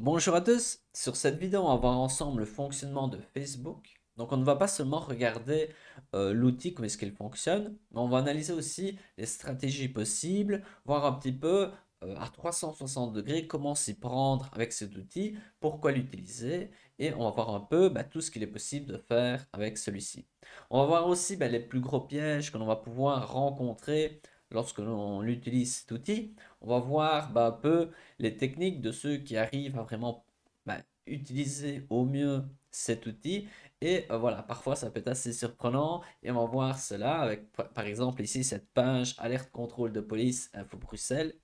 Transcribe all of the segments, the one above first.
Bonjour à tous, sur cette vidéo on va voir ensemble le fonctionnement de Facebook. Donc on ne va pas seulement regarder euh, l'outil, comment est-ce qu'il fonctionne, mais on va analyser aussi les stratégies possibles, voir un petit peu euh, à 360 degrés comment s'y prendre avec cet outil, pourquoi l'utiliser, et on va voir un peu bah, tout ce qu'il est possible de faire avec celui-ci. On va voir aussi bah, les plus gros pièges que l'on va pouvoir rencontrer lorsque l'on utilise cet outil, on va voir bah, un peu les techniques de ceux qui arrivent à vraiment bah, utiliser au mieux cet outil. Et euh, voilà, parfois ça peut être assez surprenant. Et on va voir cela avec, par exemple, ici, cette page alerte contrôle de police Info Bruxelles.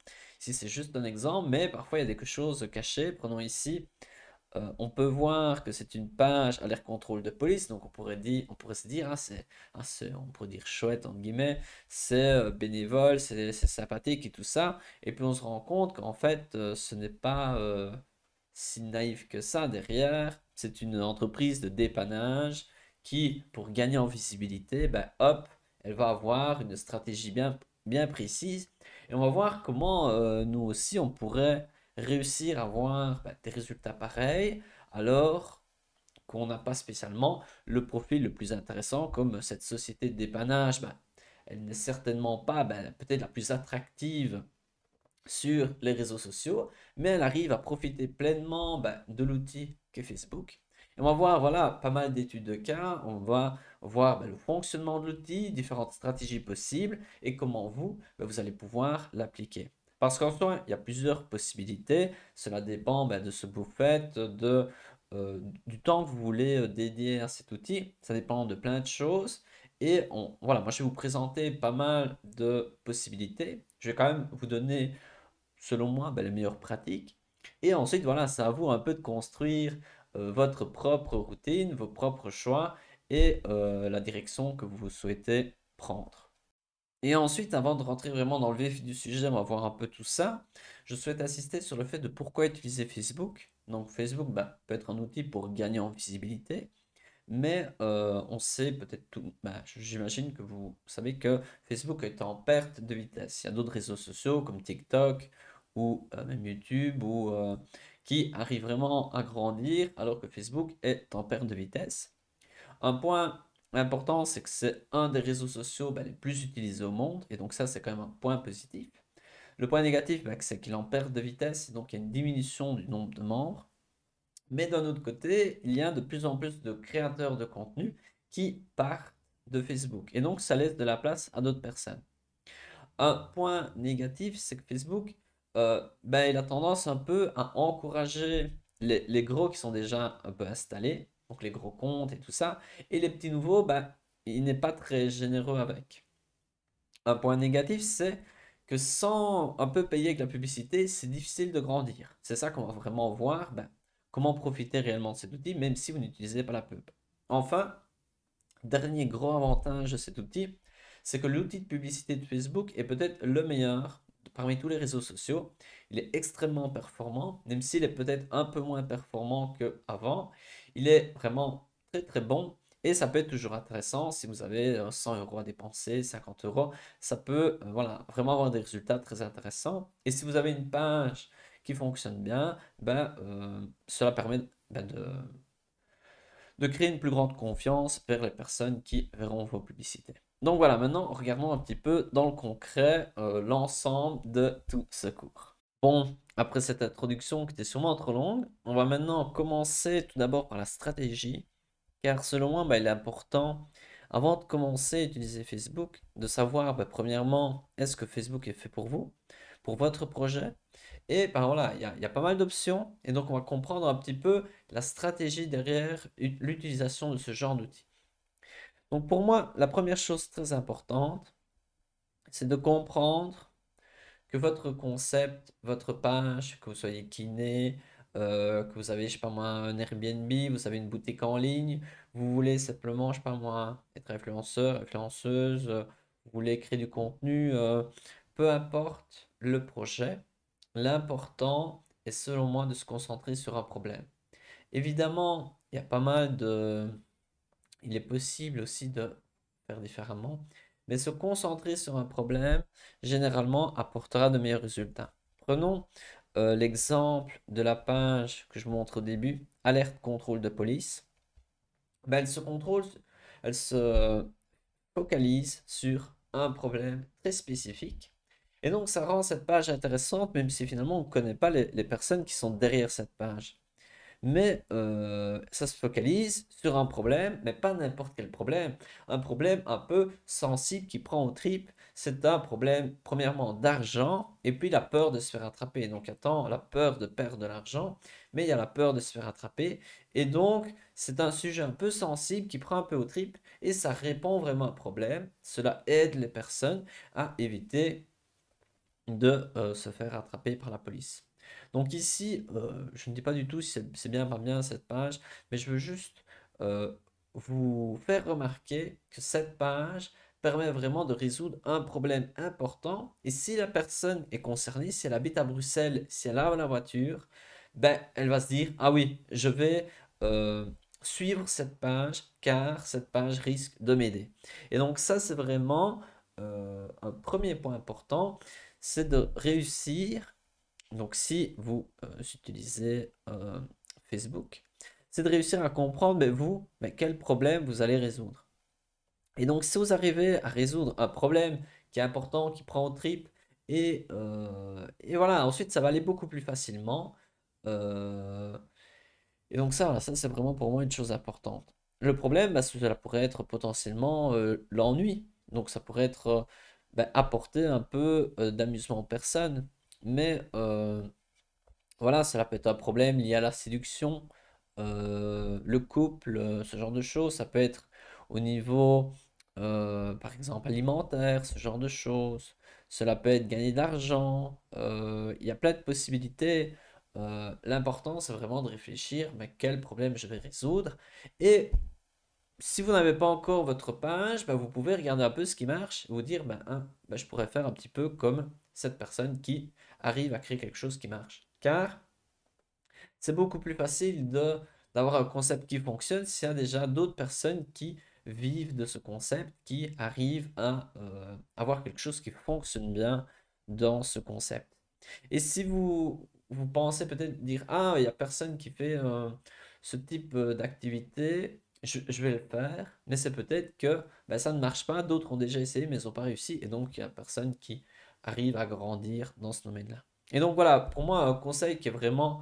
Ici, c'est juste un exemple, mais parfois il y a des choses cachées. Prenons ici euh, on peut voir que c'est une page à l'air contrôle de police, donc on pourrait, dire, on pourrait se dire, ah c'est, ah, on pourrait dire chouette, entre guillemets, c'est euh, bénévole, c'est, sympathique et tout ça. Et puis on se rend compte qu'en fait, euh, ce n'est pas si naïf que ça derrière. C'est une entreprise de dépannage qui, pour gagner en visibilité, ben, hop, elle va avoir une stratégie bien, bien précise. Et on va voir comment nous aussi, on pourrait réussir à avoir bah, des résultats pareils, alors qu'on n'a pas spécialement le profil le plus intéressant, comme cette société de dépannage, bah, elle n'est certainement pas bah, peut-être la plus attractive sur les réseaux sociaux, mais elle arrive à profiter pleinement de l'outil que Facebook. Et on va voir voilà, pas mal d'études de cas, on va voir le fonctionnement de l'outil, différentes stratégies possibles et comment vous, vous allez pouvoir l'appliquer. Parce qu'en soi, il y a plusieurs possibilités. Cela dépend ben, de ce que vous faites, de, euh, du temps que vous voulez euh, dédier à cet outil. Ça dépend de plein de choses. Et voilà, moi je vais vous présenter pas mal de possibilités. Je vais quand même vous donner, selon moi, ben, les meilleures pratiques. Et ensuite, voilà, c'est à vous un peu de construire euh, votre propre routine, vos propres choix et la direction que vous souhaitez prendre. Et ensuite, avant de rentrer vraiment dans le vif du sujet, on va voir un peu tout ça. Je souhaite insister sur le fait de pourquoi utiliser Facebook. Donc Facebook bah, peut être un outil pour gagner en visibilité, mais euh, on sait peut-être tout. Bah, j'imagine que vous savez que Facebook est en perte de vitesse. Il y a d'autres réseaux sociaux comme TikTok ou euh, même YouTube ou, euh, qui arrivent vraiment à grandir alors que Facebook est en perte de vitesse. Un point L'important, c'est que c'est un des réseaux sociaux ben, les plus utilisés au monde, et donc ça, c'est quand même un point positif. Le point négatif, ben, c'est qu'il en perd de vitesse, donc il y a une diminution du nombre de membres. Mais d'un autre côté, il y a de plus en plus de créateurs de contenu qui partent de Facebook, et donc ça laisse de la place à d'autres personnes. Un point négatif, c'est que Facebook, euh, ben, il a tendance un peu à encourager les gros qui sont déjà un peu installés, donc les gros comptes et tout ça. Et les petits nouveaux, ben il n'est pas très généreux avec. Un point négatif, c'est que sans un peu payer avec la publicité, c'est difficile de grandir. C'est ça qu'on va vraiment voir, ben, comment profiter réellement de cet outil, même si vous n'utilisez pas la pub. Enfin, dernier gros avantage de cet outil, c'est que l'outil de publicité de Facebook est peut-être le meilleur parmi tous les réseaux sociaux. Il est extrêmement performant, même s'il est peut-être un peu moins performant qu'avant. Il est vraiment très très bon et ça peut être toujours intéressant si vous avez 100 euh, euros à dépenser, 50 euros. Ça peut euh, voilà, vraiment avoir des résultats très intéressants. Et si vous avez une page qui fonctionne bien, ben, euh, cela permet ben, de, de créer une plus grande confiance vers les personnes qui verront vos publicités. Donc voilà, maintenant regardons un petit peu dans le concret l'ensemble de tout ce cours. Bon, après cette introduction qui était sûrement trop longue, on va maintenant commencer tout d'abord par la stratégie, car selon moi, bah, il est important, avant de commencer à utiliser Facebook, de savoir bah, premièrement, est-ce que Facebook est fait pour vous, pour votre projet Et par bah, voilà, il y, a pas mal d'options, et donc on va comprendre un petit peu la stratégie derrière l'utilisation de ce genre d'outils. Donc pour moi, la première chose très importante, c'est de comprendre votre concept, votre page, que vous soyez kiné, euh, que vous avez, je sais pas moi, un Airbnb, vous avez une boutique en ligne, vous voulez simplement, je sais pas moi, être influenceur, influenceuse, vous voulez créer du contenu, euh, peu importe le projet, l'important est selon moi de se concentrer sur un problème. Évidemment, il y a pas mal de... Il est possible aussi de faire différemment, mais se concentrer sur un problème généralement apportera de meilleurs résultats. Prenons euh, l'exemple de la page que je montre au début, alerte contrôle de police. Ben, elle se contrôle, elle se focalise sur un problème très spécifique. Et donc ça rend cette page intéressante, même si finalement on ne connaît pas les personnes qui sont derrière cette page mais euh, ça se focalise sur un problème, mais pas n'importe quel problème, un problème un peu sensible qui prend au trip. C'est un problème, premièrement, d'argent, et puis la peur de se faire attraper. Donc, attends, la peur de perdre de l'argent, mais il y a la peur de se faire attraper. Et donc, c'est un sujet un peu sensible qui prend un peu au trip et ça répond vraiment à un problème. Cela aide les personnes à éviter de euh, se faire attraper par la police. Donc ici, euh, je ne dis pas du tout si c'est bien, ou pas bien cette page, mais je veux juste euh, vous faire remarquer que cette page permet vraiment de résoudre un problème important. Et si la personne est concernée, si elle habite à Bruxelles, si elle a la voiture, ben, elle va se dire, ah oui, je vais euh, suivre cette page car cette page risque de m'aider. Et donc ça, c'est vraiment un premier point important, c'est de réussir donc si vous euh, utilisez euh, Facebook, c'est de réussir à comprendre, ben, vous, mais ben, quel problème vous allez résoudre. Et donc si vous arrivez à résoudre un problème qui est important, qui prend au trip, euh, et, voilà, ensuite ça va aller beaucoup plus facilement. et donc ça, ça c'est vraiment pour moi une chose importante. Le problème, bah, ben, cela pourrait être potentiellement l'ennui. Donc ça pourrait être apporter un peu d'amusement aux personnes mais euh, voilà, ça peut être un problème lié à la séduction, euh, le couple, euh, ce genre de choses. Ça peut être au niveau, par exemple, alimentaire, ce genre de choses. Cela peut être gagner d'argent. Il y a plein de possibilités. L'important, c'est vraiment de réfléchir, mais quel problème je vais résoudre. Et si vous n'avez pas encore votre page, ben, vous pouvez regarder un peu ce qui marche et vous dire ben, hein, ben je pourrais faire un petit peu comme cette personne qui arrive à créer quelque chose qui marche. Car c'est beaucoup plus facile d'avoir un concept qui fonctionne s'il y a déjà d'autres personnes qui vivent de ce concept, qui arrivent à euh, avoir quelque chose qui fonctionne bien dans ce concept. Et si vous, pensez peut-être dire, ah, il n'y a personne qui fait euh, ce type euh, d'activité, je, vais le faire, mais c'est peut-être que ben, ça ne marche pas, d'autres ont déjà essayé, mais ils n'ont pas réussi, et donc il n'y a personne qui arrive à grandir dans ce domaine-là. Et donc voilà, pour moi, un conseil qui est vraiment,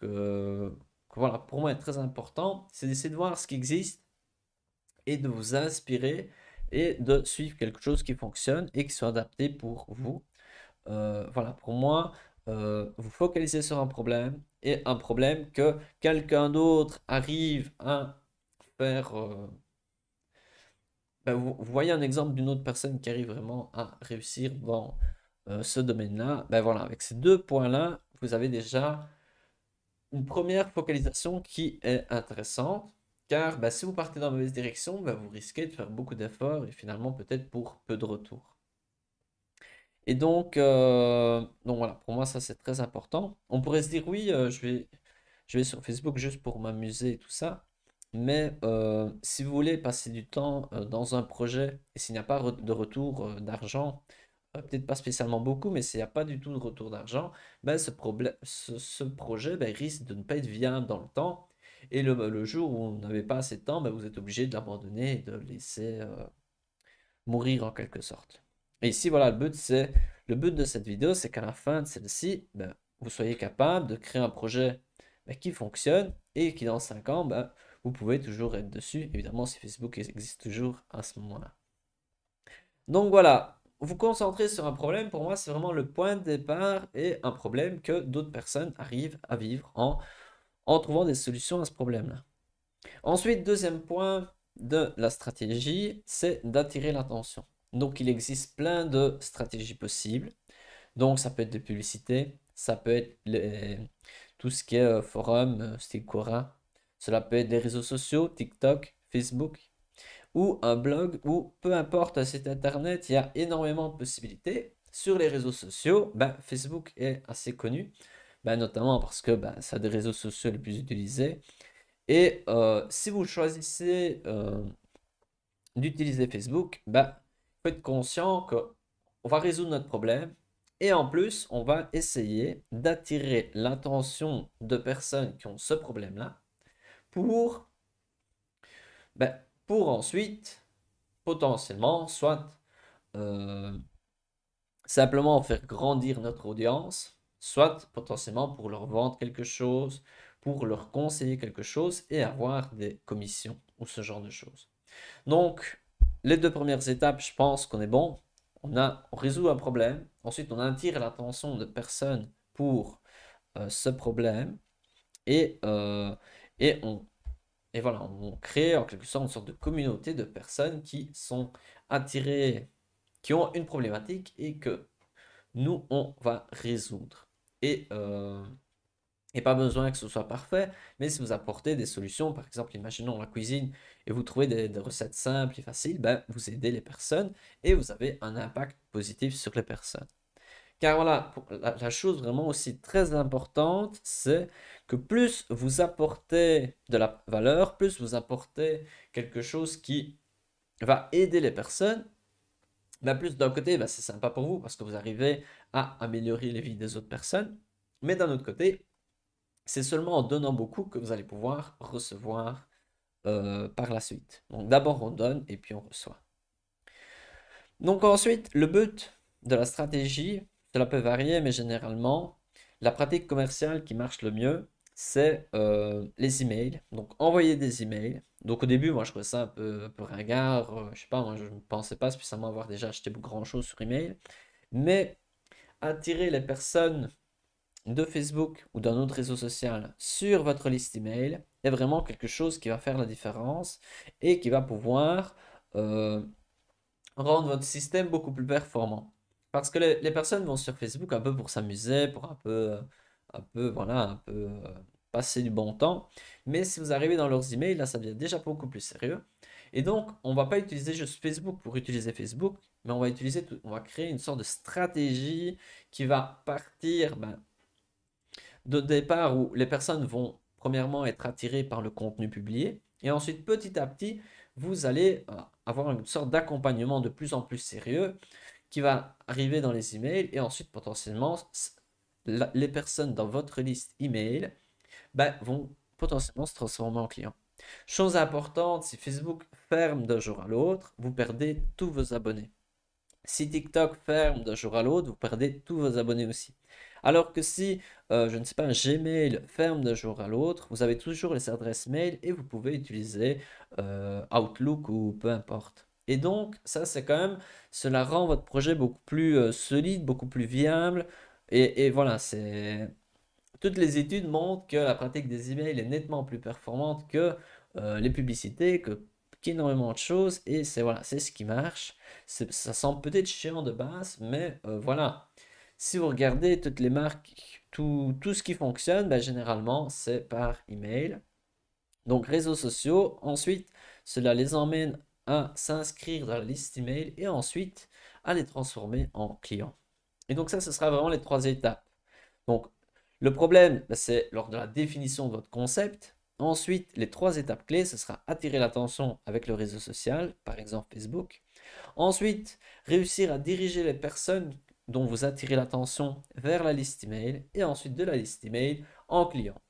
que, voilà, pour moi est très important, c'est d'essayer de voir ce qui existe et de vous inspirer et de suivre quelque chose qui fonctionne et qui soit adapté pour vous. Euh, voilà, pour moi, euh, vous focalisez sur un problème et un problème que quelqu'un d'autre arrive à faire... Euh, ben, vous, voyez un exemple d'une autre personne qui arrive vraiment à réussir dans euh, ce domaine-là. Ben voilà, avec ces deux points-là, vous avez déjà une première focalisation qui est intéressante, car ben, si vous partez dans la mauvaise direction, ben, vous risquez de faire beaucoup d'efforts et finalement peut-être pour peu de retour. Et euh, donc, voilà, pour moi ça c'est très important. On pourrait se dire oui, euh, je, vais, je vais sur Facebook juste pour m'amuser et tout ça. Mais euh, si vous voulez passer du temps euh, dans un projet et s'il n'y a pas de retour euh, d'argent, peut-être pas spécialement beaucoup, mais s'il n'y a pas du tout de retour d'argent, ben ce, projet ben, risque de ne pas être viable dans le temps. Et le, jour où vous n'avez pas assez de temps, ben, vous êtes obligé de l'abandonner et de laisser mourir en quelque sorte. Et ici, voilà, le but, le but de cette vidéo, c'est qu'à la fin de celle-ci, ben, vous soyez capable de créer un projet ben, qui fonctionne et qui dans 5 ans, ben, vous pouvez toujours être dessus, évidemment, si Facebook existe toujours à ce moment-là. Donc voilà, vous concentrez sur un problème, pour moi, c'est vraiment le point de départ et un problème que d'autres personnes arrivent à vivre en, en trouvant des solutions à ce problème-là. Ensuite, deuxième point de la stratégie, c'est d'attirer l'attention. Donc, il existe plein de stratégies possibles. Donc, ça peut être des publicités, ça peut être tout ce qui est euh, forum, euh, style Quora, cela peut être des réseaux sociaux, TikTok, Facebook, ou un blog, ou peu importe c'est internet, il y a énormément de possibilités. Sur les réseaux sociaux, ben, Facebook est assez connu, ben, notamment parce que ben, c'est des réseaux sociaux les plus utilisés. Et euh, si vous choisissez euh, d'utiliser Facebook, ben, faut être conscient qu'on va résoudre notre problème, et en plus, on va essayer d'attirer l'attention de personnes qui ont ce problème-là pour, ben, pour ensuite, potentiellement, soit euh, simplement faire grandir notre audience, soit potentiellement pour leur vendre quelque chose, pour leur conseiller quelque chose et avoir des commissions ou ce genre de choses. Donc, les deux premières étapes, je pense qu'on est bon. On, a, résout un problème. Ensuite, on attire l'attention de personnes pour euh, ce problème. Et, euh, et on, et voilà, on crée en quelque sorte une sorte de communauté de personnes qui sont attirées, qui ont une problématique et que nous, on va résoudre. Et, euh, et pas besoin que ce soit parfait, mais si vous apportez des solutions, par exemple, imaginons la cuisine et vous trouvez des, des recettes simples et faciles, ben, vous aidez les personnes et vous avez un impact positif sur les personnes. Car voilà, la, chose vraiment aussi très importante, c'est que plus vous apportez de la valeur, plus vous apportez quelque chose qui va aider les personnes, bah, plus d'un côté, bah, c'est sympa pour vous parce que vous arrivez à améliorer les vies des autres personnes. Mais d'un autre côté, c'est seulement en donnant beaucoup que vous allez pouvoir recevoir euh, par la suite. Donc d'abord on donne et puis on reçoit. Donc ensuite, le but de la stratégie, cela peut varier, mais généralement, la pratique commerciale qui marche le mieux, c'est euh, les emails. Donc, envoyer des emails. Donc, au début, moi, je trouvais ça un peu, un euh, je sais pas, moi, je ne pensais pas spécialement avoir déjà acheté beaucoup grand-chose sur email. Mais attirer les personnes de Facebook ou d'un autre réseau social sur votre liste email est vraiment quelque chose qui va faire la différence et qui va pouvoir euh, rendre votre système beaucoup plus performant. Parce que les, personnes vont sur Facebook un peu pour s'amuser, pour un peu, euh, euh, passer du bon temps. Mais si vous arrivez dans leurs emails, là, ça devient déjà beaucoup plus sérieux. Et donc, on ne va pas utiliser juste Facebook pour utiliser Facebook, mais on va utiliser, on va créer une sorte de stratégie qui va partir ben, de départ où les personnes vont premièrement être attirées par le contenu publié, et ensuite petit à petit, vous allez euh, avoir une sorte d'accompagnement de plus en plus sérieux qui va arriver dans les emails et ensuite potentiellement les personnes dans votre liste email ben, vont potentiellement se transformer en clients. Chose importante, si Facebook ferme d'un jour à l'autre, vous perdez tous vos abonnés. Si TikTok ferme d'un jour à l'autre, vous perdez tous vos abonnés aussi. Alors que si, euh, je ne sais pas, Gmail ferme d'un jour à l'autre, vous avez toujours les adresses mail et vous pouvez utiliser euh, Outlook ou peu importe. Et donc, ça, c'est quand même, cela rend votre projet beaucoup plus euh, solide, beaucoup plus viable. Et, et voilà, c'est. Toutes les études montrent que la pratique des emails est nettement plus performante que euh, les publicités, que énormément de choses et c'est voilà, c'est ce qui marche. Ça semble peut-être chiant de base, mais euh, voilà. Si vous regardez toutes les marques, tout, tout ce qui fonctionne, bah, généralement c'est par email. Donc réseaux sociaux. Ensuite, cela les emmène à s'inscrire dans la liste email et ensuite à les transformer en clients. Et donc ça, ce sera vraiment les trois étapes. Donc le problème, bah, c'est lors de la définition de votre concept. Ensuite, les trois étapes clés, ce sera attirer l'attention avec le réseau social, par exemple Facebook. Ensuite, réussir à diriger les personnes dont vous attirez l'attention vers la liste email et ensuite de la liste email en client.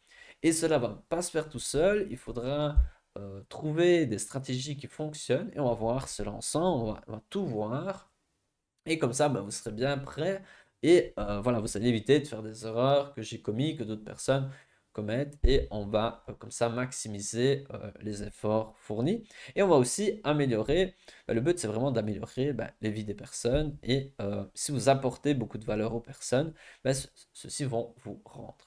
Et cela va pas se faire tout seul, il faudra euh, trouver des stratégies qui fonctionnent et on va voir cela ensemble, on va, tout voir. Et comme ça, bah, vous serez bien prêt et euh, voilà, vous allez éviter de faire des erreurs que j'ai commis, que d'autres personnes commettent et on va euh, comme ça maximiser les efforts fournis. Et on va aussi améliorer, bah, le but c'est vraiment d'améliorer bah, les vies des personnes et si vous apportez beaucoup de valeur aux personnes, ceux-ci vont vous rendre.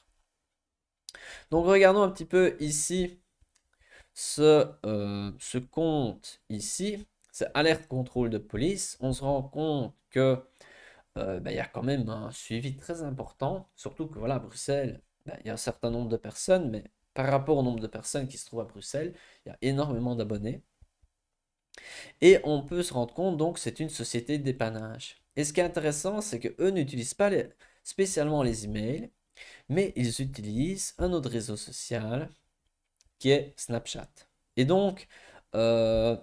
Donc regardons un petit peu ici euh, ce, compte ici, c'est alerte contrôle de police, on se rend compte que euh, ben, il y a quand même un suivi très important, surtout que voilà, Bruxelles, ben, il y a un certain nombre de personnes, mais par rapport au nombre de personnes qui se trouvent à Bruxelles, il y a énormément d'abonnés. Et on peut se rendre compte, donc, c'est une société d'épanage. dépannage. Et ce qui est intéressant, c'est qu'eux n'utilisent pas spécialement les emails, mais ils utilisent un autre réseau social qui est Snapchat. Et donc, euh,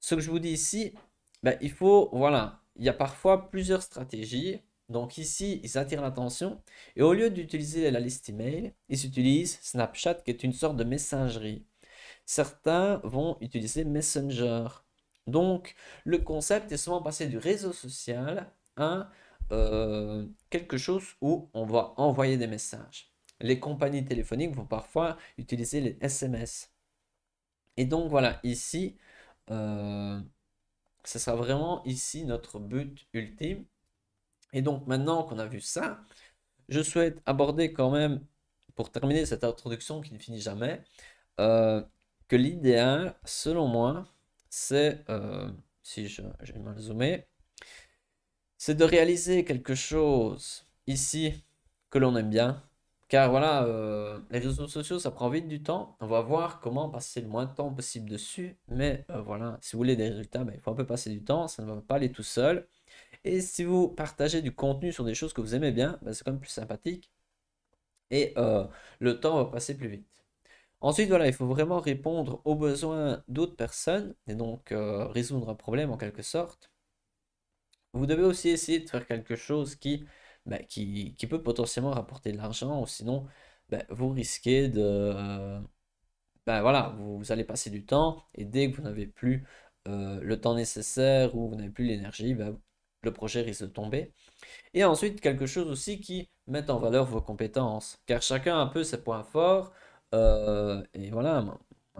ce que je vous dis ici, ben, il faut, voilà, il y a parfois plusieurs stratégies. Donc ici, ils attirent l'attention et au lieu d'utiliser la liste email, ils utilisent Snapchat qui est une sorte de messagerie. Certains vont utiliser Messenger. Donc le concept est souvent passé du réseau social à euh, quelque chose où on va envoyer des messages les compagnies téléphoniques vont parfois utiliser les SMS. Et donc voilà, ici, ce euh, sera vraiment ici notre but ultime. Et donc maintenant qu'on a vu ça, je souhaite aborder quand même, pour terminer cette introduction qui ne finit jamais, euh, que l'idéal, selon moi, c'est, euh, si je, je vais mal zoomer, c'est de réaliser quelque chose ici que l'on aime bien, car voilà, euh, les réseaux sociaux, ça prend vite du temps. On va voir comment passer le moins de temps possible dessus. Mais euh, voilà, si vous voulez des résultats, ben, il faut un peu passer du temps. Ça ne va pas aller tout seul. Et si vous partagez du contenu sur des choses que vous aimez bien, ben, c'est quand même plus sympathique. Et euh, le temps va passer plus vite. Ensuite, voilà, il faut vraiment répondre aux besoins d'autres personnes et donc résoudre un problème en quelque sorte. Vous devez aussi essayer de faire quelque chose qui bah, qui, peut potentiellement rapporter de l'argent, ou sinon, bah, vous risquez de... Ben voilà, vous, allez passer du temps, et dès que vous n'avez plus euh, le temps nécessaire ou vous n'avez plus l'énergie, le projet risque de tomber. Et ensuite, quelque chose aussi qui met en valeur vos compétences, car chacun a un peu ses points forts, euh, et voilà,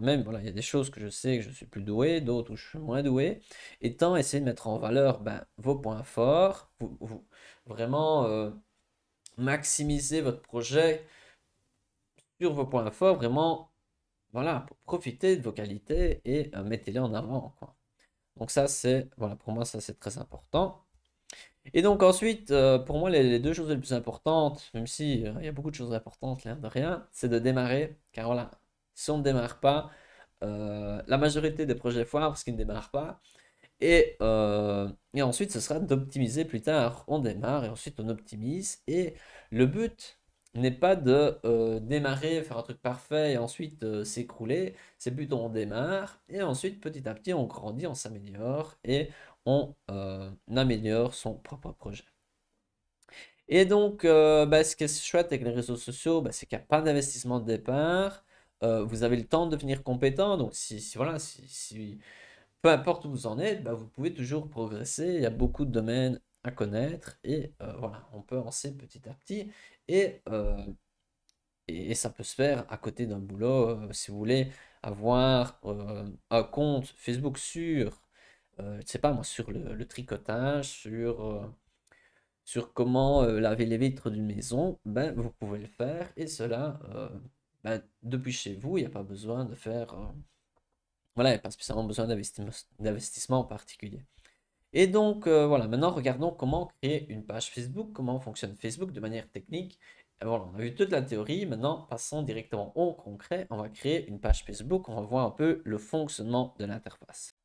même voilà, il y a des choses que je sais que je suis plus doué, d'autres où je suis moins doué, et tant essayer de mettre en valeur vos points forts, vous, vraiment euh, maximiser votre projet sur vos points forts, vraiment, voilà, profiter de vos qualités et euh, mettez-les en avant. Donc ça, c'est, voilà, pour moi, ça c'est très important. Et donc ensuite, euh, pour moi, les, deux choses les plus importantes, même s'il y a beaucoup de choses importantes, de rien, c'est de démarrer, car voilà, si on ne démarre pas, la majorité des projets foires, parce qu'ils ne démarrent pas, et, euh, et ensuite, ce sera d'optimiser plus tard. On démarre et ensuite on optimise. Et le but n'est pas de euh, démarrer, faire un truc parfait et ensuite euh, s'écrouler. C'est plutôt on démarre et ensuite petit à petit on grandit, on s'améliore et on améliore son propre projet. Et donc, bah, ce qui est chouette avec les réseaux sociaux, bah, c'est qu'il n'y a pas d'investissement de départ. vous avez le temps de devenir compétent. Donc, si, voilà, si peu importe où vous en êtes, bah, vous pouvez toujours progresser. Il y a beaucoup de domaines à connaître et euh, voilà, on peut avancer petit à petit. Euh, et, et, ça peut se faire à côté d'un boulot. Euh, si vous voulez avoir un compte Facebook sur, je sais pas moi, sur le, tricotage, sur sur comment laver les vitres d'une maison, ben, vous pouvez le faire et cela ben, depuis chez vous, il n'y a pas besoin de faire voilà, il n'y a pas spécialement besoin d'investissement particulier. Et donc, euh, voilà, maintenant, regardons comment créer une page Facebook, comment fonctionne Facebook de manière technique. Ah, voilà, on a vu toute la théorie, maintenant, passons directement au concret. On va créer une page Facebook, on va voir un peu le fonctionnement de l'interface.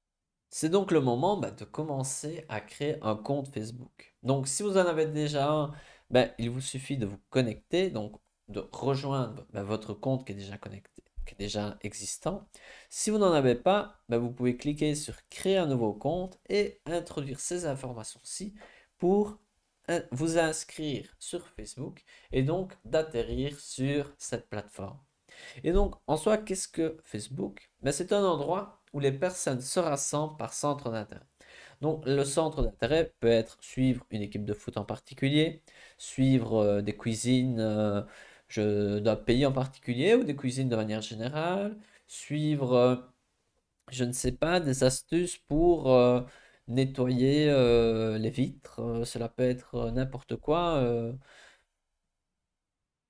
C'est donc le moment bah, de commencer à créer un compte Facebook. Donc, si vous en avez déjà un, bah, il vous suffit de vous connecter, donc de rejoindre bah, votre compte qui est déjà connecté déjà existant. Si vous n'en avez pas, bah, vous pouvez cliquer sur créer un nouveau compte et introduire ces informations-ci pour vous inscrire sur Facebook et donc d'atterrir sur cette plateforme. Et donc, en soi, qu'est-ce que Facebook bah, C'est un endroit où les personnes se rassemblent par centre d'intérêt. Donc, le centre d'intérêt peut être suivre une équipe de foot en particulier, suivre euh, des cuisines, euh, je, d'un pays en particulier ou des cuisines de manière générale, suivre, euh, je ne sais pas, des astuces pour euh, nettoyer euh, les vitres, cela peut être n'importe quoi.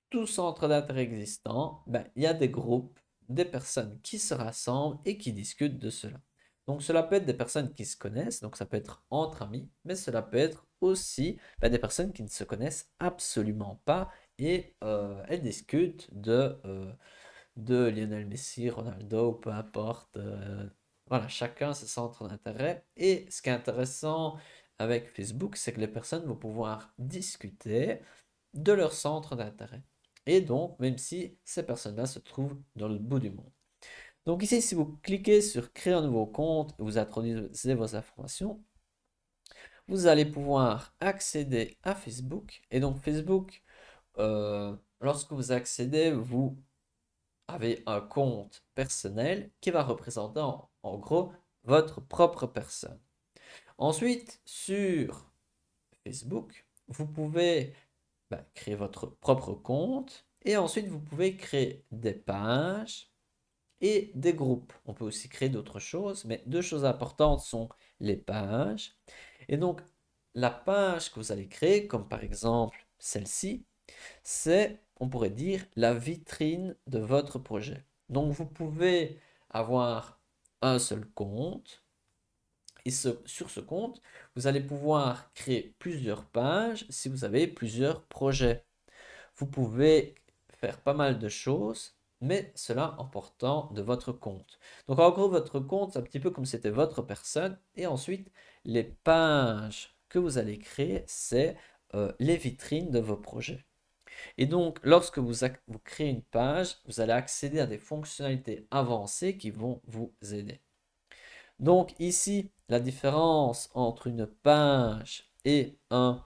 tout centre d'intérêt existant, ben, il y a des groupes, des personnes qui se rassemblent et qui discutent de cela. Donc cela peut être des personnes qui se connaissent, donc ça peut être entre amis, mais cela peut être aussi ben, des personnes qui ne se connaissent absolument pas et euh, elle discute de, euh, de Lionel Messi, Ronaldo, peu importe. Euh, voilà, chacun ses centres d'intérêt. Et ce qui est intéressant avec Facebook, c'est que les personnes vont pouvoir discuter de leur centre d'intérêt. Et donc, même si ces personnes-là se trouvent dans le bout du monde. Donc ici, si vous cliquez sur créer un nouveau compte vous introduisez vos informations, vous allez pouvoir accéder à Facebook. Et donc Facebook euh, lorsque vous accédez, vous avez un compte personnel qui va représenter en, gros votre propre personne. Ensuite, sur Facebook, vous pouvez bah, créer votre propre compte et ensuite vous pouvez créer des pages et des groupes. On peut aussi créer d'autres choses, mais deux choses importantes sont les pages. Et donc, la page que vous allez créer, comme par exemple celle-ci, c'est, on pourrait dire, la vitrine de votre projet. Donc vous pouvez avoir un seul compte. Et sur ce compte, vous allez pouvoir créer plusieurs pages si vous avez plusieurs projets. Vous pouvez faire pas mal de choses, mais cela en portant de votre compte. Donc en gros, votre compte, c'est un petit peu comme c'était votre personne. Et ensuite, les pages que vous allez créer, c'est euh, les vitrines de vos projets. Et donc, lorsque vous, créez une page, vous allez accéder à des fonctionnalités avancées qui vont vous aider. Donc ici, la différence entre une page et un,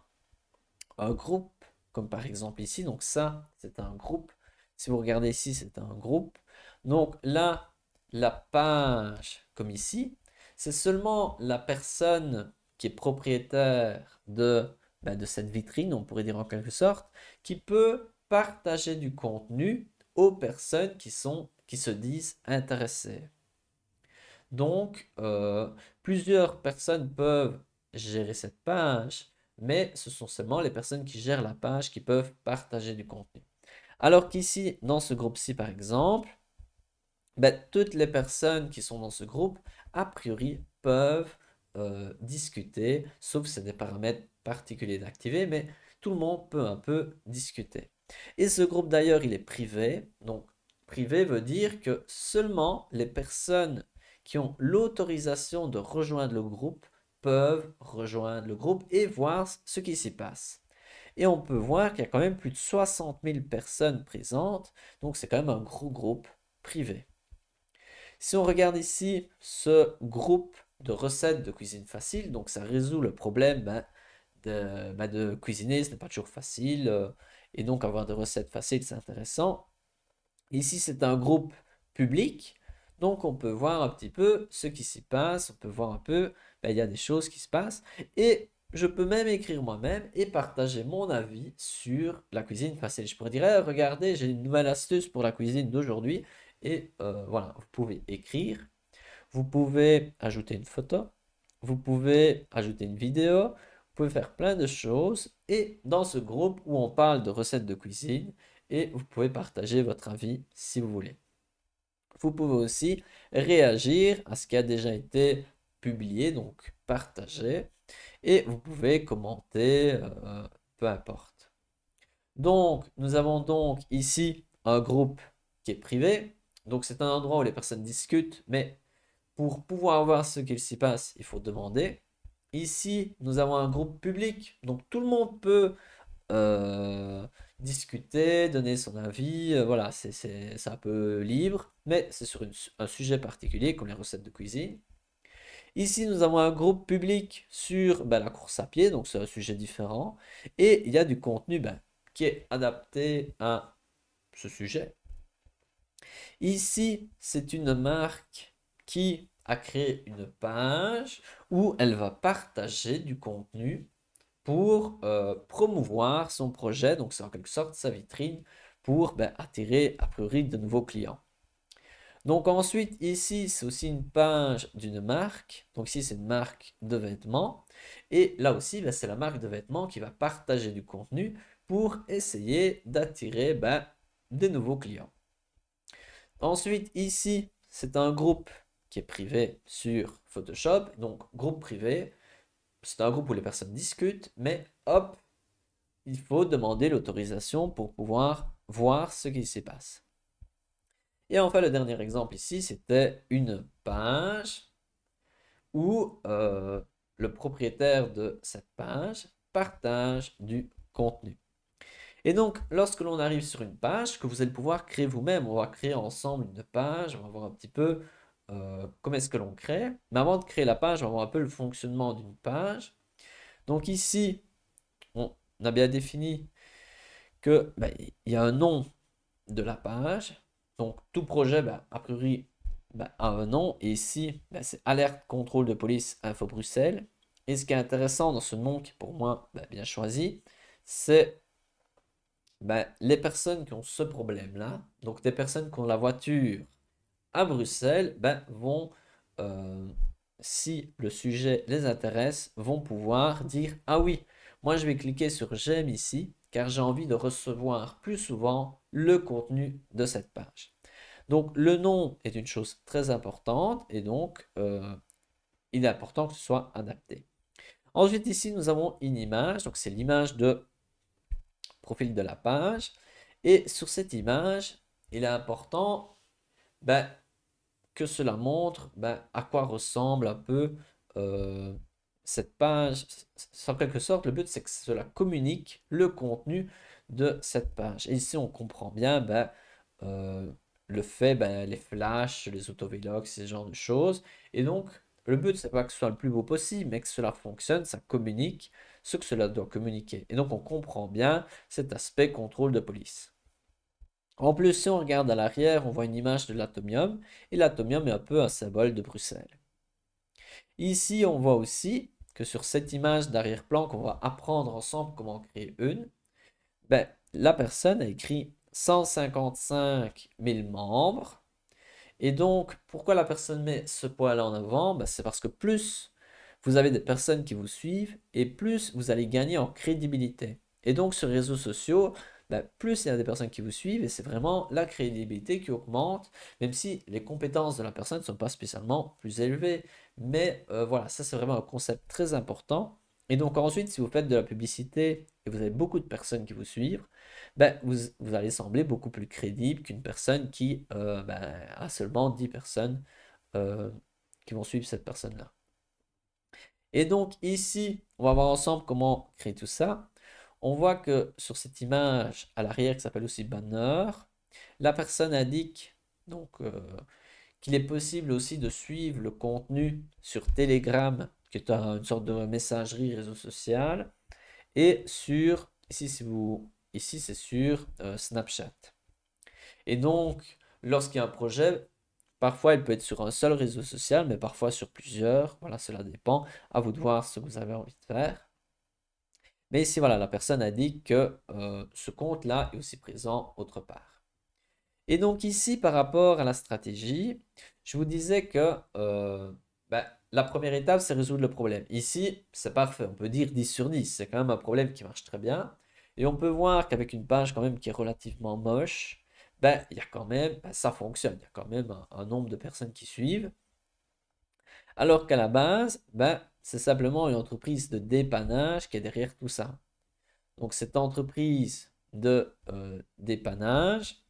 un groupe, comme par exemple ici, donc ça, c'est un groupe. Si vous regardez ici, c'est un groupe. Donc là, la page, comme ici, c'est seulement la personne qui est propriétaire de bah, de cette vitrine, on pourrait dire en quelque sorte, qui peut partager du contenu aux personnes qui, sont, qui se disent intéressées. Donc, euh, plusieurs personnes peuvent gérer cette page, mais ce sont seulement les personnes qui gèrent la page qui peuvent partager du contenu. Alors qu'ici, dans ce groupe-ci par exemple, bah, toutes les personnes qui sont dans ce groupe, a priori, peuvent euh, discuter, sauf si c'est des paramètres particuliers d'activer, mais tout le monde peut un peu discuter. Et ce groupe d'ailleurs, il est privé. Donc, privé veut dire que seulement les personnes qui ont l'autorisation de rejoindre le groupe peuvent rejoindre le groupe et voir ce qui s'y passe. Et on peut voir qu'il y a quand même plus de 60 000 personnes présentes, donc c'est quand même un gros groupe privé. Si on regarde ici ce groupe de recettes de cuisine facile, donc ça résout le problème ben, de, ben, de, cuisiner, ce n'est pas toujours facile, euh, et donc avoir des recettes faciles, c'est intéressant. Ici, c'est un groupe public, donc on peut voir un petit peu ce qui s'y passe, on peut voir un peu, ben, il y a des choses qui se passent, et je peux même écrire moi-même et partager mon avis sur la cuisine facile. Je pourrais dire, eh, regardez, j'ai une nouvelle astuce pour la cuisine d'aujourd'hui, et euh, voilà, vous pouvez écrire vous pouvez ajouter une photo, vous pouvez ajouter une vidéo, vous pouvez faire plein de choses. Et dans ce groupe où on parle de recettes de cuisine, et vous pouvez partager votre avis si vous voulez. Vous pouvez aussi réagir à ce qui a déjà été publié, donc partager. Et vous pouvez commenter, euh, peu importe. Donc, nous avons donc ici un groupe qui est privé. Donc, c'est un endroit où les personnes discutent, mais pour pouvoir voir ce qu'il s'y passe, il faut demander. Ici, nous avons un groupe public, donc tout le monde peut euh, discuter, donner son avis, euh, voilà, c'est un peu libre, mais c'est sur un sujet particulier comme les recettes de cuisine. Ici, nous avons un groupe public sur ben, la course à pied, donc c'est un sujet différent, et il y a du contenu ben, qui est adapté à ce sujet. Ici, c'est une marque qui a créé une page où elle va partager du contenu pour euh, promouvoir son projet, donc c'est en quelque sorte sa vitrine pour ben, attirer a priori de nouveaux clients. Donc ensuite ici c'est aussi une page d'une marque, donc ici c'est une marque de vêtements et là aussi ben, c'est la marque de vêtements qui va partager du contenu pour essayer d'attirer ben, des nouveaux clients. Ensuite ici c'est un groupe qui est privé sur Photoshop. Donc, groupe privé, c'est un groupe où les personnes discutent, mais hop, il faut demander l'autorisation pour pouvoir voir ce qui se passe. Et enfin, le dernier exemple ici, c'était une page où euh, le propriétaire de cette page partage du contenu. Et donc, lorsque l'on arrive sur une page, que vous allez pouvoir créer vous-même, on va créer ensemble une page, on va voir un petit peu euh, comment est-ce que l'on crée. Mais avant de créer la page, on va voir un peu le fonctionnement d'une page. Donc ici, on a bien défini que ben, il y a un nom de la page. Donc tout projet, ben, a priori, ben, a un nom. Et ici, c'est alerte contrôle de police info Bruxelles. Et ce qui est intéressant dans ce nom qui est pour moi bien choisi, c'est les personnes qui ont ce problème-là. Donc des personnes qui ont la voiture à Bruxelles ben, vont, euh, si le sujet les intéresse, vont pouvoir dire Ah oui, moi je vais cliquer sur J'aime ici car j'ai envie de recevoir plus souvent le contenu de cette page. Donc le nom est une chose très importante et donc euh, il est important que ce soit adapté. Ensuite ici nous avons une image, donc c'est l'image de profil de la page. Et sur cette image, il est important ben, que cela montre ben, à quoi ressemble un peu euh, cette page. En quelque sorte, le but, c'est que cela communique le contenu de cette page. Et ici, on comprend bien ben, euh, le fait, ben, les flashs, les autovlogs, ce genre de choses. Et donc, le but, c'est pas que ce soit le plus beau possible, mais que cela fonctionne, ça communique ce que cela doit communiquer. Et donc, on comprend bien cet aspect contrôle de police. En plus, si on regarde à l'arrière, on voit une image de l'atomium, et l'atomium est un peu un symbole de Bruxelles. Ici, on voit aussi que sur cette image d'arrière-plan qu'on va apprendre ensemble comment créer une, ben, la personne a écrit 155 000 membres. Et donc, pourquoi la personne met ce poil là en avant ben, C'est parce que plus vous avez des personnes qui vous suivent et plus vous allez gagner en crédibilité. Et donc, sur les réseaux sociaux, bah, plus il y a des personnes qui vous suivent et c'est vraiment la crédibilité qui augmente, même si les compétences de la personne ne sont pas spécialement plus élevées. Mais euh, voilà, ça c'est vraiment un concept très important. Et donc ensuite, si vous faites de la publicité et vous avez beaucoup de personnes qui vous suivent, bah, vous, allez sembler beaucoup plus crédible qu'une personne qui euh, bah, a seulement 10 personnes euh, qui vont suivre cette personne-là. Et donc ici, on va voir ensemble comment créer tout ça. On voit que sur cette image à l'arrière qui s'appelle aussi banner, la personne indique donc euh, qu'il est possible aussi de suivre le contenu sur Telegram, qui est une sorte de messagerie réseau social, et sur ici si vous ici c'est sur euh, Snapchat. Et donc lorsqu'il y a un projet, parfois il peut être sur un seul réseau social, mais parfois sur plusieurs. Voilà, cela dépend. À vous de voir ce que vous avez envie de faire. Mais ici, voilà, la personne a dit que euh, ce compte-là est aussi présent autre part. Et donc ici, par rapport à la stratégie, je vous disais que euh, ben, la première étape, c'est résoudre le problème. Ici, c'est parfait, on peut dire 10 sur 10, c'est quand même un problème qui marche très bien. Et on peut voir qu'avec une page quand même qui est relativement moche, ben, il y a quand même, ben, ça fonctionne, il y a quand même un, un nombre de personnes qui suivent. Alors qu'à la base, ben, c'est simplement une entreprise de dépannage qui est derrière tout ça. Donc cette entreprise de euh, dépannage,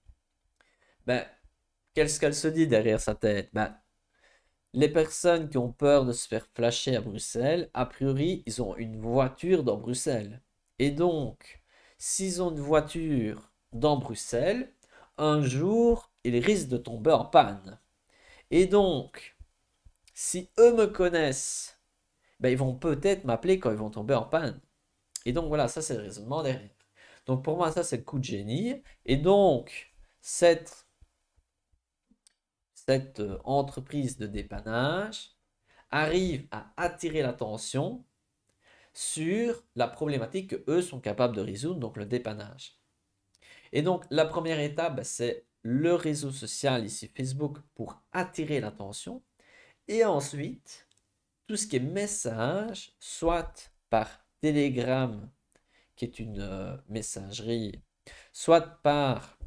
ben, qu'est-ce qu'elle se dit derrière sa tête ben, Les personnes qui ont peur de se faire flasher à Bruxelles, a priori, ils ont une voiture dans Bruxelles. Et donc, s'ils ont une voiture dans Bruxelles, un jour, ils risquent de tomber en panne. Et donc, si eux me connaissent ben, ils vont peut-être m'appeler quand ils vont tomber en panne. Et donc voilà, ça c'est le raisonnement derrière. Donc pour moi, ça c'est le coup de génie. Et donc, cette, cette euh, entreprise de dépannage arrive à attirer l'attention sur la problématique que eux sont capables de résoudre, donc le dépannage. Et donc la première étape, ben, c'est le réseau social, ici Facebook, pour attirer l'attention. Et ensuite, tout ce qui est message, soit par Telegram, qui est une euh, messagerie, soit par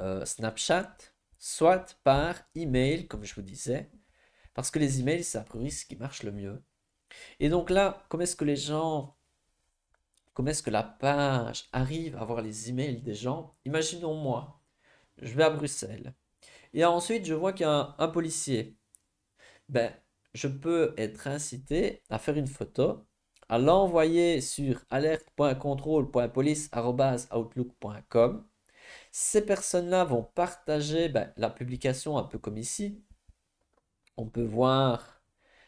euh, Snapchat, soit par email, comme je vous disais, parce que les emails, c'est a priori ce qui marche le mieux. Et donc là, comment est-ce que les gens, comment est-ce que la page arrive à voir les emails des gens Imaginons moi, je vais à Bruxelles, et ensuite je vois qu'il y a un, un policier. Ben, je peux être incité à faire une photo, à l'envoyer sur alerte.control.police.outlook.com. Ces personnes-là vont partager ben, la publication un peu comme ici. On peut voir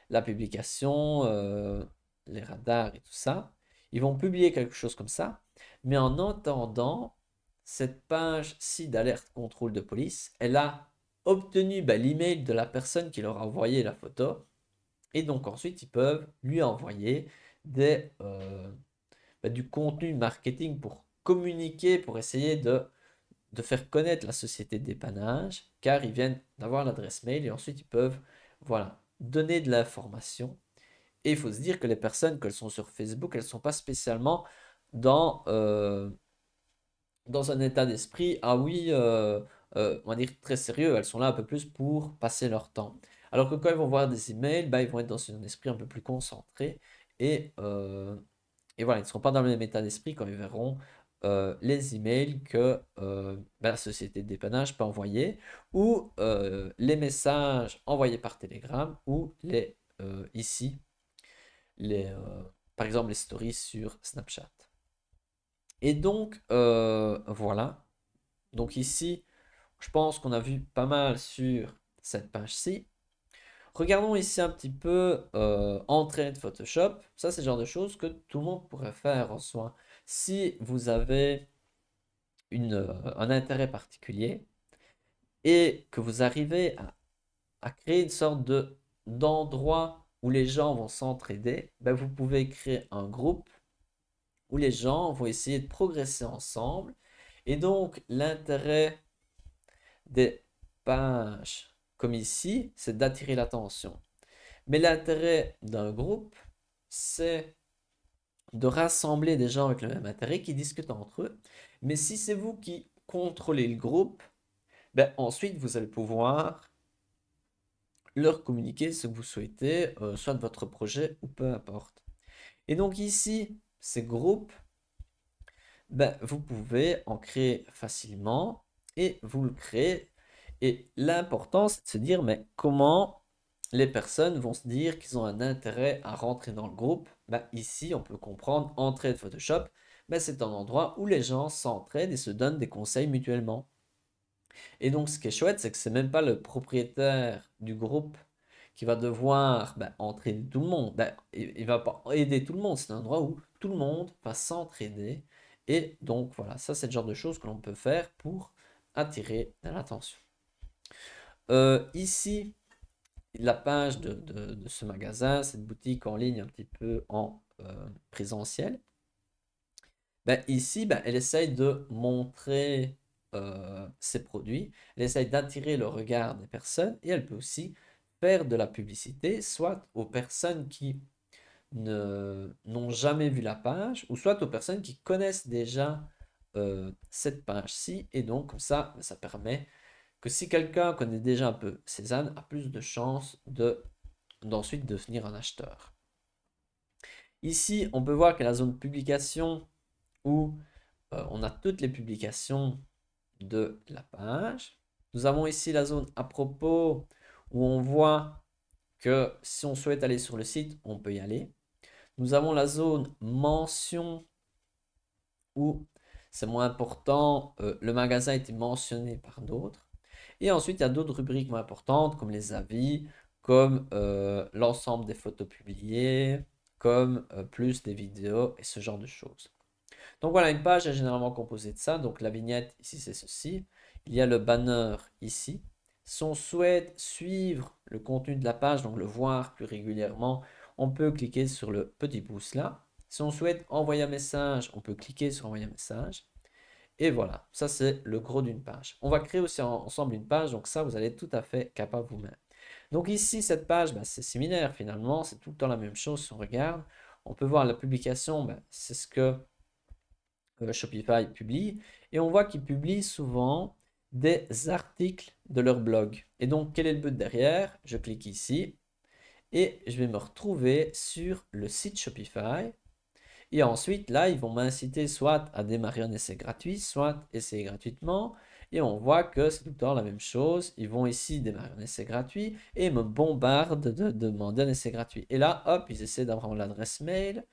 la publication, euh, les radars et tout ça. Ils vont publier quelque chose comme ça. Mais en entendant, cette page-ci d'alerte contrôle de police, elle a obtenu ben, l'email de la personne qui leur a envoyé la photo. Et donc ensuite, ils peuvent lui envoyer euh, bah, du contenu marketing pour communiquer, pour essayer de, faire connaître la société d'épanage dépannage, car ils viennent d'avoir l'adresse mail et ensuite ils peuvent donner de l'information. Et il faut se dire que les personnes, qu'elles sont sur Facebook, elles ne sont pas spécialement euh, dans, un état d'esprit, ah oui, euh, on va dire très sérieux, elles sont là un peu plus pour passer leur temps. Alors que quand ils vont voir des emails, bah, ils vont être dans un esprit un peu plus concentré et, euh, voilà, ils ne seront pas dans le même état d'esprit quand ils verront euh, les emails que euh, bah, la société de dépannage peut envoyer ou les messages envoyés par Telegram ou les ici, les, par exemple les stories sur Snapchat. Et donc, voilà. Donc ici, je pense qu'on a vu pas mal sur cette page-ci. Regardons ici un petit peu euh, entrée de Photoshop. Ça, c'est le genre de choses que tout le monde pourrait faire en soi. Si vous avez euh, un intérêt particulier et que vous arrivez à, créer une sorte d'endroit où les gens vont s'entraider, ben, vous pouvez créer un groupe où les gens vont essayer de progresser ensemble. Et donc, l'intérêt des pages comme ici, c'est d'attirer l'attention. Mais l'intérêt d'un groupe, c'est de rassembler des gens avec le même intérêt qui discutent entre eux. Mais si c'est vous qui contrôlez le groupe, ben ensuite vous allez pouvoir leur communiquer ce que vous souhaitez, euh, soit de votre projet ou peu importe. Et donc ici, ces groupes, ben, vous pouvez en créer facilement et vous le créez et l'important, c'est de se dire, mais comment les personnes vont se dire qu'ils ont un intérêt à rentrer dans le groupe ben, Ici, on peut comprendre, entrée de Photoshop, ben, c'est un endroit où les gens s'entraident et se donnent des conseils mutuellement. Et donc, ce qui est chouette, c'est que ce n'est même pas le propriétaire du groupe qui va devoir ben, entrer tout le monde. il, va pas aider tout le monde. C'est un endroit où tout le monde va s'entraider. Et donc, voilà, ça, c'est le genre de choses que l'on peut faire pour attirer l'attention. Euh, ici, la page de, ce magasin, cette boutique en ligne un petit peu en euh, présentiel, ben, ici, ben, elle essaye de montrer euh, ses produits, elle essaye d'attirer le regard des personnes et elle peut aussi faire de la publicité, soit aux personnes qui n'ont jamais vu la page, ou soit aux personnes qui connaissent déjà cette page-ci, et donc comme ça, ça permet que si quelqu'un connaît déjà un peu Cézanne, a plus de chances d'ensuite devenir un acheteur. Ici, on peut voir que la zone publication où euh, on a toutes les publications de la page. Nous avons ici la zone à propos où on voit que si on souhaite aller sur le site, on peut y aller. Nous avons la zone mention où c'est moins important, euh, le magasin a été mentionné par d'autres. Et ensuite, il y a d'autres rubriques moins importantes, comme les avis, comme euh, l'ensemble des photos publiées, comme euh, plus des vidéos et ce genre de choses. Donc voilà, une page est généralement composée de ça. Donc la vignette, ici, c'est ceci. Il y a le banner ici. Si on souhaite suivre le contenu de la page, donc le voir plus régulièrement, on peut cliquer sur le petit pouce là. Si on souhaite envoyer un message, on peut cliquer sur envoyer un message. Et voilà, ça c'est le gros d'une page. On va créer aussi ensemble une page, donc ça vous allez tout à fait capable vous-même. Donc ici, cette page, bah, c'est similaire finalement, c'est tout le temps la même chose si on regarde. On peut voir la publication, bah, c'est ce que euh, Shopify publie. Et on voit qu'ils publient souvent des articles de leur blog. Et donc, quel est le but derrière Je clique ici et je vais me retrouver sur le site Shopify et ensuite, là, ils vont m'inciter soit à démarrer un essai gratuit, soit essayer gratuitement. Et on voit que c'est tout le temps la même chose. Ils vont ici démarrer un essai gratuit et me bombardent de demander un essai gratuit. Et là, hop, ils essaient d'avoir l'adresse mail.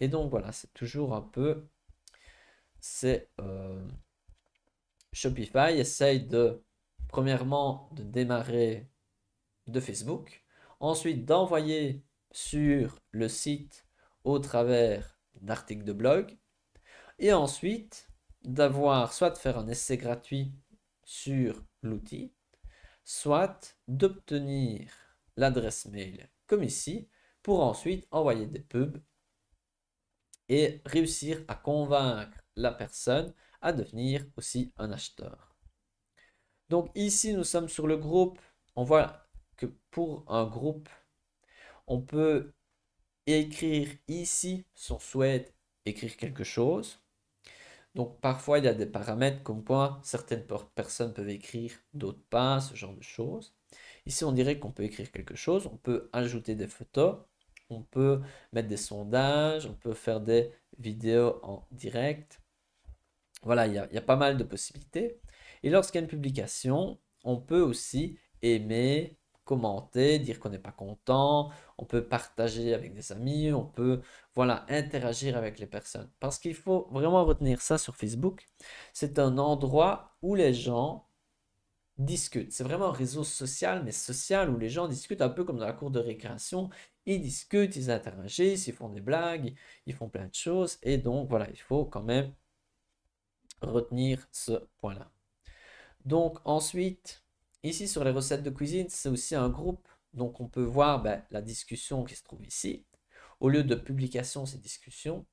Et donc voilà, c'est toujours un peu... C'est... Euh, Shopify essaye de, premièrement, de démarrer de Facebook, ensuite d'envoyer sur le site au travers d'articles de blog, et ensuite d'avoir soit de faire un essai gratuit sur l'outil, soit d'obtenir l'adresse mail comme ici, pour ensuite envoyer des pubs et réussir à convaincre la personne à devenir aussi un acheteur. Donc ici, nous sommes sur le groupe. On voit que pour un groupe, on peut écrire ici son souhait, écrire quelque chose. Donc parfois il y a des paramètres comme quoi certaines personnes peuvent écrire, d'autres pas, ce genre de choses. Ici on dirait qu'on peut écrire quelque chose, on peut ajouter des photos, on peut mettre des sondages, on peut faire des vidéos en direct. Voilà, il y a, il y a pas mal de possibilités. Et lorsqu'il y a une publication, on peut aussi aimer, commenter, dire qu'on n'est pas content, on peut partager avec des amis, on peut voilà, interagir avec les personnes. Parce qu'il faut vraiment retenir ça sur Facebook, c'est un endroit où les gens discutent. C'est vraiment un réseau social, mais social, où les gens discutent un peu comme dans la cour de récréation. Ils discutent, ils interagissent, ils font des blagues, ils font plein de choses. Et donc, voilà, il faut quand même retenir ce point-là. Donc, ensuite, Ici, sur les recettes de cuisine, c'est aussi un groupe. Donc, on peut voir ben, la discussion qui se trouve ici. Au lieu de publication, c'est discussion.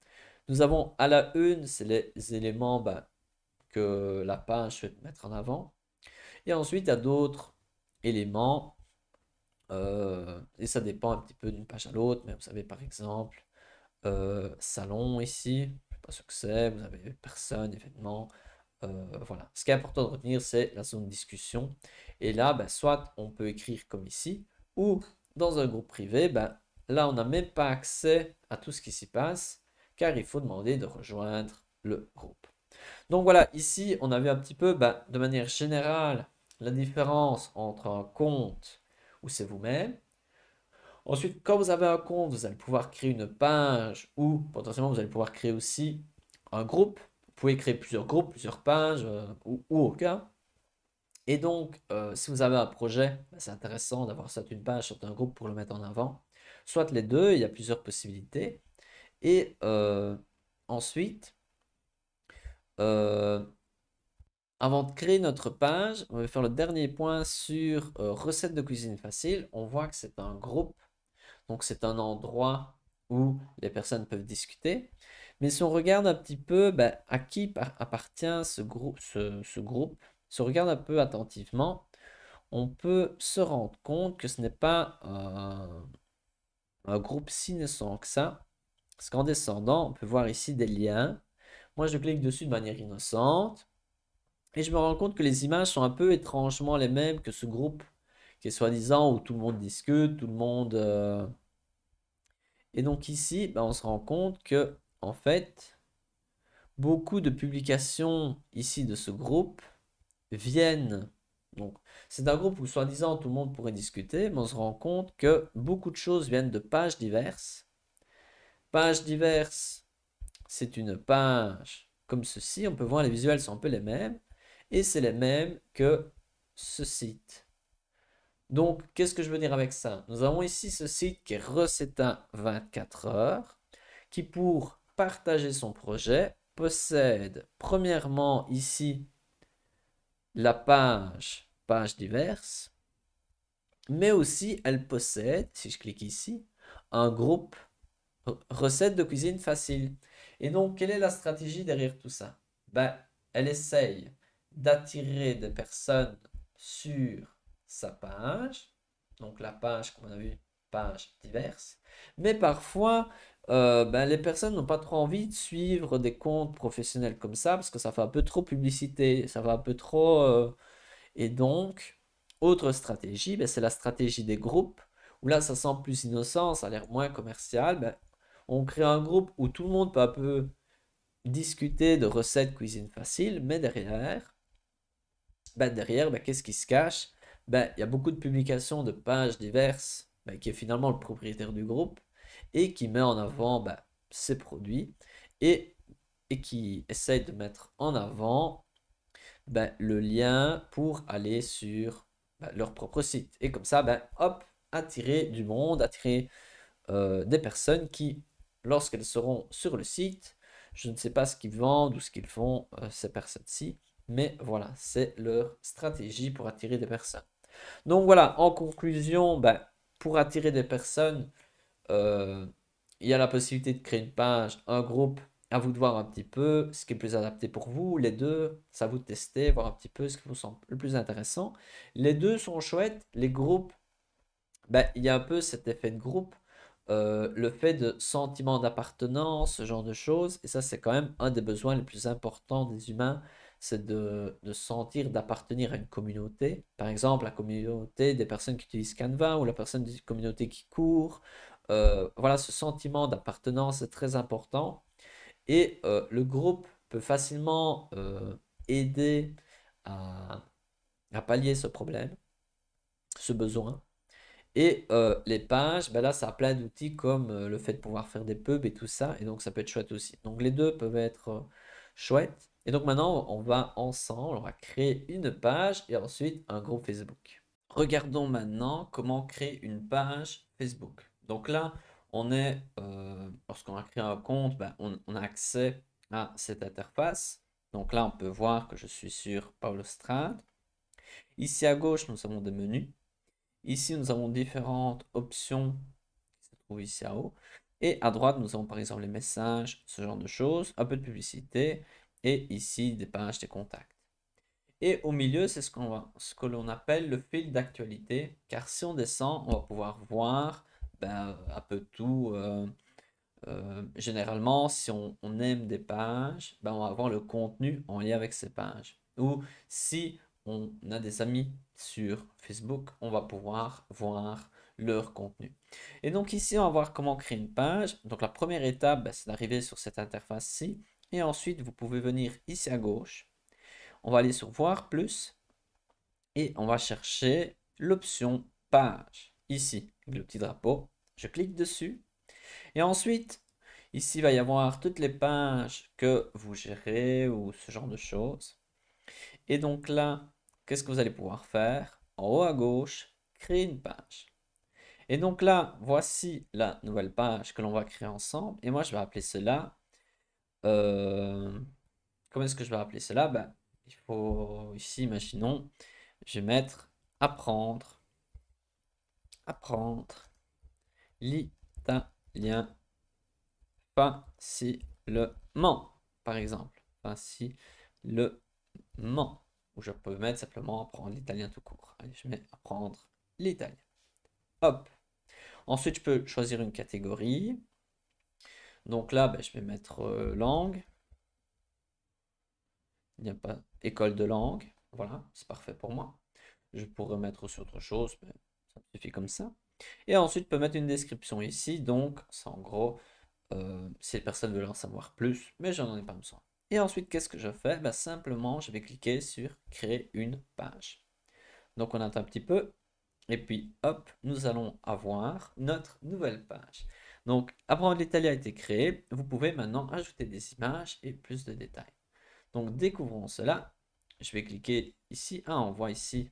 Nous avons à la une, c'est les éléments ben, que la page souhaite mettre en avant. Et ensuite, il y a d'autres éléments. Euh, et ça dépend un petit peu d'une page à l'autre. Mais vous savez, par exemple, euh, salon ici, je ne sais pas ce que c'est. Vous avez personne, événement, euh, voilà. Ce qui est important de retenir, c'est la zone discussion. Et là, bah, soit on peut écrire comme ici, ou dans un groupe privé, bah, là, on n'a même pas accès à tout ce qui s'y passe, car il faut demander de rejoindre le groupe. Donc voilà, ici, on a vu un petit peu, bah, de manière générale, la différence entre un compte où c'est vous-même. Ensuite, quand vous avez un compte, vous allez pouvoir créer une page ou potentiellement vous allez pouvoir créer aussi un groupe vous pouvez créer plusieurs groupes, plusieurs pages euh, ou, aucun. Et donc, euh, si vous avez un projet, bah, c'est intéressant d'avoir soit une page, soit un groupe pour le mettre en avant. Soit les deux, il y a plusieurs possibilités. Et euh, ensuite, avant de créer notre page, on va faire le dernier point sur recettes de cuisine facile. On voit que c'est un groupe, donc c'est un endroit où les personnes peuvent discuter. Mais si on regarde un petit peu bah, à qui appartient ce, groupe, si on regarde un peu attentivement, on peut se rendre compte que ce n'est pas un, groupe si innocent que ça. Parce qu'en descendant, on peut voir ici des liens. Moi, je clique dessus de manière innocente. Et je me rends compte que les images sont un peu étrangement les mêmes que ce groupe qui est soi-disant où tout le monde discute, tout le monde... Euh, et donc ici, bah, on se rend compte que en fait, beaucoup de publications ici de ce groupe viennent. Donc, c'est un groupe où soi-disant tout le monde pourrait discuter, mais on se rend compte que beaucoup de choses viennent de pages diverses. Pages diverses, c'est une page comme ceci. On peut voir les visuels sont un peu les mêmes et c'est les mêmes que ce site. Donc, qu'est-ce que je veux dire avec ça Nous avons ici ce site qui est Recetta 24 heures, qui pour partager son projet possède premièrement ici la page, page diverse mais aussi elle possède, si je clique ici, un groupe recettes de cuisine facile. Et donc, quelle est la stratégie derrière tout ça ben, Elle essaye d'attirer des personnes sur sa page, donc la page qu'on a vu page diverse mais parfois euh, ben, les personnes n'ont pas trop envie de suivre des comptes professionnels comme ça parce que ça fait un peu trop publicité, ça va un peu trop. Euh, et donc, autre stratégie, ben, c'est la stratégie des groupes où là ça sent plus innocent, ça a l'air moins commercial. Ben, on crée un groupe où tout le monde peut un peu discuter de recettes cuisine facile, mais derrière, ben derrière, ben qu'est-ce qui se cache ben, Il y a beaucoup de publications de pages diverses, ben, qui est finalement le propriétaire du groupe, et qui met en mmh. avant bah, ses produits et, et, qui essaye de mettre en avant bah, le lien pour aller sur bah, leur propre site. Et comme ça, hop, attirer du monde, attirer euh, des personnes qui, lorsqu'elles seront sur le site, je ne sais pas ce qu'ils vendent ou ce qu'ils font, euh, ces personnes-ci, mais voilà, c'est leur stratégie pour attirer des personnes. Donc voilà, en conclusion, pour attirer des personnes, euh, il y a la possibilité de créer une page, un groupe, à vous de voir un petit peu ce qui est plus adapté pour vous, les deux, ça vous de tester, voir un petit peu ce qui vous semble le plus intéressant. Les deux sont chouettes, les groupes, ben, il y a un peu cet effet de groupe, euh, le fait de sentiment d'appartenance, ce genre de choses, et ça c'est quand même un des besoins les plus importants des humains, c'est de, sentir d'appartenir à une communauté. Par exemple, la communauté des personnes qui utilisent Canva ou la personne des communauté qui court euh, voilà, ce sentiment d'appartenance est très important. Et euh, le groupe peut facilement euh, aider à, pallier ce problème, ce besoin. Et les pages, ben là, ça a plein d'outils comme le fait de pouvoir faire des pubs et tout ça. Et donc, ça peut être chouette aussi. Donc, les deux peuvent être chouettes. Et donc, maintenant, on va ensemble, on va créer une page et ensuite un groupe Facebook. Regardons maintenant comment créer une page Facebook. Donc là, on est, euh, lorsqu'on a créé un compte, ben, on, a accès à cette interface. Donc là, on peut voir que je suis sur Paolo Strad. Ici à gauche, nous avons des menus. Ici, nous avons différentes options qui se trouvent ici en haut. Et à droite, nous avons par exemple les messages, ce genre de choses, un peu de publicité, et ici des pages des contacts. Et au milieu, c'est ce, ce que l'on appelle le fil d'actualité, car si on descend, on va pouvoir voir ben, un peu tout. Euh, euh, généralement, si on, aime des pages, ben, on va avoir le contenu en lien avec ces pages. Ou si on a des amis sur Facebook, on va pouvoir voir leur contenu. Et donc ici, on va voir comment créer une page. Donc la première étape, ben, c'est d'arriver sur cette interface-ci. Et ensuite, vous pouvez venir ici à gauche. On va aller sur voir plus. Et on va chercher l'option page. Ici, le petit drapeau. Je clique dessus. Et ensuite, ici, il va y avoir toutes les pages que vous gérez ou ce genre de choses. Et donc là, qu'est-ce que vous allez pouvoir faire En haut à gauche, créer une page. Et donc là, voici la nouvelle page que l'on va créer ensemble. Et moi, je vais appeler cela... Euh, comment est-ce que je vais appeler cela ben, Il faut ici, imaginons, je vais mettre apprendre. Apprendre l'italien facilement, par exemple. Facilement. Ou je peux mettre simplement apprendre l'italien tout court. Allez, je mets apprendre l'italien. Hop. Ensuite, je peux choisir une catégorie. Donc là, ben, je vais mettre euh, langue. Il n'y a pas école de langue. Voilà, c'est parfait pour moi. Je pourrais mettre aussi autre chose, mais ça suffit comme ça. Et ensuite, peut mettre une description ici. Donc, c'est en gros, euh, si les personnes veulent en savoir plus, mais je n'en ai pas besoin. Et ensuite, qu'est-ce que je fais ben, Simplement, je vais cliquer sur créer une page. Donc, on attend un petit peu. Et puis, hop, nous allons avoir notre nouvelle page. Donc, Apprendre l'Italie a été créé. Vous pouvez maintenant ajouter des images et plus de détails. Donc, découvrons cela. Je vais cliquer ici. Ah, on voit ici.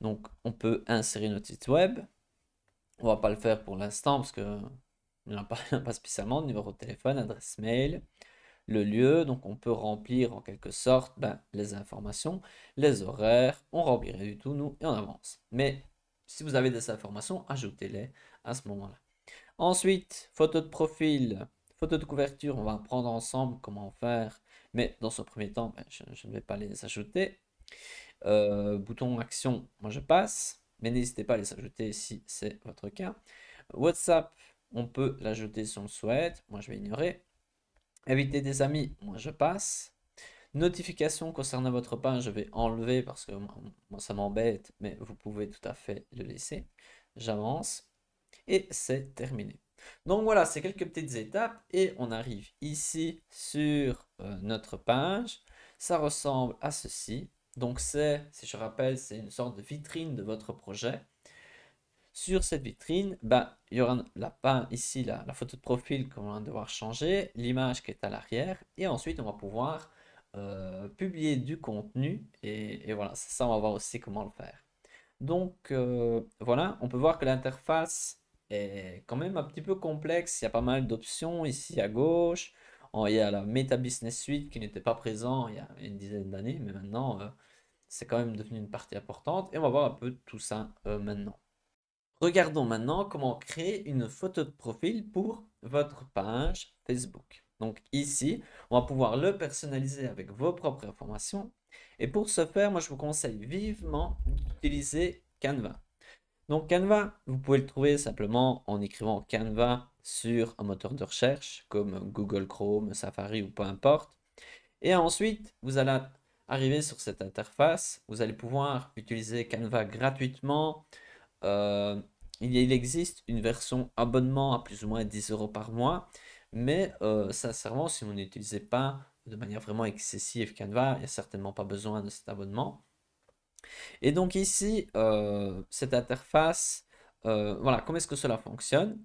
Donc, on peut insérer notre site web. On va pas le faire pour l'instant parce que il n'y pas, spécialement, numéro de téléphone, adresse mail, le lieu, donc on peut remplir en quelque sorte ben, les informations, les horaires, on remplirait du tout nous et on avance. Mais si vous avez des informations, ajoutez-les à ce moment-là. Ensuite, photo de profil, photo de couverture, on va apprendre ensemble comment faire, mais dans ce premier temps, ben, je, ne vais pas les ajouter. Euh, bouton action, moi je passe mais n'hésitez pas à les ajouter si c'est votre cas. WhatsApp, on peut l'ajouter si on le souhaite, moi je vais ignorer. Inviter des amis, moi je passe. Notification concernant votre page, je vais enlever parce que moi, ça m'embête, mais vous pouvez tout à fait le laisser. J'avance et c'est terminé. Donc voilà, c'est quelques petites étapes et on arrive ici sur euh, notre page. Ça ressemble à ceci. Donc c'est, si je rappelle, c'est une sorte de vitrine de votre projet. Sur cette vitrine, ben, il y aura la, ici la, photo de profil qu'on va devoir changer, l'image qui est à l'arrière, et ensuite on va pouvoir euh, publier du contenu, et, voilà, ça on va voir aussi comment le faire. Donc euh, voilà, on peut voir que l'interface est quand même un petit peu complexe, il y a pas mal d'options ici à gauche, il y a la Meta Business Suite qui n'était pas présent il y a une dizaine d'années, mais maintenant, euh, c'est quand même devenu une partie importante et on va voir un peu tout ça euh, maintenant. Regardons maintenant comment créer une photo de profil pour votre page Facebook. Donc ici, on va pouvoir le personnaliser avec vos propres informations. Et pour ce faire, moi je vous conseille vivement d'utiliser Canva. Donc Canva, vous pouvez le trouver simplement en écrivant Canva sur un moteur de recherche comme Google Chrome, Safari ou peu importe. Et ensuite, vous allez Arrivé sur cette interface, vous allez pouvoir utiliser Canva gratuitement. Euh, il existe une version abonnement à plus ou moins 10 euros par mois, mais euh, sincèrement, si vous n'utilisez pas de manière vraiment excessive Canva, il n'y a certainement pas besoin de cet abonnement. Et donc ici, euh, cette interface, voilà, comment est-ce que cela fonctionne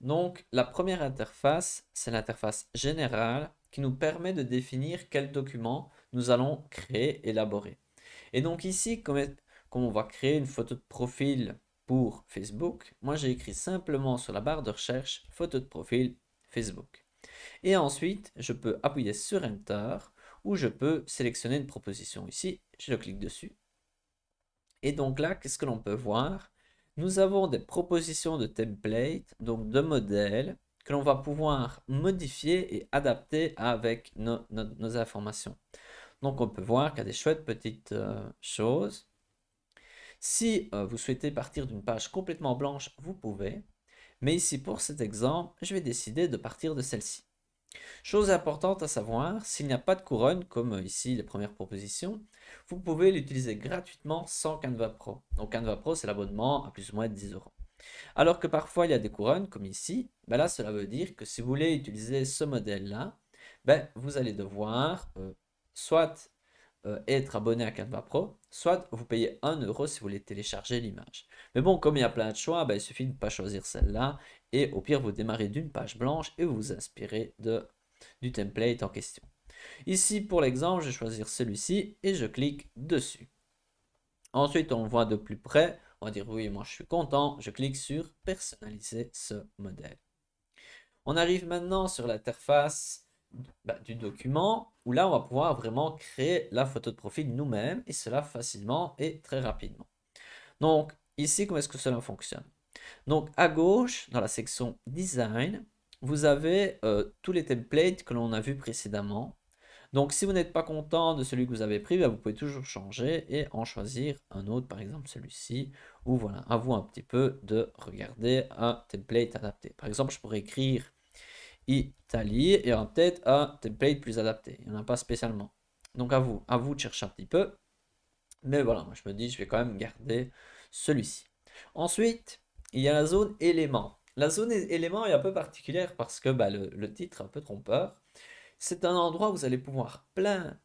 Donc la première interface, c'est l'interface générale qui nous permet de définir quel document nous allons créer, élaborer. Et donc ici, comme, on va créer une photo de profil pour Facebook, moi j'ai écrit simplement sur la barre de recherche photo de profil Facebook. Et ensuite, je peux appuyer sur Enter ou je peux sélectionner une proposition ici. Je le clique dessus. Et donc là, qu'est-ce que l'on peut voir Nous avons des propositions de template, donc de modèles, que l'on va pouvoir modifier et adapter avec nos informations. Donc on peut voir qu'il y a des chouettes petites euh, choses. Si euh, vous souhaitez partir d'une page complètement blanche, vous pouvez. Mais ici pour cet exemple, je vais décider de partir de celle-ci. Chose importante à savoir, s'il n'y a pas de couronne, comme euh, ici les premières propositions, vous pouvez l'utiliser gratuitement sans Canva Pro. Donc Canva Pro, c'est l'abonnement à plus ou moins 10 euros. Alors que parfois il y a des couronnes, comme ici, ben là cela veut dire que si vous voulez utiliser ce modèle-là, ben, vous allez devoir soit euh, être abonné à Canva Pro, soit vous payez 1 euro si vous voulez télécharger l'image. Mais bon, comme il y a plein de choix, bah, il suffit de ne pas choisir celle-là, et au pire, vous démarrez d'une page blanche et vous vous inspirez de, du template en question. Ici, pour l'exemple, je vais choisir celui-ci et je clique dessus. Ensuite, on le voit de plus près. On va dire oui, moi je suis content. Je clique sur personnaliser ce modèle. On arrive maintenant sur l'interface bah, du document où là on va pouvoir vraiment créer la photo de profil nous-mêmes et cela facilement et très rapidement. Donc ici, comment est-ce que cela fonctionne Donc à gauche, dans la section design, vous avez euh, tous les templates que l'on a vu précédemment. Donc si vous n'êtes pas content de celui que vous avez pris, bah, vous pouvez toujours changer et en choisir un autre, par exemple celui-ci, ou voilà, à vous un petit peu de regarder un template adapté. Par exemple, je pourrais écrire Italie et aura peut-être un template plus adapté. Il n'y en a pas spécialement. Donc à vous, à vous de chercher un petit peu. Mais voilà, moi je me dis, je vais quand même garder celui-ci. Ensuite, il y a la zone éléments. La zone éléments est un peu particulière parce que bah, le, titre un peu trompeur. C'est un endroit où vous allez pouvoir plein,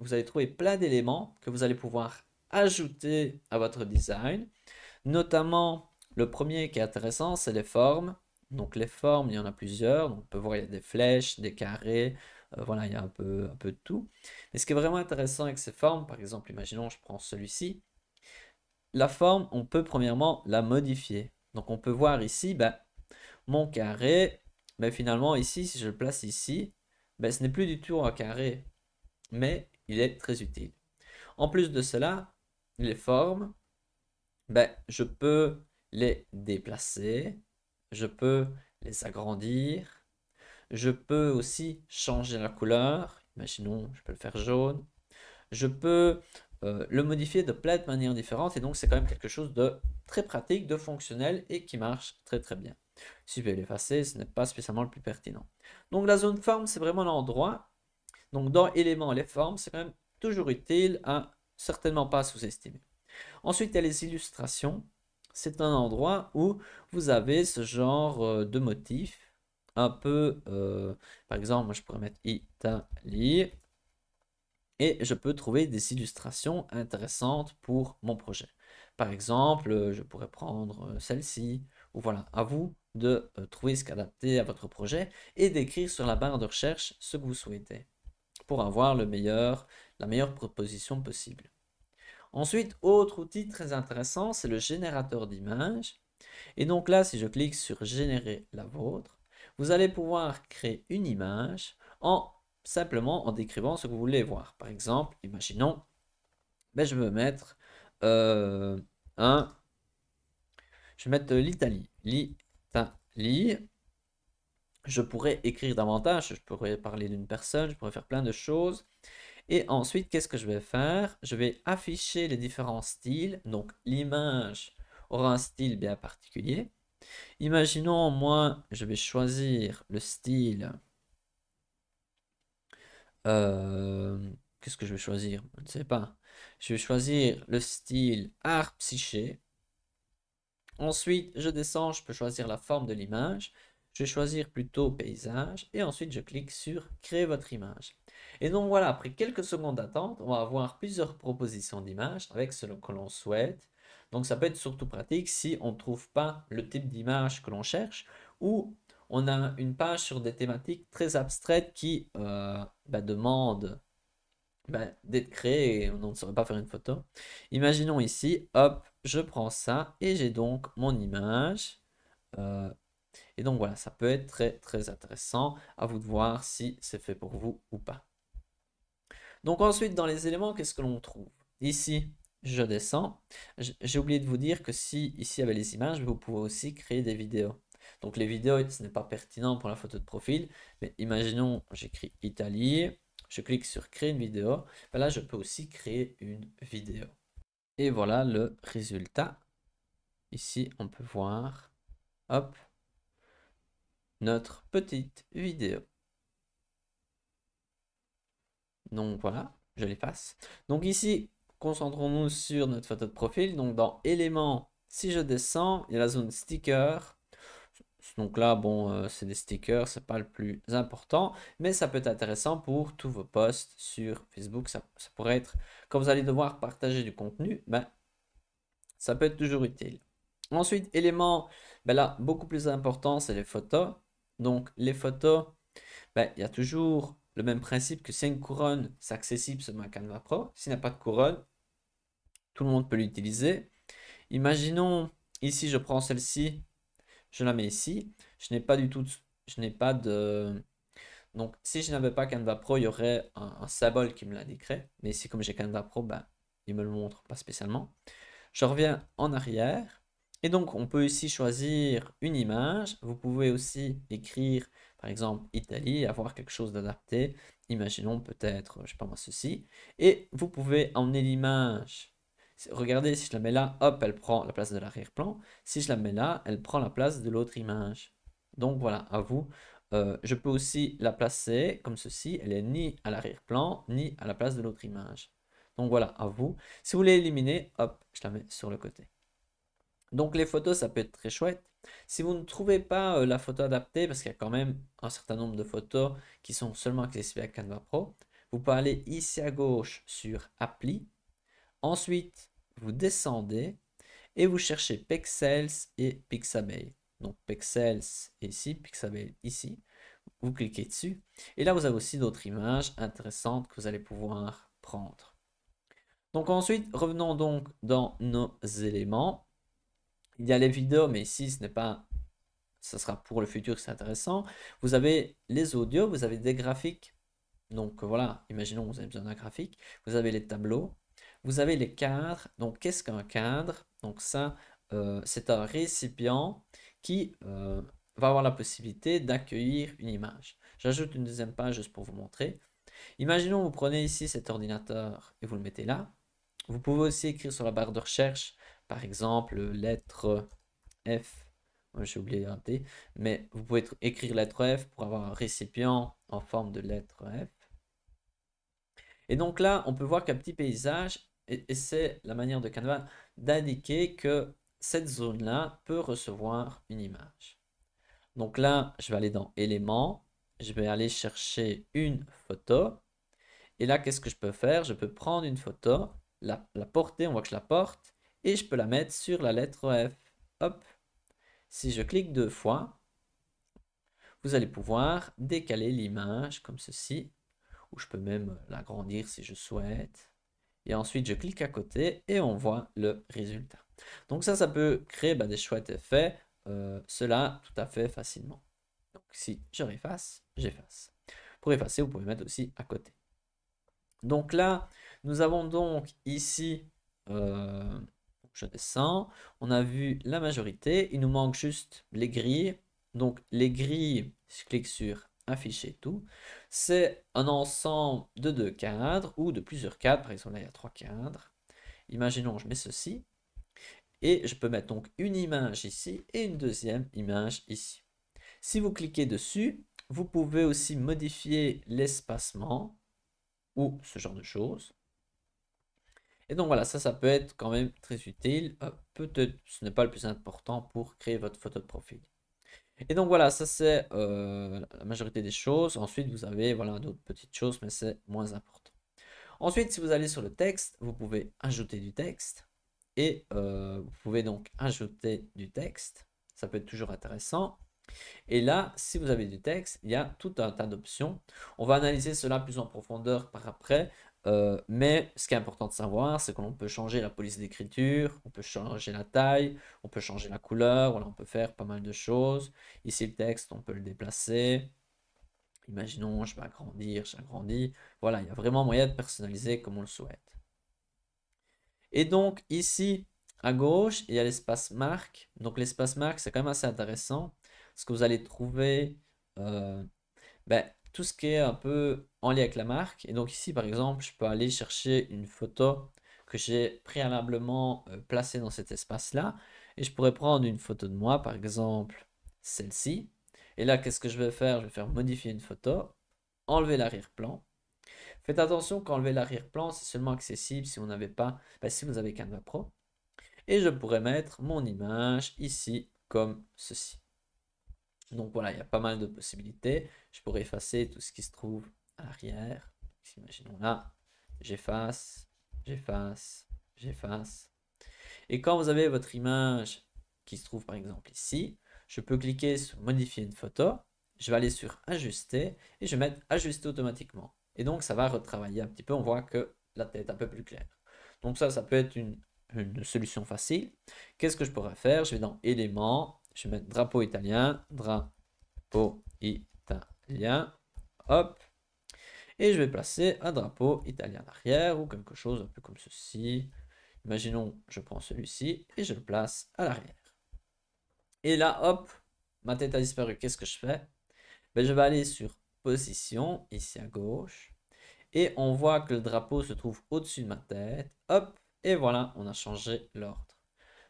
vous allez trouver plein d'éléments que vous allez pouvoir ajouter à votre design. Notamment, le premier qui est intéressant, c'est les formes donc les formes, il y en a plusieurs. on peut voir, il y a des flèches, des carrés, euh, voilà, il y a un peu, de tout. Mais ce qui est vraiment intéressant avec ces formes, par exemple, imaginons, je prends celui-ci. La forme, on peut premièrement la modifier. Donc on peut voir ici, ben, mon carré, mais ben, finalement ici, si je le place ici, ben, ce n'est plus du tout un carré, mais il est très utile. En plus de cela, les formes, je peux les déplacer, je peux les agrandir. Je peux aussi changer la couleur. Imaginons, je peux le faire jaune. Je peux euh, le modifier de plein de manières différentes. Et donc, c'est quand même quelque chose de très pratique, de fonctionnel et qui marche très très bien. Si je vais l'effacer, ce n'est pas spécialement le plus pertinent. Donc, la zone forme, c'est vraiment l'endroit. Donc, dans éléments, les formes, c'est quand même toujours utile à certainement pas sous-estimer. Ensuite, il y a les illustrations c'est un endroit où vous avez ce genre euh, de motifs, Un peu, euh, par exemple, moi je pourrais mettre Italie. Et je peux trouver des illustrations intéressantes pour mon projet. Par exemple, euh, je pourrais prendre celle-ci. Ou voilà, à vous de trouver ce qu'adapter à votre projet et d'écrire sur la barre de recherche ce que vous souhaitez pour avoir le meilleur, la meilleure proposition possible. Ensuite, autre outil très intéressant, c'est le générateur d'images. Et donc là, si je clique sur Générer la vôtre, vous allez pouvoir créer une image en simplement en décrivant ce que vous voulez voir. Par exemple, imaginons, ben je veux mettre euh, un, je vais mettre euh, l'Italie, l'Italie. Je pourrais écrire davantage, je pourrais parler d'une personne, je pourrais faire plein de choses. Et ensuite, qu'est-ce que je vais faire Je vais afficher les différents styles. Donc, l'image aura un style bien particulier. Imaginons, moi, je vais choisir le style... Euh, qu'est-ce que je vais choisir Je ne sais pas. Je vais choisir le style art psyché. Ensuite, je descends, je peux choisir la forme de l'image. Je vais choisir plutôt paysage et ensuite je clique sur créer votre image. Et donc voilà, après quelques secondes d'attente, on va avoir plusieurs propositions d'images avec ce que l'on souhaite. Donc ça peut être surtout pratique si on ne trouve pas le type d'image que l'on cherche ou on a une page sur des thématiques très abstraites qui euh, bah, demandent bah, d'être créées et on ne saurait pas faire une photo. Imaginons ici, hop, je prends ça et j'ai donc mon image. Euh, et donc voilà, ça peut être très très intéressant à vous de voir si c'est fait pour vous ou pas. Donc ensuite, dans les éléments, qu'est-ce que l'on trouve Ici, je descends. J'ai oublié de vous dire que si ici avec les images, vous pouvez aussi créer des vidéos. Donc les vidéos, ce n'est pas pertinent pour la photo de profil, mais imaginons, j'écris Italie, je clique sur créer une vidéo, ben là je peux aussi créer une vidéo. Et voilà le résultat. Ici, on peut voir, hop, notre petite vidéo. Donc voilà, je l'efface. Donc ici, concentrons-nous sur notre photo de profil. Donc dans éléments, si je descends, il y a la zone sticker. Donc là, bon, euh, c'est des stickers, c'est pas le plus important, mais ça peut être intéressant pour tous vos posts sur Facebook. Ça, pourrait être, quand vous allez devoir partager du contenu, ben, ça peut être toujours utile. Ensuite, élément, ben là, beaucoup plus important, c'est les photos. Donc les photos, ben, il y a toujours le même principe que si une couronne, c'est accessible sur ma Canva Pro. S'il n'a pas de couronne, tout le monde peut l'utiliser. Imaginons, ici, je prends celle-ci, je la mets ici. Je n'ai pas du tout, je n'ai pas de... Donc, si je n'avais pas Canva Pro, il y aurait un, symbole qui me l'indiquerait. Mais ici, comme j'ai Canva Pro, ben, il me le montre pas spécialement. Je reviens en arrière. Et donc, on peut ici choisir une image. Vous pouvez aussi écrire par exemple Italie, avoir quelque chose d'adapté. Imaginons peut-être, je ne sais pas moi, ceci. Et vous pouvez emmener l'image. Regardez, si je la mets là, hop, elle prend la place de l'arrière-plan. Si je la mets là, elle prend la place de l'autre image. Donc voilà, à vous. Euh, je peux aussi la placer comme ceci. Elle est ni à l'arrière-plan, ni à la place de l'autre image. Donc voilà, à vous. Si vous voulez éliminer, hop, je la mets sur le côté. Donc les photos, ça peut être très chouette. Si vous ne trouvez pas euh, la photo adaptée, parce qu'il y a quand même un certain nombre de photos qui sont seulement accessibles à Canva Pro, vous pouvez aller ici à gauche sur Appli. Ensuite, vous descendez et vous cherchez Pexels et Pixabay. Donc Pexels ici, Pixabay ici. Vous cliquez dessus. Et là, vous avez aussi d'autres images intéressantes que vous allez pouvoir prendre. Donc ensuite, revenons donc dans nos éléments. Il y a les vidéos, mais ici, ce n'est pas... Ce sera pour le futur, c'est intéressant. Vous avez les audios, vous avez des graphiques. Donc voilà, imaginons vous avez besoin d'un graphique. Vous avez les tableaux. Vous avez les cadres. Donc qu'est-ce qu'un cadre Donc ça, euh, c'est un récipient qui euh, va avoir la possibilité d'accueillir une image. J'ajoute une deuxième page juste pour vous montrer. Imaginons vous prenez ici cet ordinateur et vous le mettez là. Vous pouvez aussi écrire sur la barre de recherche par exemple, lettre F, j'ai oublié un T, mais vous pouvez écrire lettre F pour avoir un récipient en forme de lettre F. Et donc là, on peut voir qu'un petit paysage, et, c'est la manière de Canva d'indiquer que cette zone-là peut recevoir une image. Donc là, je vais aller dans éléments, je vais aller chercher une photo. Et là, qu'est-ce que je peux faire Je peux prendre une photo, la porter, on voit que je la porte et je peux la mettre sur la lettre F. Hop. Si je clique deux fois, vous allez pouvoir décaler l'image comme ceci, ou je peux même l'agrandir si je souhaite. Et ensuite, je clique à côté et on voit le résultat. Donc ça, ça peut créer bah, des chouettes effets, euh, cela tout à fait facilement. Donc si je réface, j'efface. Pour effacer, vous pouvez mettre aussi à côté. Donc là, nous avons donc ici euh, je descends. On a vu la majorité. Il nous manque juste les grilles. Donc les grilles, je clique sur afficher tout. C'est un ensemble de deux cadres ou de plusieurs cadres. Par exemple, là, il y a trois cadres. Imaginons, je mets ceci. Et je peux mettre donc une image ici et une deuxième image ici. Si vous cliquez dessus, vous pouvez aussi modifier l'espacement ou ce genre de choses. Et donc voilà, ça, ça peut être quand même très utile. Peut-être ce n'est pas le plus important pour créer votre photo de profil. Et donc voilà, ça c'est euh, la majorité des choses. Ensuite, vous avez voilà d'autres petites choses, mais c'est moins important. Ensuite, si vous allez sur le texte, vous pouvez ajouter du texte. Et euh, vous pouvez donc ajouter du texte. Ça peut être toujours intéressant. Et là, si vous avez du texte, il y a tout un tas d'options. On va analyser cela plus en profondeur par après, euh, mais ce qui est important de savoir, c'est qu'on peut changer la police d'écriture, on peut changer la taille, on peut changer la couleur, on peut faire pas mal de choses. Ici, le texte, on peut le déplacer. Imaginons, je vais agrandir, j'agrandis. Voilà, il y a vraiment moyen de personnaliser comme on le souhaite. Et donc, ici, à gauche, il y a l'espace marque. Donc, l'espace marque, c'est quand même assez intéressant. Ce que vous allez trouver... Euh, ben, tout ce qui est un peu en lien avec la marque. Et donc ici, par exemple, je peux aller chercher une photo que j'ai préalablement euh, placée dans cet espace-là. Et je pourrais prendre une photo de moi, par exemple celle-ci. Et là, qu'est-ce que je vais faire Je vais faire modifier une photo, enlever l'arrière-plan. Faites attention qu'enlever l'arrière-plan, c'est seulement accessible si vous n'avez pas, bah, si vous avez Canva Pro. Et je pourrais mettre mon image ici comme ceci. Donc voilà, il y a pas mal de possibilités. Je pourrais effacer tout ce qui se trouve à l'arrière. Imaginons là, j'efface, j'efface, j'efface. Et quand vous avez votre image qui se trouve par exemple ici, je peux cliquer sur modifier une photo, je vais aller sur ajuster et je vais mettre ajuster automatiquement. Et donc ça va retravailler un petit peu, on voit que la tête est un peu plus claire. Donc ça, ça peut être une, solution facile. Qu'est-ce que je pourrais faire Je vais dans éléments, je vais mettre drapeau italien, drapeau italien, hop. Et je vais placer un drapeau italien à arrière ou quelque chose un peu comme ceci. Imaginons, je prends celui-ci et je le place à l'arrière. Et là, hop, ma tête a disparu. Qu'est-ce que je fais ben, Je vais aller sur position, ici à gauche. Et on voit que le drapeau se trouve au-dessus de ma tête. Hop, et voilà, on a changé l'ordre.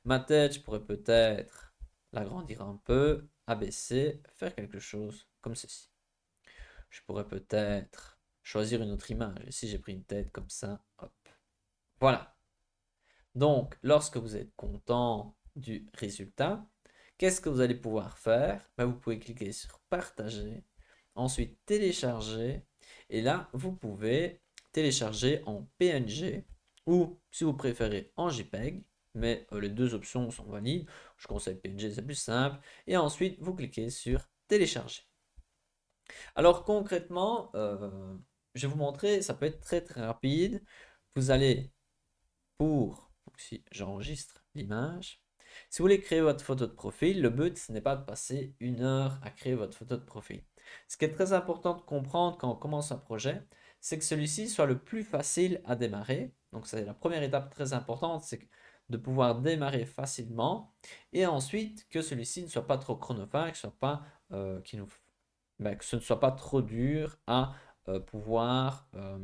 Ma tête, je pourrais peut-être l'agrandir un peu, abaisser, faire quelque chose comme ceci. Je pourrais peut-être choisir une autre image. Ici, j'ai pris une tête comme ça. Hop. Voilà. Donc, lorsque vous êtes content du résultat, qu'est-ce que vous allez pouvoir faire bah, Vous pouvez cliquer sur partager, ensuite télécharger, et là, vous pouvez télécharger en PNG ou, si vous préférez, en JPEG mais euh, les deux options sont valides. Je conseille PNG, c'est plus simple. Et ensuite, vous cliquez sur télécharger. Alors concrètement, euh, je vais vous montrer, ça peut être très très rapide. Vous allez pour, si j'enregistre l'image, si vous voulez créer votre photo de profil, le but ce n'est pas de passer une heure à créer votre photo de profil. Ce qui est très important de comprendre quand on commence un projet, c'est que celui-ci soit le plus facile à démarrer. Donc c'est la première étape très importante, c'est que de pouvoir démarrer facilement et ensuite que celui-ci ne soit pas trop chronophage, que, pas, euh, bah, ce ne soit pas trop dur à euh, pouvoir euh,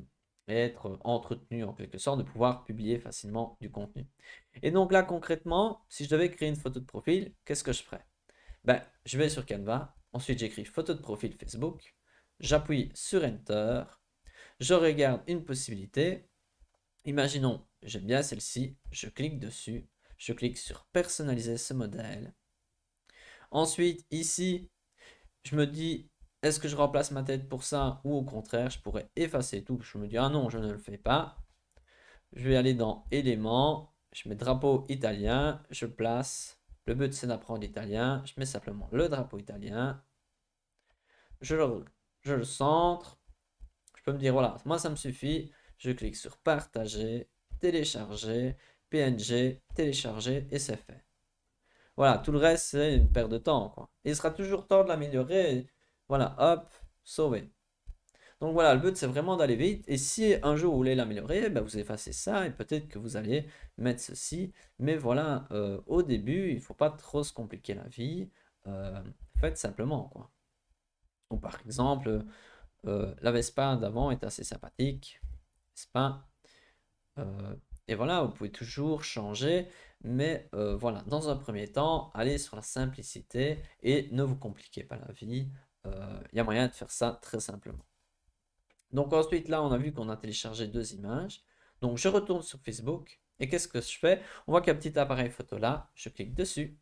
être entretenu en quelque sorte, de pouvoir publier facilement du contenu. Et donc là concrètement, si je devais créer une photo de profil, qu'est-ce que je ferais ben, Je vais sur Canva, ensuite j'écris photo de profil Facebook, j'appuie sur Enter, je regarde une possibilité, Imaginons, j'aime bien celle-ci, je clique dessus, je clique sur personnaliser ce modèle. Ensuite, ici, je me dis, est-ce que je remplace ma tête pour ça ou au contraire, je pourrais effacer tout. Je me dis, ah non, je ne le fais pas. Je vais aller dans éléments, je mets drapeau italien, je place. Le but, c'est d'apprendre l'italien. Je mets simplement le drapeau italien. je le centre. Je peux me dire, voilà, moi, ça me suffit. Je clique sur partager, télécharger, PNG, télécharger et c'est fait. Voilà, tout le reste, c'est une perte de temps. il sera toujours temps de l'améliorer. Voilà, hop, sauver. Donc voilà, le but, c'est vraiment d'aller vite. Et si un jour vous voulez l'améliorer, bah, vous effacez ça et peut-être que vous allez mettre ceci. Mais voilà, euh, au début, il ne faut pas trop se compliquer la vie. Euh, faites simplement, quoi. par exemple, euh, la Vespa d'avant est assez sympathique n'est-ce pas euh, Et voilà, vous pouvez toujours changer, mais euh, voilà, dans un premier temps, allez sur la simplicité et ne vous compliquez pas la vie. Il euh, y a moyen de faire ça très simplement. Donc ensuite, là, on a vu qu'on a téléchargé deux images. Donc je retourne sur Facebook et qu'est-ce que je fais On voit qu'il y a un petit appareil photo là, je clique dessus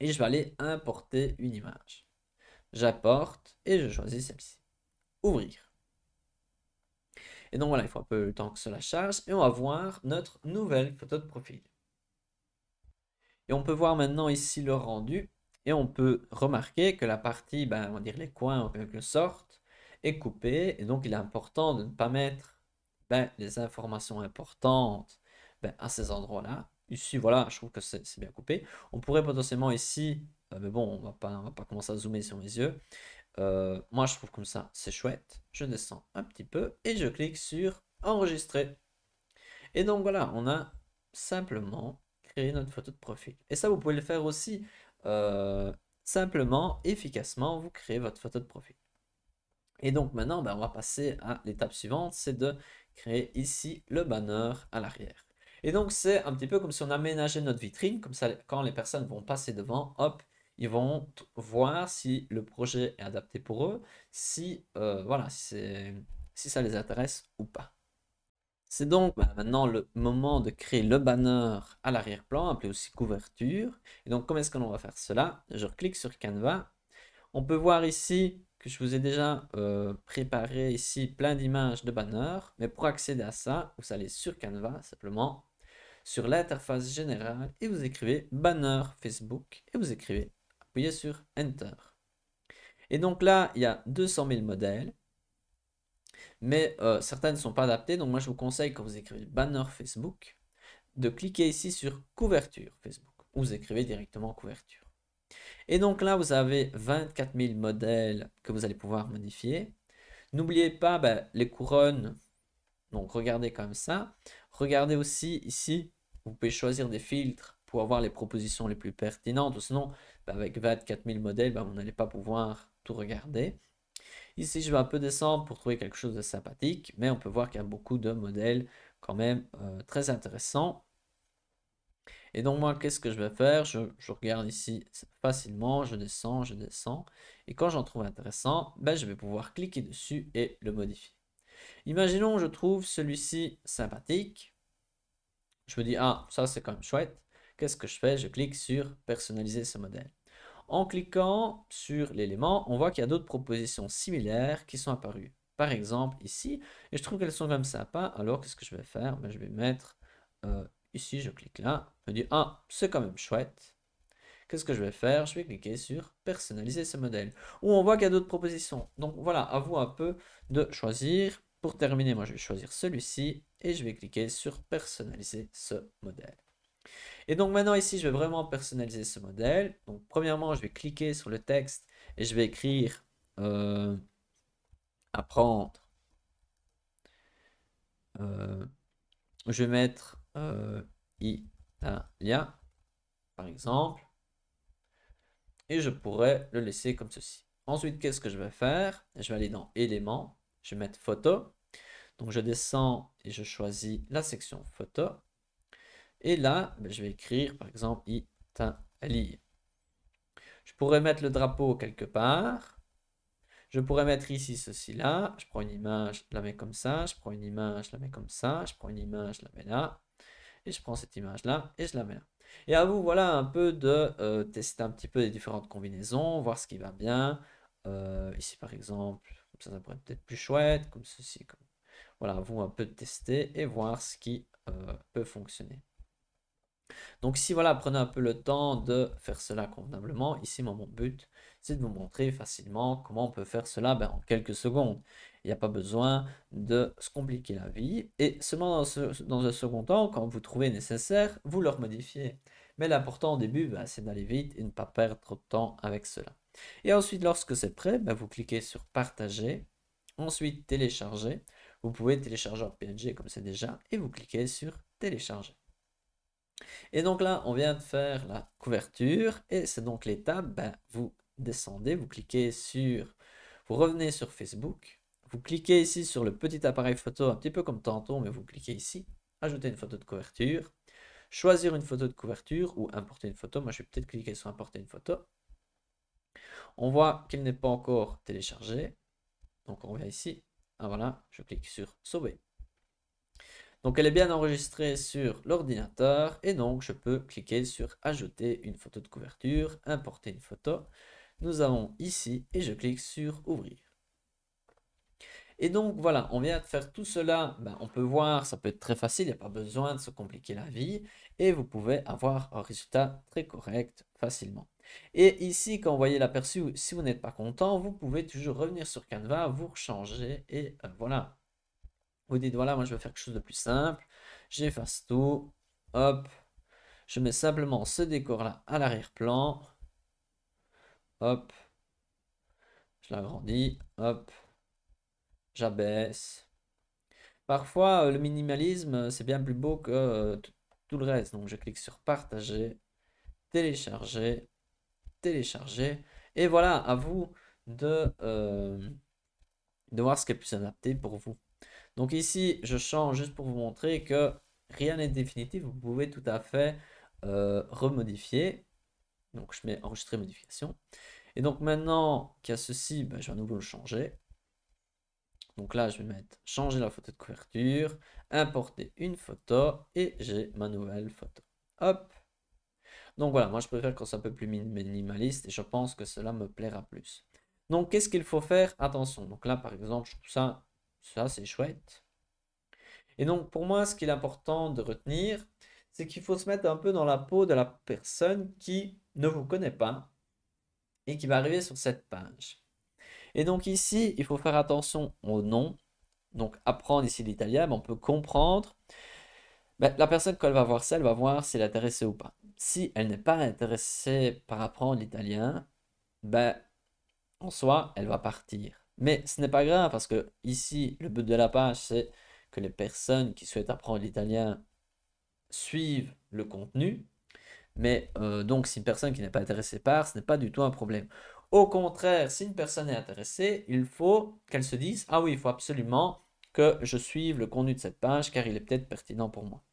et je vais aller importer une image. J'apporte et je choisis celle-ci. Ouvrir. Et donc voilà, il faut un peu le temps que cela charge. Et on va voir notre nouvelle photo de profil. Et on peut voir maintenant ici le rendu. Et on peut remarquer que la partie, ben, on va dire les coins en quelque sorte, est coupée. Et donc il est important de ne pas mettre ben, les informations importantes ben, à ces endroits-là. Ici, voilà, je trouve que c'est bien coupé. On pourrait potentiellement ici, euh, mais bon, on ne va pas commencer à zoomer sur mes yeux, euh, moi, je trouve comme ça, c'est chouette. Je descends un petit peu et je clique sur enregistrer. Et donc voilà, on a simplement créé notre photo de profil. Et ça, vous pouvez le faire aussi euh, simplement, efficacement, vous créez votre photo de profil. Et donc maintenant, ben, on va passer à l'étape suivante, c'est de créer ici le banner à l'arrière. Et donc c'est un petit peu comme si on aménageait notre vitrine, comme ça quand les personnes vont passer devant, hop, ils vont voir si le projet est adapté pour eux, si, euh, voilà, ça les intéresse ou pas. C'est donc bah, maintenant le moment de créer le banner à l'arrière-plan, appelé aussi couverture. Et donc, comment est-ce qu'on va faire cela Je clique sur Canva. On peut voir ici que je vous ai déjà euh, préparé ici plein d'images de banners. Mais pour accéder à ça, vous allez sur Canva, simplement, sur l'interface générale, et vous écrivez banner Facebook, et vous écrivez appuyez sur Enter. Et donc là, il y a 200 000 modèles, mais euh, certains ne sont pas adaptés. Donc moi, je vous conseille quand vous écrivez banner Facebook, de cliquer ici sur couverture Facebook. Vous écrivez directement couverture. Et donc là, vous avez 24 000 modèles que vous allez pouvoir modifier. N'oubliez pas ben, les couronnes. Donc regardez comme ça. Regardez aussi ici, vous pouvez choisir des filtres pour avoir les propositions les plus pertinentes. Ou sinon, avec 24 000 modèles, vous ben, on n'allait pas pouvoir tout regarder. Ici, je vais un peu descendre pour trouver quelque chose de sympathique, mais on peut voir qu'il y a beaucoup de modèles quand même euh, très intéressants. Et donc moi, qu'est-ce que je vais faire je, regarde ici facilement, je descends, je descends. Et quand j'en trouve intéressant, ben, je vais pouvoir cliquer dessus et le modifier. Imaginons, je trouve celui-ci sympathique. Je me dis, ah, ça c'est quand même chouette qu'est-ce que je fais Je clique sur personnaliser ce modèle. En cliquant sur l'élément, on voit qu'il y a d'autres propositions similaires qui sont apparues. Par exemple, ici, et je trouve qu'elles sont même sympas. Alors, qu'est-ce que je vais faire ben, Je vais mettre euh, ici, je clique là. Je me dis, ah, c'est quand même chouette. Qu'est-ce que je vais faire Je vais cliquer sur personnaliser ce modèle. Ou on voit qu'il y a d'autres propositions. Donc voilà, à vous un peu de choisir. Pour terminer, moi je vais choisir celui-ci et je vais cliquer sur personnaliser ce modèle. Et donc maintenant ici, je vais vraiment personnaliser ce modèle. Donc premièrement, je vais cliquer sur le texte et je vais écrire euh, apprendre. Euh, je vais mettre euh, Italia », par exemple. Et je pourrais le laisser comme ceci. Ensuite, qu'est-ce que je vais faire Je vais aller dans éléments. Je vais mettre photo. Donc je descends et je choisis la section photo. Et là, ben, je vais écrire par exemple Italie. Je pourrais mettre le drapeau quelque part. Je pourrais mettre ici ceci là. Je prends une image, je la mets comme ça. Je prends une image, je la mets comme ça. Je prends une image, je la mets là. Et je prends cette image là et je la mets là. Et à vous, voilà un peu de euh, tester un petit peu les différentes combinaisons, voir ce qui va bien. Euh, ici par exemple, comme ça, ça pourrait être peut-être plus chouette, comme ceci. Voilà, à vous un peu de tester et voir ce qui euh, peut fonctionner. Donc si voilà, prenez un peu le temps de faire cela convenablement. Ici, mon but, c'est de vous montrer facilement comment on peut faire cela ben, en quelques secondes. Il n'y a pas besoin de se compliquer la vie. Et seulement dans, un second temps, quand vous trouvez nécessaire, vous le remodifiez. Mais l'important au début, ben, c'est d'aller vite et ne pas perdre trop de temps avec cela. Et ensuite, lorsque c'est prêt, ben, vous cliquez sur partager, ensuite télécharger. Vous pouvez télécharger en PNG comme c'est déjà et vous cliquez sur télécharger. Et donc là, on vient de faire la couverture et c'est donc l'étape, ben, vous descendez, vous cliquez sur, vous revenez sur Facebook, vous cliquez ici sur le petit appareil photo, un petit peu comme tantôt, mais vous cliquez ici, ajouter une photo de couverture, choisir une photo de couverture ou importer une photo. Moi, je vais peut-être cliquer sur importer une photo. On voit qu'il n'est pas encore téléchargé. Donc, on vient ici. Ah voilà, je clique sur sauver. Donc elle est bien enregistrée sur l'ordinateur et donc je peux cliquer sur ajouter une photo de couverture, importer une photo. Nous avons ici et je clique sur ouvrir. Et donc voilà, on vient de faire tout cela, ben, on peut voir, ça peut être très facile, il n'y a pas besoin de se compliquer la vie et vous pouvez avoir un résultat très correct facilement. Et ici, quand vous voyez l'aperçu, si vous n'êtes pas content, vous pouvez toujours revenir sur Canva, vous changer et euh, voilà, vous dites, voilà, moi je veux faire quelque chose de plus simple. J'efface tout. Hop. Je mets simplement ce décor-là à l'arrière-plan. Hop. Je l'agrandis. Hop. J'abaisse. Parfois, euh, le minimalisme, euh, c'est bien plus beau que euh, tout le reste. Donc, je clique sur partager, télécharger, télécharger. Et voilà, à vous de, de voir ce qui est plus adapté pour vous. Donc ici, je change juste pour vous montrer que rien n'est définitif. Vous pouvez tout à fait euh, remodifier. Donc je mets enregistrer modification. Et donc maintenant qu'il y a ceci, ben, je vais à nouveau le changer. Donc là, je vais mettre changer la photo de couverture, importer une photo et j'ai ma nouvelle photo. Hop Donc voilà, moi je préfère quand c'est un peu plus minimaliste et je pense que cela me plaira plus. Donc qu'est-ce qu'il faut faire Attention, donc là par exemple, je trouve ça ça, c'est chouette. Et donc, pour moi, ce qu'il est important de retenir, c'est qu'il faut se mettre un peu dans la peau de la personne qui ne vous connaît pas et qui va arriver sur cette page. Et donc ici, il faut faire attention au nom. Donc apprendre ici l'italien, on peut comprendre. Ben, la personne, quand elle va voir ça, elle va voir si elle est intéressée ou pas. Si elle n'est pas intéressée par apprendre l'italien, ben, en soi, elle va partir. Mais ce n'est pas grave parce que ici, le but de la page, c'est que les personnes qui souhaitent apprendre l'italien suivent le contenu. Mais euh, donc, si une personne qui n'est pas intéressée par, ce n'est pas du tout un problème. Au contraire, si une personne est intéressée, il faut qu'elle se dise Ah oui, il faut absolument que je suive le contenu de cette page car il est peut-être pertinent pour moi.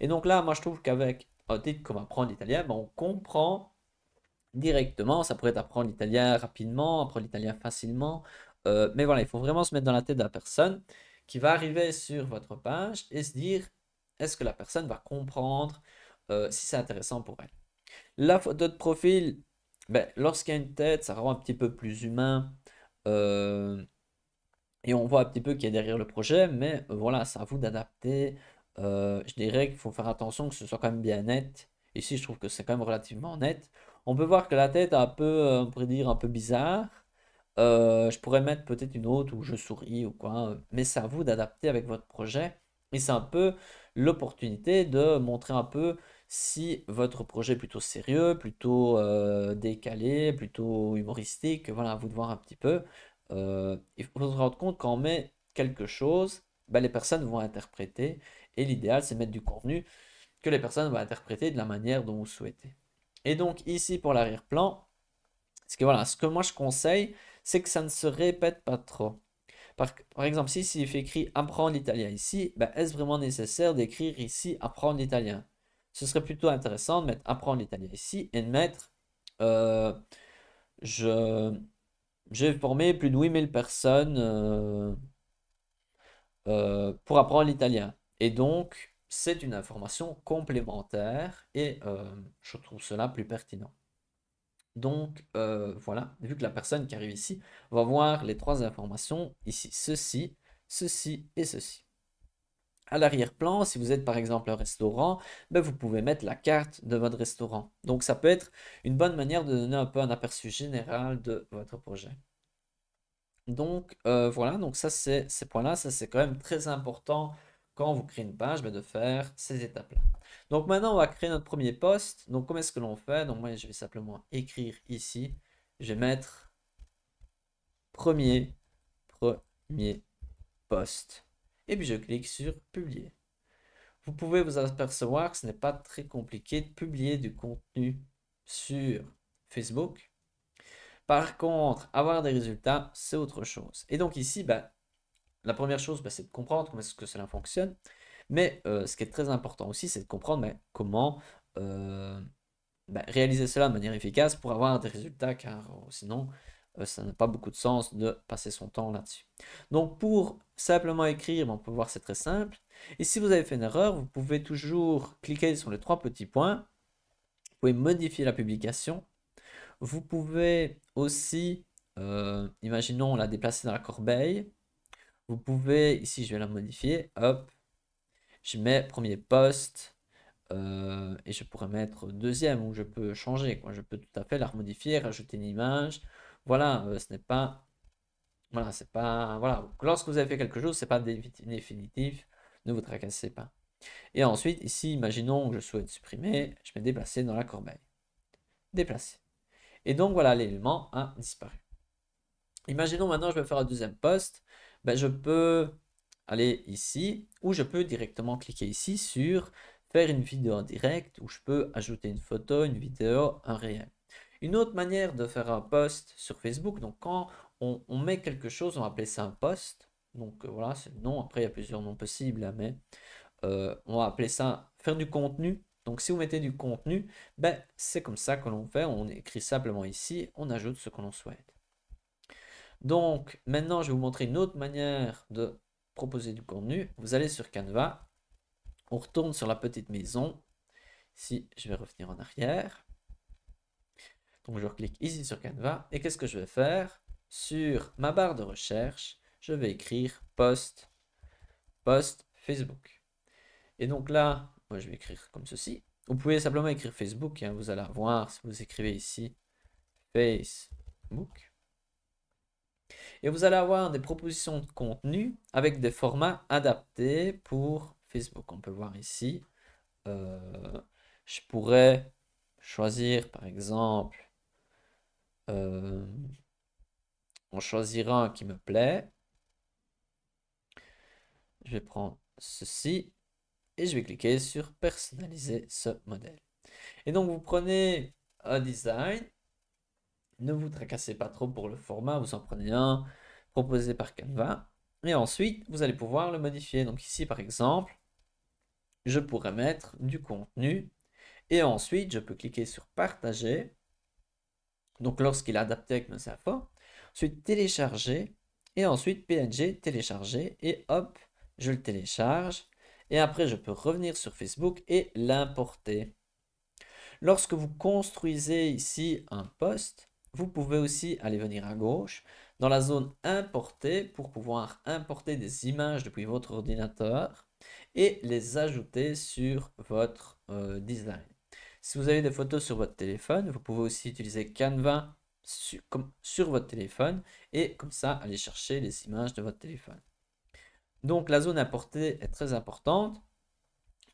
Et donc là, moi je trouve qu'avec un titre comme Apprendre l'italien, ben, on comprend directement, ça pourrait être apprendre l'italien rapidement, apprendre l'italien facilement, euh, mais voilà, il faut vraiment se mettre dans la tête de la personne qui va arriver sur votre page et se dire est-ce que la personne va comprendre euh, si c'est intéressant pour elle. La photo de profil, ben, lorsqu'il y a une tête, ça rend un petit peu plus humain. Euh, et on voit un petit peu qui est derrière le projet, mais voilà, c'est à vous d'adapter. je dirais qu'il faut faire attention que ce soit quand même bien net. Ici, je trouve que c'est quand même relativement net. On peut voir que la tête est un peu, on pourrait dire, un peu bizarre. Euh, je pourrais mettre peut-être une autre où je souris ou quoi, hein. mais c'est à vous d'adapter avec votre projet. Et c'est un peu l'opportunité de montrer un peu si votre projet est plutôt sérieux, plutôt euh, décalé, plutôt humoristique. Voilà, à vous de voir un petit peu. Euh, il faut se rendre compte quand on met quelque chose, bah, les personnes vont interpréter. Et l'idéal, c'est mettre du contenu que les personnes vont interpréter de la manière dont vous souhaitez. Et donc ici, pour l'arrière-plan, ce que, voilà, ce que moi je conseille, c'est que ça ne se répète pas trop. Par, exemple, si s'il fait écrit apprendre l'italien ici, ben, est-ce vraiment nécessaire d'écrire ici apprendre l'italien Ce serait plutôt intéressant de mettre apprendre l'italien ici et de mettre euh, je j'ai formé plus de 8000 personnes euh, euh, pour apprendre l'italien. Et donc, c'est une information complémentaire et je trouve cela plus pertinent. Donc euh, voilà, vu que la personne qui arrive ici va voir les trois informations ici, ceci, ceci et ceci. À l'arrière-plan, si vous êtes par exemple un restaurant, ben, vous pouvez mettre la carte de votre restaurant. Donc ça peut être une bonne manière de donner un peu un aperçu général de votre projet. Donc euh, voilà, donc ça c'est ces points-là, ça c'est quand même très important quand vous créez une page, ben de faire ces étapes-là. Donc maintenant, on va créer notre premier poste. Donc comment est-ce que l'on fait Donc moi, je vais simplement écrire ici. Je vais mettre premier, premier poste. Et puis je clique sur publier. Vous pouvez vous apercevoir que ce n'est pas très compliqué de publier du contenu sur Facebook. Par contre, avoir des résultats, c'est autre chose. Et donc ici, ben, la première chose, bah, c'est de comprendre comment est-ce que cela fonctionne. Mais euh, ce qui est très important aussi, c'est de comprendre bah, comment euh, bah, réaliser cela de manière efficace pour avoir des résultats, car euh, sinon, ça n'a pas beaucoup de sens de passer son temps là-dessus. Donc pour simplement écrire, on peut voir c'est très simple. Et si vous avez fait une erreur, vous pouvez toujours cliquer sur les trois petits points. Vous pouvez modifier la publication. Vous pouvez aussi, imaginons, la déplacer dans la corbeille vous pouvez, ici je vais la modifier, hop, je mets premier poste euh, et je pourrais mettre deuxième ou je peux changer, je peux tout à fait la modifier, rajouter une image. Voilà, euh, ce n'est pas, voilà, c'est pas, voilà. lorsque vous avez fait quelque chose, c'est pas définitif, ne vous tracassez pas. Et ensuite, ici, imaginons que je souhaite supprimer, je vais déplacer dans la corbeille. Déplacer. Et donc voilà, l'élément a disparu. Imaginons maintenant, je vais faire un deuxième poste ben, je peux aller ici ou je peux directement cliquer ici sur faire une vidéo en direct ou je peux ajouter une photo, une vidéo, un réel. Une autre manière de faire un post sur Facebook, donc quand on, met quelque chose, on va appeler ça un post. Donc euh, voilà, c'est le nom. Après, il y a plusieurs noms possibles, hein, mais euh, on va appeler ça faire du contenu. Donc si vous mettez du contenu, ben, c'est comme ça que l'on fait. On écrit simplement ici, on ajoute ce que l'on souhaite. Donc maintenant, je vais vous montrer une autre manière de proposer du contenu. Vous allez sur Canva, on retourne sur la petite maison. Si je vais revenir en arrière. Donc je clique ici sur Canva et qu'est-ce que je vais faire Sur ma barre de recherche, je vais écrire post, post Facebook. Et donc là, moi je vais écrire comme ceci. Vous pouvez simplement écrire Facebook, hein. vous allez voir si vous écrivez ici Facebook. Et vous allez avoir des propositions de contenu avec des formats adaptés pour Facebook. On peut voir ici, euh, je pourrais choisir par exemple, euh, on choisira un qui me plaît. Je vais prendre ceci et je vais cliquer sur personnaliser ce modèle. Et donc vous prenez un design ne vous tracassez pas trop pour le format, vous en prenez un proposé par Canva. Et ensuite, vous allez pouvoir le modifier. Donc ici, par exemple, je pourrais mettre du contenu. Et ensuite, je peux cliquer sur partager. Donc lorsqu'il est adapté avec mes infos. Ensuite, télécharger. Et ensuite, PNG, télécharger. Et hop, je le télécharge. Et après, je peux revenir sur Facebook et l'importer. Lorsque vous construisez ici un post, vous pouvez aussi aller venir à gauche dans la zone importée pour pouvoir importer des images depuis votre ordinateur et les ajouter sur votre euh, design. Si vous avez des photos sur votre téléphone, vous pouvez aussi utiliser Canva sur votre téléphone et comme ça aller chercher les images de votre téléphone. Donc la zone importée est très importante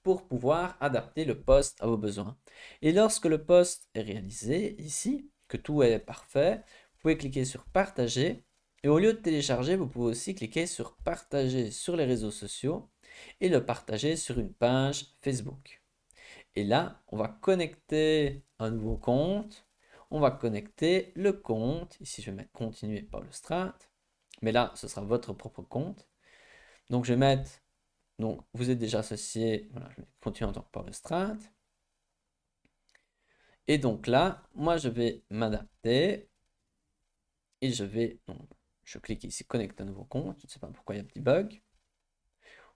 pour pouvoir adapter le poste à vos besoins. Et lorsque le poste est réalisé ici, tout est parfait, vous pouvez cliquer sur partager. Et au lieu de télécharger, vous pouvez aussi cliquer sur partager sur les réseaux sociaux et le partager sur une page Facebook. Et là, on va connecter un nouveau compte. On va connecter le compte. Ici, je vais mettre continuer par le strat. Mais là, ce sera votre propre compte. Donc, je vais mettre, donc, vous êtes déjà associé. Voilà, je vais continuer en tant que par le strat. Et donc là, moi, je vais m'adapter. Et je vais... je clique ici, connecte un nouveau compte. Je ne sais pas pourquoi il y a un petit bug.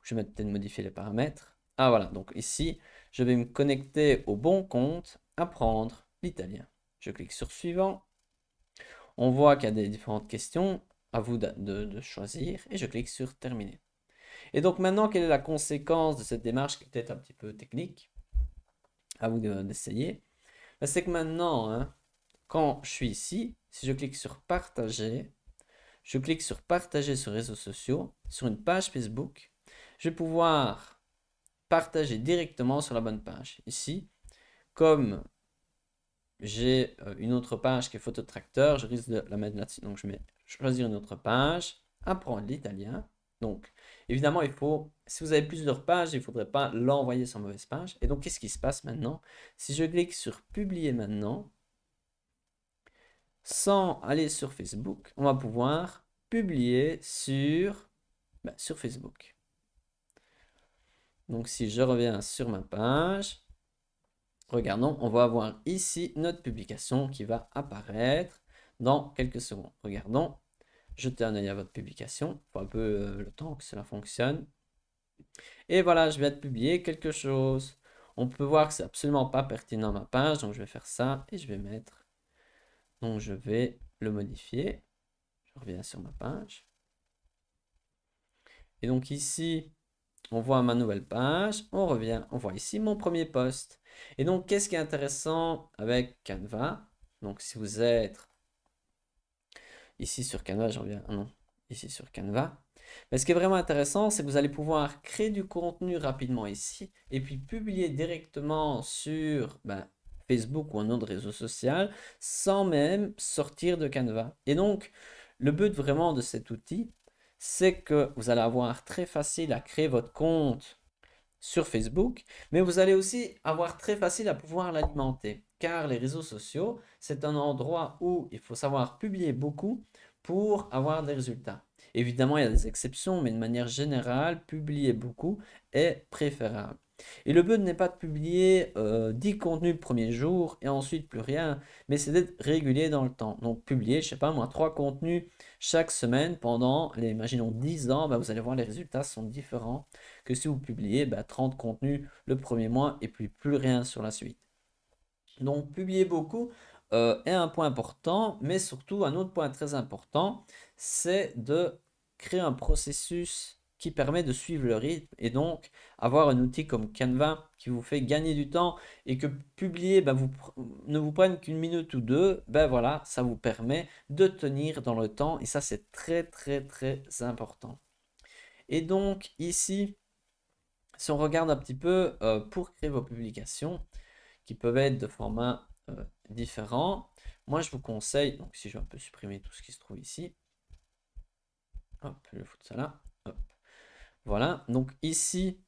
Je vais peut-être modifier les paramètres. Ah voilà, donc ici, je vais me connecter au bon compte, apprendre l'italien. Je clique sur suivant. On voit qu'il y a des différentes questions. À vous de, choisir. Et je clique sur terminer. Et donc maintenant, quelle est la conséquence de cette démarche qui est peut-être un petit peu technique À vous d'essayer. Bah, c'est que maintenant, hein, quand je suis ici, si je clique sur partager, je clique sur partager sur réseaux sociaux, sur une page Facebook, je vais pouvoir partager directement sur la bonne page. Ici, comme j'ai euh, une autre page qui est photo tracteur, je risque de la mettre là-dessus. Donc je mets choisir une autre page, apprendre l'italien. Donc Évidemment, il faut, si vous avez plusieurs pages, il ne faudrait pas l'envoyer sur mauvaise page. Et donc, qu'est-ce qui se passe maintenant Si je clique sur Publier maintenant, sans aller sur Facebook, on va pouvoir publier sur, ben, sur Facebook. Donc, si je reviens sur ma page, regardons, on va avoir ici notre publication qui va apparaître dans quelques secondes. Regardons, jetez un œil à votre publication. Il faut un peu euh, le temps que cela fonctionne. Et voilà, je vais être publier quelque chose. On peut voir que c'est absolument pas pertinent ma page, donc je vais faire ça et je vais mettre. Donc je vais le modifier. Je reviens sur ma page. Et donc ici, on voit ma nouvelle page, on revient, on voit ici mon premier poste, Et donc, qu'est-ce qui est intéressant avec Canva Donc, si vous êtes ici sur Canva, j'en viens, ah non, ici sur Canva. Mais ce qui est vraiment intéressant, c'est que vous allez pouvoir créer du contenu rapidement ici et puis publier directement sur ben, Facebook ou un autre réseau social sans même sortir de Canva. Et donc, le but vraiment de cet outil, c'est que vous allez avoir très facile à créer votre compte sur Facebook, mais vous allez aussi avoir très facile à pouvoir l'alimenter, car les réseaux sociaux, c'est un endroit où il faut savoir publier beaucoup pour avoir des résultats. Évidemment, il y a des exceptions, mais de manière générale, publier beaucoup est préférable. Et le but n'est pas de publier 10 euh, contenus le premier jour et ensuite plus rien, mais c'est d'être régulier dans le temps. Donc publier, je sais pas moi, 3 contenus chaque semaine pendant, imaginons 10 ans, bah, vous allez voir les résultats sont différents que si vous publiez 30 bah, contenus le premier mois et puis plus rien sur la suite. Donc publier beaucoup euh, est un point important, mais surtout un autre point très important, c'est de créer un processus qui permet de suivre le rythme et donc avoir un outil comme Canva qui vous fait gagner du temps et que publier bah, vous, ne vous prenne qu'une minute ou deux, ben voilà, ça vous permet de tenir dans le temps et ça c'est très très très important. Et donc ici, si on regarde un petit peu euh, pour créer vos publications, qui peuvent être de formats euh, différents, moi je vous conseille, donc si je vais un peu supprimer tout ce qui se trouve ici, hop, je vais foutre ça là, hop. voilà, donc ici,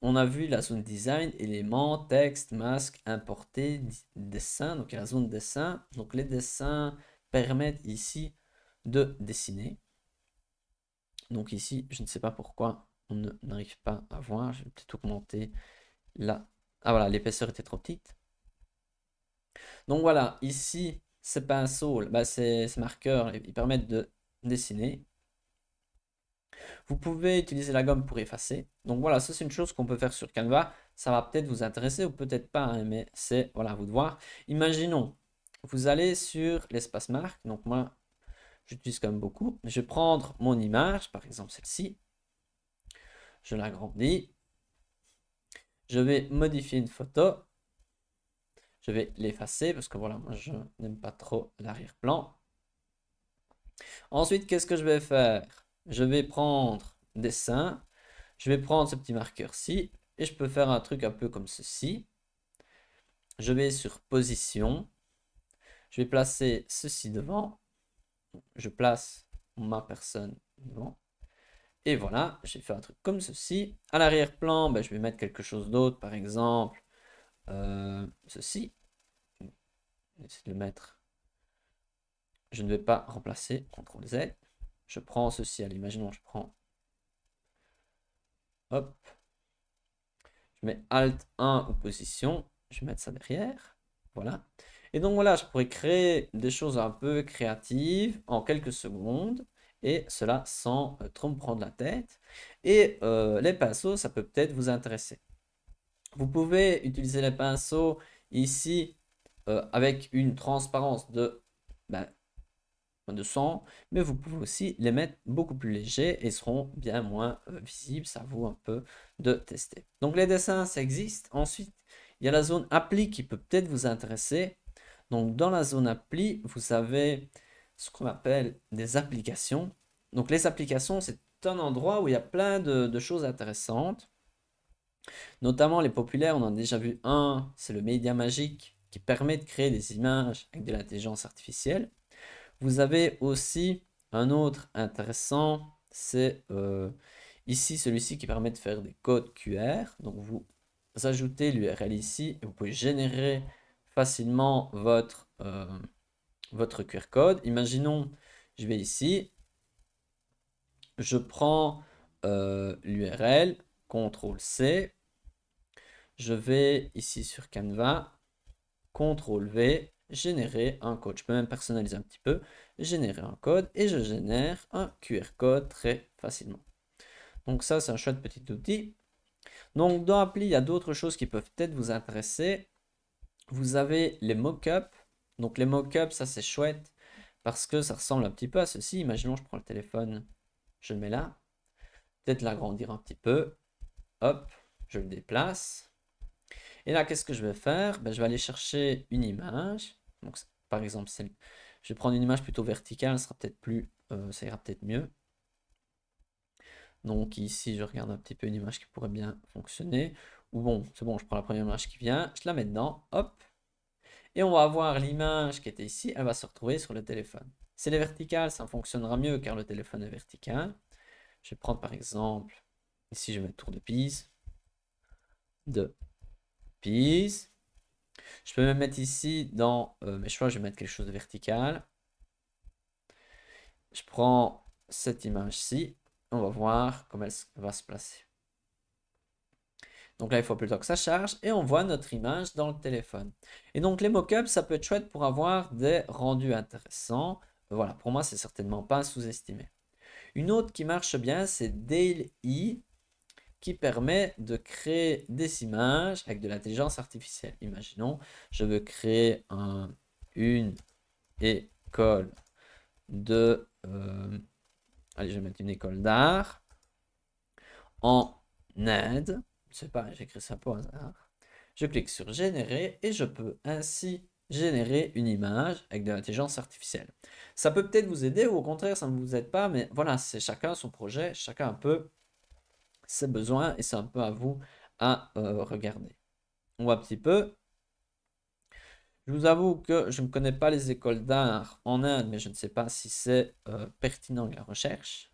on a vu la zone design, éléments, texte, masque, importé, dessin, donc la zone dessin. Donc les dessins permettent ici de dessiner. Donc ici, je ne sais pas pourquoi on n'arrive pas à voir. Je vais peut-être augmenter là. Ah voilà, l'épaisseur était trop petite. Donc voilà, ici, ces pinceaux, bah, ces, ce marqueurs, ils permettent de dessiner. Vous pouvez utiliser la gomme pour effacer. Donc voilà, ça c'est une chose qu'on peut faire sur Canva. Ça va peut-être vous intéresser ou peut-être pas, hein, mais c'est voilà, à vous de voir. Imaginons, vous allez sur l'espace marque. Donc moi, j'utilise quand même beaucoup. Je vais prendre mon image, par exemple celle-ci. Je l'agrandis. Je vais modifier une photo. Je vais l'effacer parce que voilà, moi je n'aime pas trop l'arrière-plan. Ensuite, qu'est-ce que je vais faire Je vais prendre dessin. Je vais prendre ce petit marqueur-ci et je peux faire un truc un peu comme ceci. Je vais sur position. Je vais placer ceci devant. Je place ma personne devant. Et voilà, j'ai fait un truc comme ceci. À l'arrière-plan, ben, je vais mettre quelque chose d'autre, par exemple, euh, ceci. essayer de mettre. Je ne vais pas remplacer. CTRL Z. Je prends ceci. à imaginons, je prends. Hop. Je mets Alt 1 ou position. Je vais mettre ça derrière. Voilà. Et donc voilà, je pourrais créer des choses un peu créatives en quelques secondes et cela sans euh, trop me prendre la tête. Et euh, les pinceaux, ça peut peut-être vous intéresser. Vous pouvez utiliser les pinceaux ici euh, avec une transparence de, 100 ben, de mais vous pouvez aussi les mettre beaucoup plus légers et seront bien moins visibles. Ça vaut un peu de tester. Donc les dessins, ça existe. Ensuite, il y a la zone appli qui peut peut-être vous intéresser. Donc dans la zone appli, vous avez ce qu'on appelle des applications. Donc les applications, c'est un endroit où il y a plein de, choses intéressantes. Notamment les populaires, on en a déjà vu un, c'est le média magique qui permet de créer des images avec de l'intelligence artificielle. Vous avez aussi un autre intéressant, c'est euh, ici celui-ci qui permet de faire des codes QR. Donc vous ajoutez l'URL ici et vous pouvez générer facilement votre, euh, votre QR code. Imaginons, je vais ici, je prends euh, l'URL, CTRL-C, je vais ici sur Canva, CTRL-V, générer un code. Je peux même personnaliser un petit peu, générer un code et je génère un QR code très facilement. Donc ça, c'est un chouette petit outil. Donc dans l'appli, il y a d'autres choses qui peuvent peut-être vous intéresser. Vous avez les mock-ups, donc les mock-ups, ça c'est chouette parce que ça ressemble un petit peu à ceci. Imaginons, je prends le téléphone, je le mets là, peut-être l'agrandir un petit peu, hop, je le déplace. Et là, qu'est-ce que je vais faire ben, Je vais aller chercher une image. Donc, par exemple, je vais prendre une image plutôt verticale, ça, sera peut-être plus, euh, ça ira peut-être mieux. Donc ici, je regarde un petit peu une image qui pourrait bien fonctionner. Ou bon, c'est bon, je prends la première image qui vient, je la mets dedans, hop, et on va avoir l'image qui était ici, elle va se retrouver sur le téléphone. Si elle est verticale, ça fonctionnera mieux car le téléphone est vertical. Je vais prendre par exemple, ici je vais mettre tour de Pise, de Pise. Je peux même mettre ici dans euh, mes choix, je vais mettre quelque chose de vertical. Je prends cette image-ci, on va voir comment elle va se placer. Donc là, il faut plutôt que ça charge et on voit notre image dans le téléphone. Et donc les mockups, ça peut être chouette pour avoir des rendus intéressants. Voilà, pour moi, c'est certainement pas sous-estimé. Une autre qui marche bien, c'est Dale qui permet de créer des images avec de l'intelligence artificielle. Imaginons, je veux créer une école de... Euh, allez, je vais mettre une école d'art en NED je sais pas, j'écris ça pour hasard. Hein. Je clique sur générer et je peux ainsi générer une image avec de l'intelligence artificielle. Ça peut peut-être vous aider ou au contraire ça ne vous aide pas, mais voilà, c'est chacun son projet, chacun un peu ses besoins et c'est un peu à vous à euh, regarder. On voit un petit peu. Je vous avoue que je ne connais pas les écoles d'art en Inde, mais je ne sais pas si c'est euh, pertinent la recherche.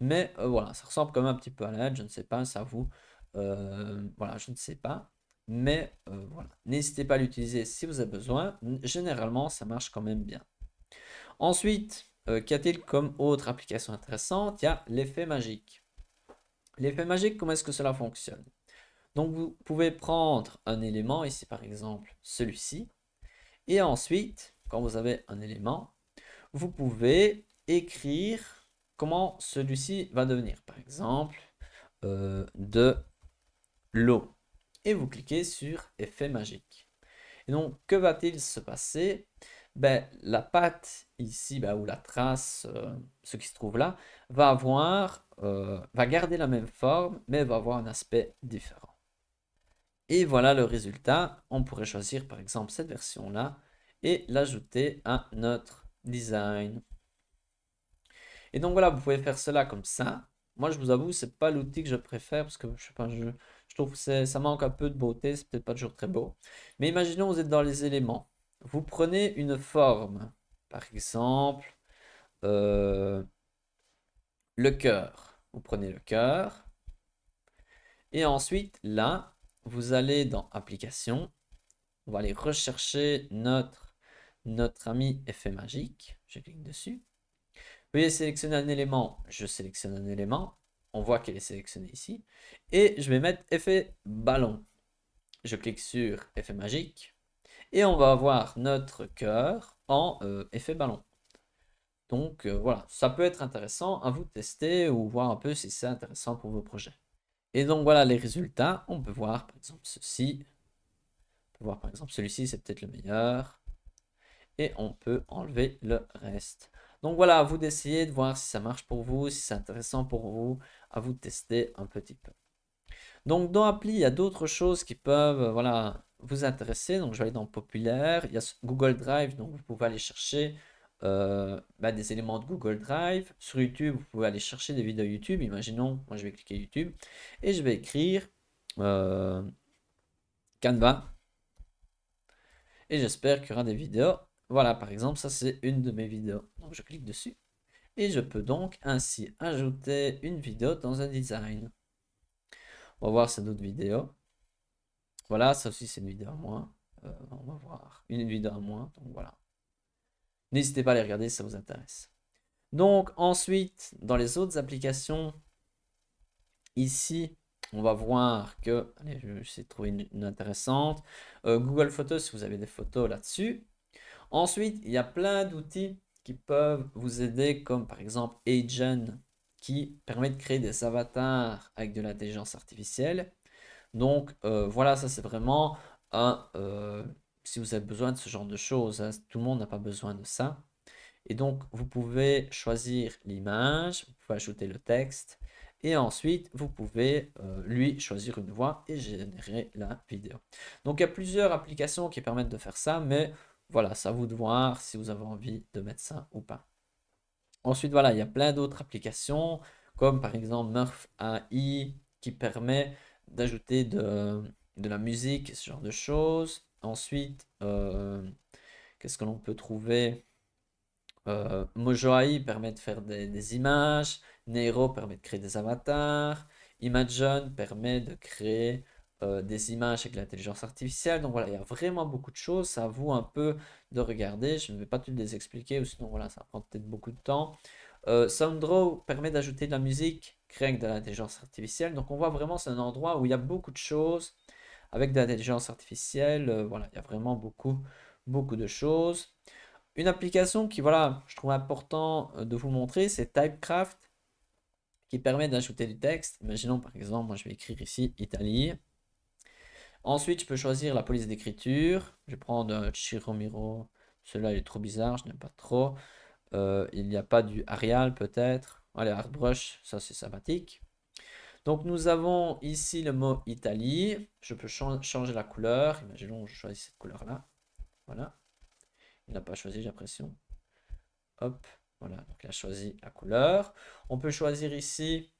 Mais euh, voilà, ça ressemble quand même un petit peu à l'Inde, je ne sais pas, ça vous euh, voilà, je ne sais pas. Mais euh, voilà, n'hésitez pas à l'utiliser si vous avez besoin. Généralement, ça marche quand même bien. Ensuite, euh, qu'y a-t-il comme autre application intéressante Il y a l'effet magique. L'effet magique, comment est-ce que cela fonctionne Donc vous pouvez prendre un élément, ici par exemple celui-ci, et ensuite, quand vous avez un élément, vous pouvez écrire comment celui-ci va devenir. Par exemple, de l'eau. Et vous cliquez sur effet magique. Et donc, que va-t-il se passer ben, La pâte ici, ben, ou la trace, euh, ce qui se trouve là, va, avoir, euh, va garder la même forme, mais va avoir un aspect différent. Et voilà le résultat. On pourrait choisir par exemple cette version-là et l'ajouter à notre design. Et donc voilà, vous pouvez faire cela comme ça. Moi, je vous avoue, n'est pas l'outil que je préfère parce que je ne sais pas, je, je trouve que ça, manque un peu de beauté, c'est peut-être pas toujours très beau. Mais imaginons vous êtes dans les éléments. Vous prenez une forme, par exemple euh, le cœur. Vous prenez le cœur. Et ensuite, là, vous allez dans Application. On va aller rechercher notre, notre ami effet magique. Je clique dessus. Vous voyez, sélectionner un élément. Je sélectionne un élément. On voit qu'elle est sélectionnée ici. Et je vais mettre effet ballon. Je clique sur effet magique. Et on va avoir notre cœur en euh, effet ballon. Donc euh, voilà, ça peut être intéressant à vous tester ou voir un peu si c'est intéressant pour vos projets. Et donc voilà les résultats. On peut voir par exemple ceci. On peut voir par exemple celui-ci, c'est peut-être le meilleur. Et on peut enlever le reste. Donc voilà, à vous d'essayer de voir si ça marche pour vous, si c'est intéressant pour vous, à vous tester un petit peu. Donc dans Appli, il y a d'autres choses qui peuvent euh, voilà, vous intéresser. Donc je vais aller dans Populaire, il y a Google Drive, donc vous pouvez aller chercher euh, bah, des éléments de Google Drive. Sur YouTube, vous pouvez aller chercher des vidéos YouTube. Imaginons, moi je vais cliquer YouTube et je vais écrire euh, Canva. Et j'espère qu'il y aura des vidéos voilà, par exemple, ça c'est une de mes vidéos. Donc je clique dessus. Et je peux donc ainsi ajouter une vidéo dans un design. On va voir ces autre vidéos. Voilà, ça aussi c'est une vidéo à moins. Euh, on va voir. Une vidéo à moins, donc voilà. N'hésitez pas à les regarder si ça vous intéresse. Donc ensuite, dans les autres applications, ici, on va voir que, allez, je vais essayer de trouver une, intéressante. Euh, Google Photos, si vous avez des photos là-dessus, Ensuite, il y a plein d'outils qui peuvent vous aider, comme par exemple Agen, qui permet de créer des avatars avec de l'intelligence artificielle. Donc euh, voilà, ça c'est vraiment un... Euh, si vous avez besoin de ce genre de choses, hein, tout le monde n'a pas besoin de ça. Et donc, vous pouvez choisir l'image, vous pouvez ajouter le texte, et ensuite, vous pouvez euh, lui choisir une voix et générer la vidéo. Donc, il y a plusieurs applications qui permettent de faire ça, mais voilà, ça vous de voir si vous avez envie de mettre ça ou pas. Ensuite, voilà, il y a plein d'autres applications, comme par exemple Murph AI, qui permet d'ajouter de, la musique, ce genre de choses. Ensuite, euh, qu'est-ce que l'on peut trouver euh, permet de faire des, des, images, Nero permet de créer des avatars, Imagine permet de créer euh, des images avec l'intelligence artificielle. Donc voilà, il y a vraiment beaucoup de choses. Ça vaut un peu de regarder. Je ne vais pas tout les expliquer, ou sinon voilà, ça prend peut-être beaucoup de temps. Euh, permet d'ajouter de la musique, créer avec de l'intelligence artificielle. Donc on voit vraiment c'est un endroit où il y a beaucoup de choses avec de l'intelligence artificielle. Euh, voilà, il y a vraiment beaucoup, beaucoup de choses. Une application qui, voilà, je trouve important euh, de vous montrer, c'est Typecraft, qui permet d'ajouter du texte. Imaginons par exemple, moi je vais écrire ici Italie. Ensuite, je peux choisir la police d'écriture. Je vais prendre euh, Chiromiro. Celui-là, est trop bizarre, je n'aime pas trop. Euh, il n'y a pas du Arial, peut-être. Allez, Hardbrush, ça c'est sympathique. Donc nous avons ici le mot Italie. Je peux changer la couleur. Imaginons, je choisis cette couleur-là. Voilà. Il n'a pas choisi, j'ai l'impression. Hop, voilà. Donc il a choisi la couleur. On peut choisir ici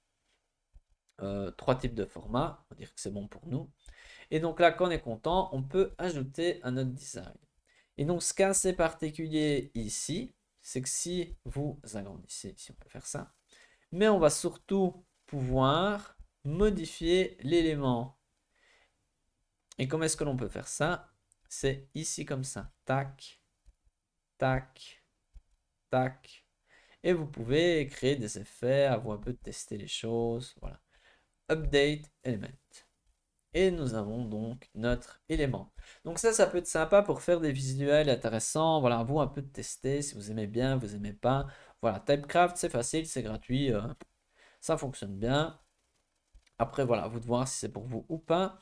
euh, trois types de formats. On va dire que c'est bon pour nous. Et donc là, quand on est content, on peut ajouter un autre design. Et donc, ce qui est assez particulier ici, c'est que si vous agrandissez, si on peut faire ça, mais on va surtout pouvoir modifier l'élément. Et comment est-ce que l'on peut faire ça C'est ici comme ça. Tac, tac, tac. Et vous pouvez créer des effets, avoir un peu testé les choses. Voilà. Update element et nous avons donc notre élément. Donc ça, ça peut être sympa pour faire des visuels intéressants, voilà, vous un peu de tester si vous aimez bien, vous aimez pas. Voilà, Typecraft, c'est facile, c'est gratuit, euh, ça fonctionne bien. Après, voilà, vous de voir si c'est pour vous ou pas.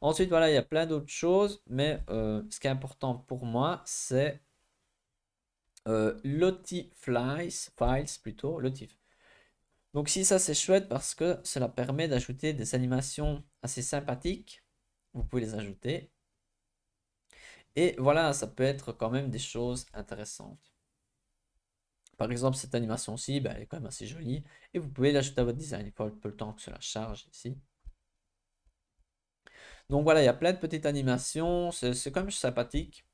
Ensuite, voilà, il y a plein d'autres choses, mais euh, ce qui est important pour moi, c'est euh, files plutôt, Lotif. Donc si ça c'est chouette parce que cela permet d'ajouter des animations assez sympathiques, vous pouvez les ajouter. Et voilà, ça peut être quand même des choses intéressantes. Par exemple, cette animation-ci, ben, elle est quand même assez jolie. Et vous pouvez l'ajouter à votre design. Il faut un peu le temps que cela charge ici. Donc voilà, il y a plein de petites animations. C'est quand même sympathique.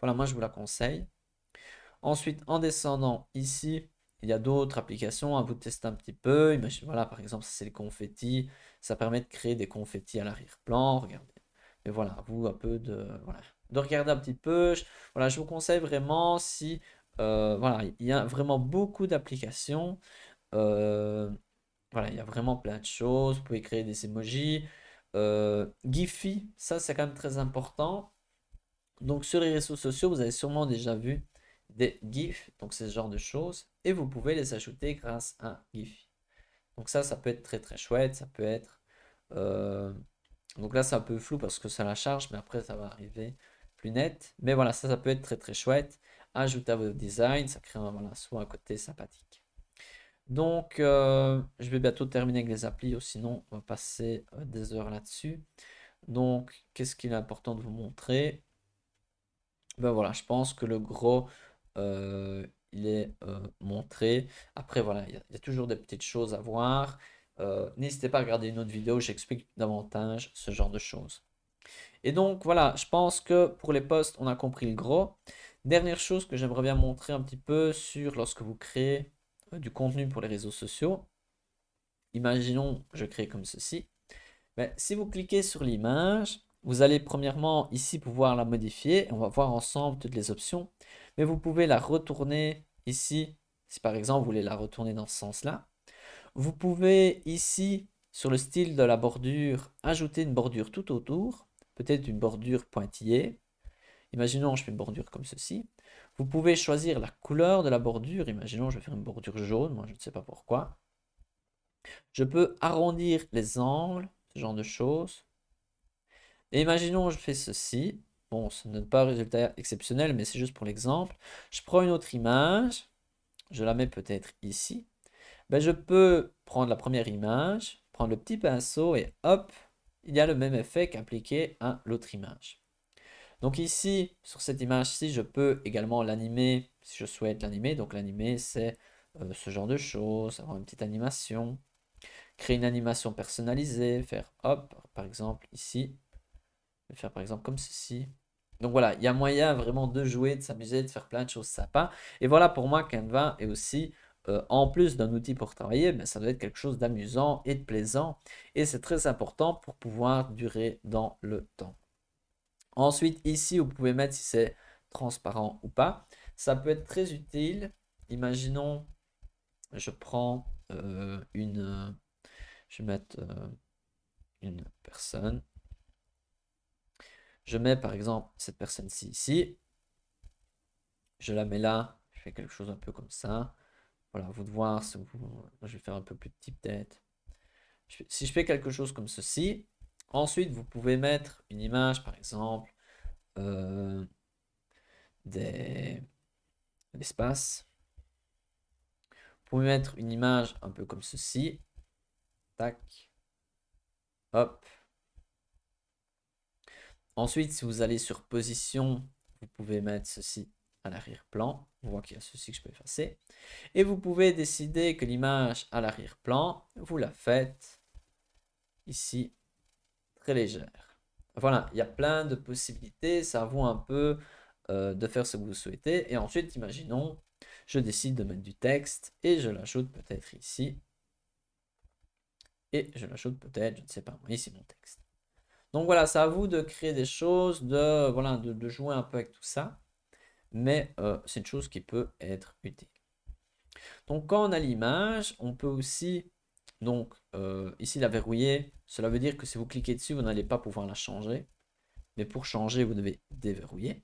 Voilà, moi je vous la conseille. Ensuite, en descendant ici, il y a d'autres applications à hein, vous tester un petit peu. Imagine, voilà, par exemple, c'est les confettis. Ça permet de créer des confettis à l'arrière-plan. Regardez. Mais voilà, vous, un peu de, voilà, de regarder un petit peu. Je, voilà, je vous conseille vraiment si. Euh, voilà, il y a vraiment beaucoup d'applications. Euh, voilà, il y a vraiment plein de choses. Vous pouvez créer des emojis. Euh, Giphy, ça c'est quand même très important. Donc sur les réseaux sociaux, vous avez sûrement déjà vu des GIFs, donc ce genre de choses, et vous pouvez les ajouter grâce à GIF. Donc ça, ça peut être très très chouette, ça peut être... Euh, donc là, c'est un peu flou parce que ça la charge, mais après, ça va arriver plus net. Mais voilà, ça, ça peut être très très chouette. Ajoutez à votre design, ça crée un, voilà, soit un côté sympathique. Donc, euh, je vais bientôt terminer avec les applis, sinon on va passer euh, des heures là-dessus. Donc, qu'est-ce qu'il est important de vous montrer Ben voilà, je pense que le gros euh, il est euh, montré. Après, voilà, il y, a toujours des petites choses à voir. Euh, n'hésitez pas à regarder une autre vidéo, j'explique davantage ce genre de choses. Et donc voilà, je pense que pour les posts, on a compris le gros. Dernière chose que j'aimerais bien montrer un petit peu sur lorsque vous créez du contenu pour les réseaux sociaux. Imaginons, je crée comme ceci. Ben, si vous cliquez sur l'image, vous allez premièrement ici pouvoir la modifier. On va voir ensemble toutes les options mais vous pouvez la retourner ici, si par exemple vous voulez la retourner dans ce sens-là. Vous pouvez ici, sur le style de la bordure, ajouter une bordure tout autour, peut-être une bordure pointillée. Imaginons, je fais une bordure comme ceci. Vous pouvez choisir la couleur de la bordure. Imaginons, je vais faire une bordure jaune, moi je ne sais pas pourquoi. Je peux arrondir les angles, ce genre de choses. Et imaginons, je fais ceci. Bon, ce n'est pas un résultat exceptionnel, mais c'est juste pour l'exemple. Je prends une autre image, je la mets peut-être ici. Ben, je peux prendre la première image, prendre le petit pinceau et hop, il y a le même effet qu'appliqué à l'autre image. Donc ici, sur cette image-ci, je peux également l'animer si je souhaite l'animer. Donc l'animer, c'est euh, ce genre de choses, avoir une petite animation, créer une animation personnalisée, faire hop, par exemple ici, faire par exemple comme ceci. Donc voilà, il y a moyen vraiment de jouer, de s'amuser, de faire plein de choses sympas. Et voilà, pour moi, Canva est aussi, euh, en plus d'un outil pour travailler, mais ça doit être quelque chose d'amusant et de plaisant. Et c'est très important pour pouvoir durer dans le temps. Ensuite, ici, vous pouvez mettre si c'est transparent ou pas. Ça peut être très utile. Imaginons, je prends euh, une... Je vais mettre euh, une personne. Je mets par exemple cette personne-ci ici. Je la mets là. Je fais quelque chose un peu comme ça. Voilà, vous de voir. Si Je vais faire un peu plus de peut-être. Si je fais quelque chose comme ceci, ensuite vous pouvez mettre une image par exemple euh, des espaces. Vous pouvez mettre une image un peu comme ceci. Tac. Hop. Ensuite, si vous allez sur position, vous pouvez mettre ceci à l'arrière-plan. On voit qu'il y a ceci que je peux effacer. Et vous pouvez décider que l'image à l'arrière-plan, vous la faites ici, très légère. Voilà, il y a plein de possibilités. Ça vaut un peu euh, de faire ce que vous souhaitez. Et ensuite, imaginons, je décide de mettre du texte et je l'ajoute peut-être ici. Et je l'ajoute peut-être, je ne sais pas, ici mon texte. Donc voilà, c'est à vous de créer des choses, de, voilà, de, jouer un peu avec tout ça. Mais euh, c'est une chose qui peut être utile. Donc quand on a l'image, on peut aussi, donc euh, ici la verrouiller. Cela veut dire que si vous cliquez dessus, vous n'allez pas pouvoir la changer. Mais pour changer, vous devez déverrouiller.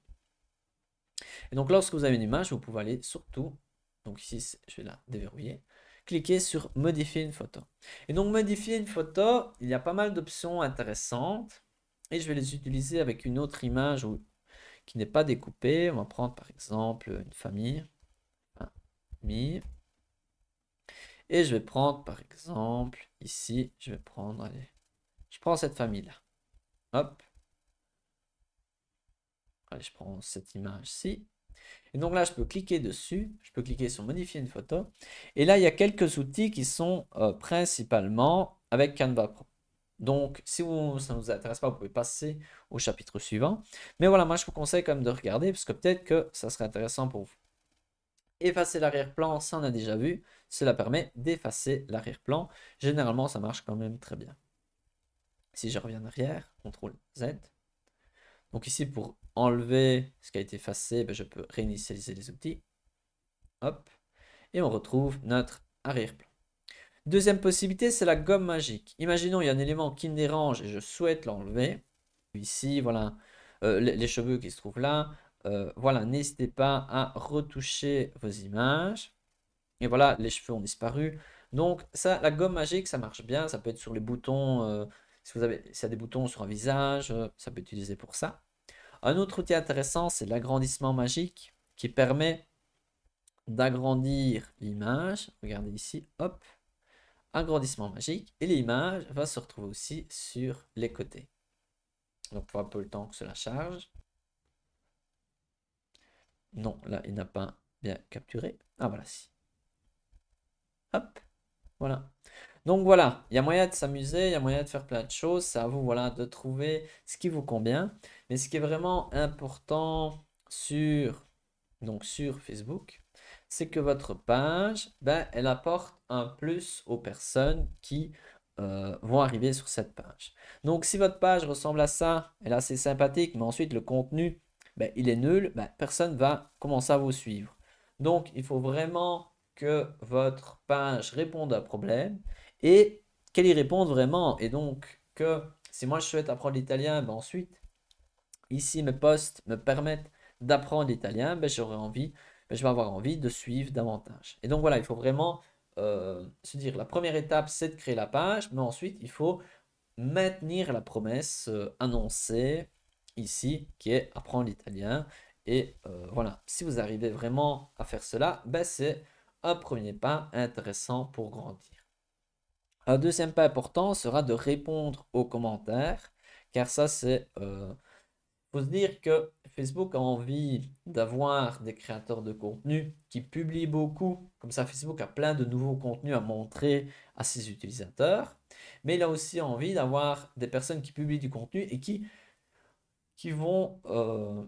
Et donc lorsque vous avez une image, vous pouvez aller surtout, donc ici je vais la déverrouiller, cliquez sur modifier une photo. Et donc modifier une photo, il y a pas mal d'options intéressantes et je vais les utiliser avec une autre image qui n'est pas découpée. On va prendre par exemple une famille. Et je vais prendre par exemple ici, je vais prendre, allez, je prends cette famille là. Hop. Allez, je prends cette image-ci. Et donc là, je peux cliquer dessus, je peux cliquer sur modifier une photo. Et là, il y a quelques outils qui sont euh, principalement avec Canva Pro. Donc, si ça ne vous intéresse pas, vous pouvez passer au chapitre suivant. Mais voilà, moi, je vous conseille quand même de regarder, parce que peut-être que ça serait intéressant pour vous. Effacer l'arrière-plan, ça on a déjà vu. Cela permet d'effacer l'arrière-plan. Généralement, ça marche quand même très bien. Si je reviens en CTRL Z. Donc ici, pour enlever ce qui a été effacé, ben, je peux réinitialiser les outils. Hop. Et on retrouve notre arrière-plan. Deuxième possibilité, c'est la gomme magique. Imaginons, il y a un élément qui me dérange et je souhaite l'enlever. Ici, voilà, euh, les, cheveux qui se trouvent là. Euh, voilà, n'hésitez pas à retoucher vos images. Et voilà, les cheveux ont disparu. Donc ça, la gomme magique, ça marche bien. Ça peut être sur les boutons. Euh, si vous avez, y a des boutons sur un visage, ça peut être utilisé pour ça. Un autre outil intéressant, c'est l'agrandissement magique qui permet d'agrandir l'image. Regardez ici, hop, agrandissement magique. Et l'image va se retrouver aussi sur les côtés. Donc, pour un peu le temps que cela charge. Non, là, il n'a pas bien capturé. Ah, voilà, si. Hop, voilà. Donc voilà, il y a moyen de s'amuser, il y a moyen de faire plein de choses. C'est à vous voilà, de trouver ce qui vous convient. Mais ce qui est vraiment important sur, donc sur Facebook, c'est que votre page, ben, elle apporte un plus aux personnes qui euh, vont arriver sur cette page. Donc si votre page ressemble à ça, elle est assez sympathique, mais ensuite le contenu, ben, il est nul, ben, personne va commencer à vous suivre. Donc il faut vraiment que votre page réponde à un problème et qu'elle y réponde vraiment. Et donc que si moi je souhaite apprendre l'italien, ben, ensuite, ici mes postes me permettent d'apprendre l'italien, ben envie, ben, je vais avoir envie de suivre davantage. Et donc voilà, il faut vraiment euh, se dire, la première étape c'est de créer la page, mais ensuite il faut maintenir la promesse euh, annoncée ici qui est apprendre l'italien. Et euh, voilà, si vous arrivez vraiment à faire cela, ben c'est un premier pas intéressant pour grandir. Un deuxième pas important sera de répondre aux commentaires, car ça c'est... Il euh, faut se dire que Facebook a envie d'avoir des créateurs de contenu qui publient beaucoup, comme ça Facebook a plein de nouveaux contenus à montrer à ses utilisateurs, mais il a aussi envie d'avoir des personnes qui publient du contenu et qui, qui vont... Euh,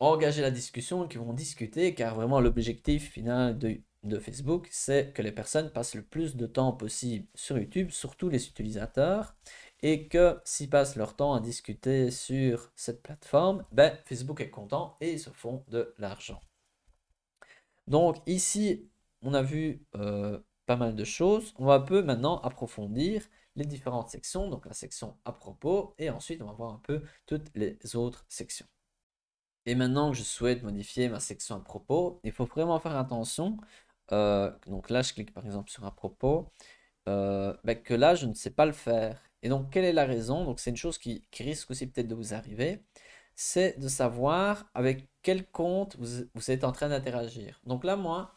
engager la discussion, qui vont discuter, car vraiment l'objectif final de de Facebook, c'est que les personnes passent le plus de temps possible sur YouTube, surtout les utilisateurs, et que s'ils passent leur temps à discuter sur cette plateforme, ben, Facebook est content et ils se font de l'argent. Donc ici, on a vu euh, pas mal de choses. On va un peu maintenant approfondir les différentes sections, donc la section à propos, et ensuite on va voir un peu toutes les autres sections. Et maintenant que je souhaite modifier ma section à propos, il faut vraiment faire attention euh, donc là je clique par exemple sur un propos, euh, ben, que là je ne sais pas le faire. Et donc quelle est la raison Donc c'est une chose qui, risque aussi peut-être de vous arriver, c'est de savoir avec quel compte vous, vous êtes en train d'interagir. Donc là moi,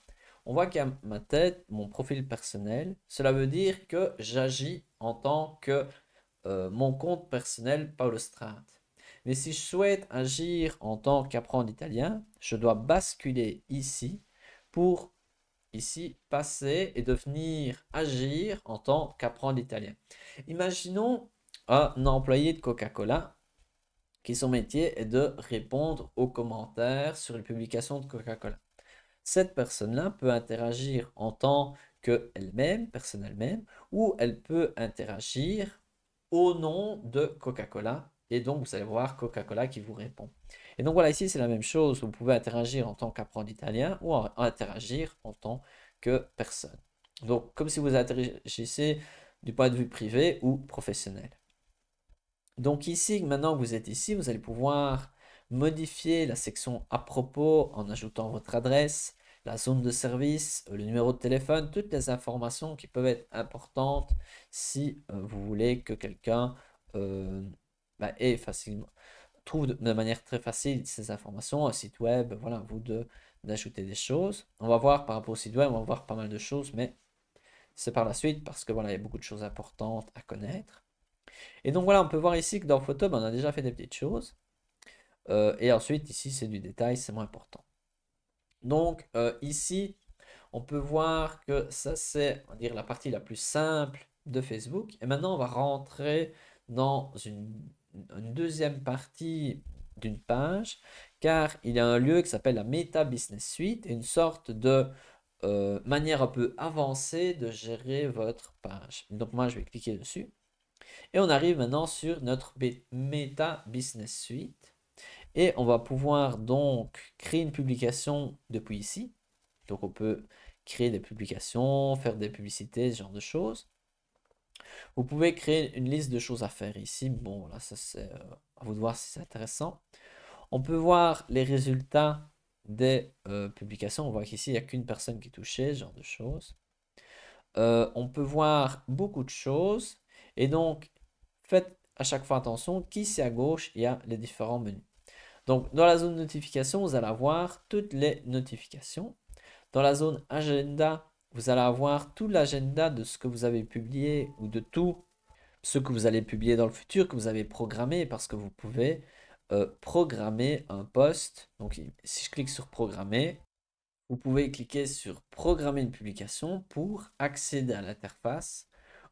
on voit qu'il y a ma tête, mon profil personnel. Cela veut dire que j'agis en tant que euh, mon compte personnel Paolo Strat. Mais si je souhaite agir en tant qu'apprendre italien, je dois basculer ici pour ici passer et devenir agir en tant qu'apprendre l'italien. Imaginons un employé de Coca-Cola qui son métier est de répondre aux commentaires sur les publications de Coca-Cola. Cette personne-là peut interagir en tant qu'elle-même, personne elle-même, ou elle peut interagir au nom de Coca-Cola. Et donc, vous allez voir Coca-Cola qui vous répond. Et donc voilà, ici c'est la même chose. Vous pouvez interagir en tant qu'apprendre italien ou interagir en tant que personne. Donc comme si vous interagissez du point de vue privé ou professionnel. Donc ici, maintenant que vous êtes ici, vous allez pouvoir modifier la section à propos en ajoutant votre adresse, la zone de service, le numéro de téléphone, toutes les informations qui peuvent être importantes si euh, vous voulez que quelqu'un euh, bah, ait facilement, trouve de manière très facile ces informations, un site web, voilà, vous de d'ajouter des choses. On va voir par rapport au site web, on va voir pas mal de choses, mais c'est par la suite parce que voilà, il y a beaucoup de choses importantes à connaître. Et donc voilà, on peut voir ici que dans Photob, on a déjà fait des petites choses. Euh, et ensuite, ici, c'est du détail, c'est moins important. Donc euh, ici, on peut voir que ça, c'est dire la partie la plus simple de Facebook. Et maintenant, on va rentrer dans une une deuxième partie d'une page, car il y a un lieu qui s'appelle la Meta Business Suite, une sorte de euh, manière un peu avancée de gérer votre page. Donc moi, je vais cliquer dessus. Et on arrive maintenant sur notre Meta Business Suite. Et on va pouvoir donc créer une publication depuis ici. Donc on peut créer des publications, faire des publicités, ce genre de choses. Vous pouvez créer une liste de choses à faire ici. Bon, là, ça c'est euh, à vous de voir si c'est intéressant. On peut voir les résultats des euh, publications. On voit qu'ici, il n'y a qu'une personne qui est touchée, ce genre de choses. Euh, on peut voir beaucoup de choses. Et donc, faites à chaque fois attention qu'ici à gauche, il y a les différents menus. Donc, dans la zone notification, vous allez avoir toutes les notifications. Dans la zone agenda, vous allez avoir tout l'agenda de ce que vous avez publié ou de tout ce que vous allez publier dans le futur, que vous avez programmé, parce que vous pouvez euh, programmer un poste. Donc si je clique sur programmer, vous pouvez cliquer sur programmer une publication pour accéder à l'interface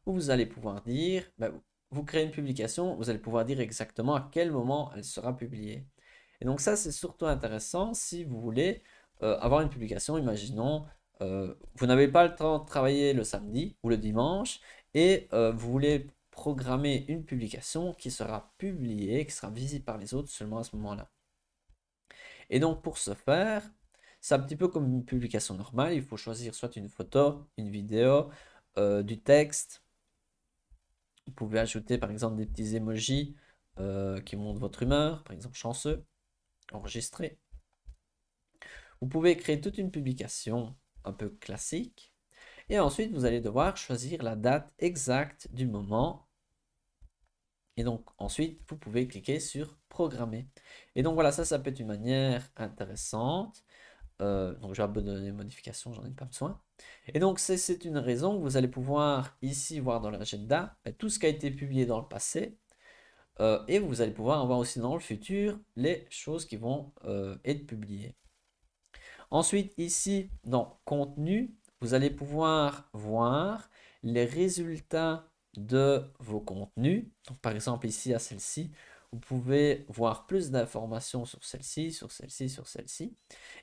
où vous allez pouvoir dire, bah, vous créez une publication, vous allez pouvoir dire exactement à quel moment elle sera publiée. Et donc ça, c'est surtout intéressant si vous voulez euh, avoir une publication, imaginons, euh, vous n'avez pas le temps de travailler le samedi ou le dimanche et euh, vous voulez programmer une publication qui sera publiée, qui sera visible par les autres seulement à ce moment-là. Et donc pour ce faire, c'est un petit peu comme une publication normale, il faut choisir soit une photo, une vidéo, euh, du texte. Vous pouvez ajouter par exemple des petits emojis qui montrent votre humeur, par exemple chanceux, enregistré. Vous pouvez créer toute une publication un peu classique. Et ensuite, vous allez devoir choisir la date exacte du moment. Et donc, ensuite, vous pouvez cliquer sur Programmer. Et donc, voilà, ça, ça peut être une manière intéressante. Euh, donc, j'ai abandonné les modifications, j'en ai pas besoin. Et donc, c'est une raison que vous allez pouvoir ici voir dans l'agenda tout ce qui a été publié dans le passé. Euh, et vous allez pouvoir voir aussi dans le futur les choses qui vont euh, être publiées. Ensuite, ici, dans contenu, vous allez pouvoir voir les résultats de vos contenus. Donc, par exemple, ici, à celle-ci, vous pouvez voir plus d'informations sur celle-ci, sur celle-ci, sur celle-ci.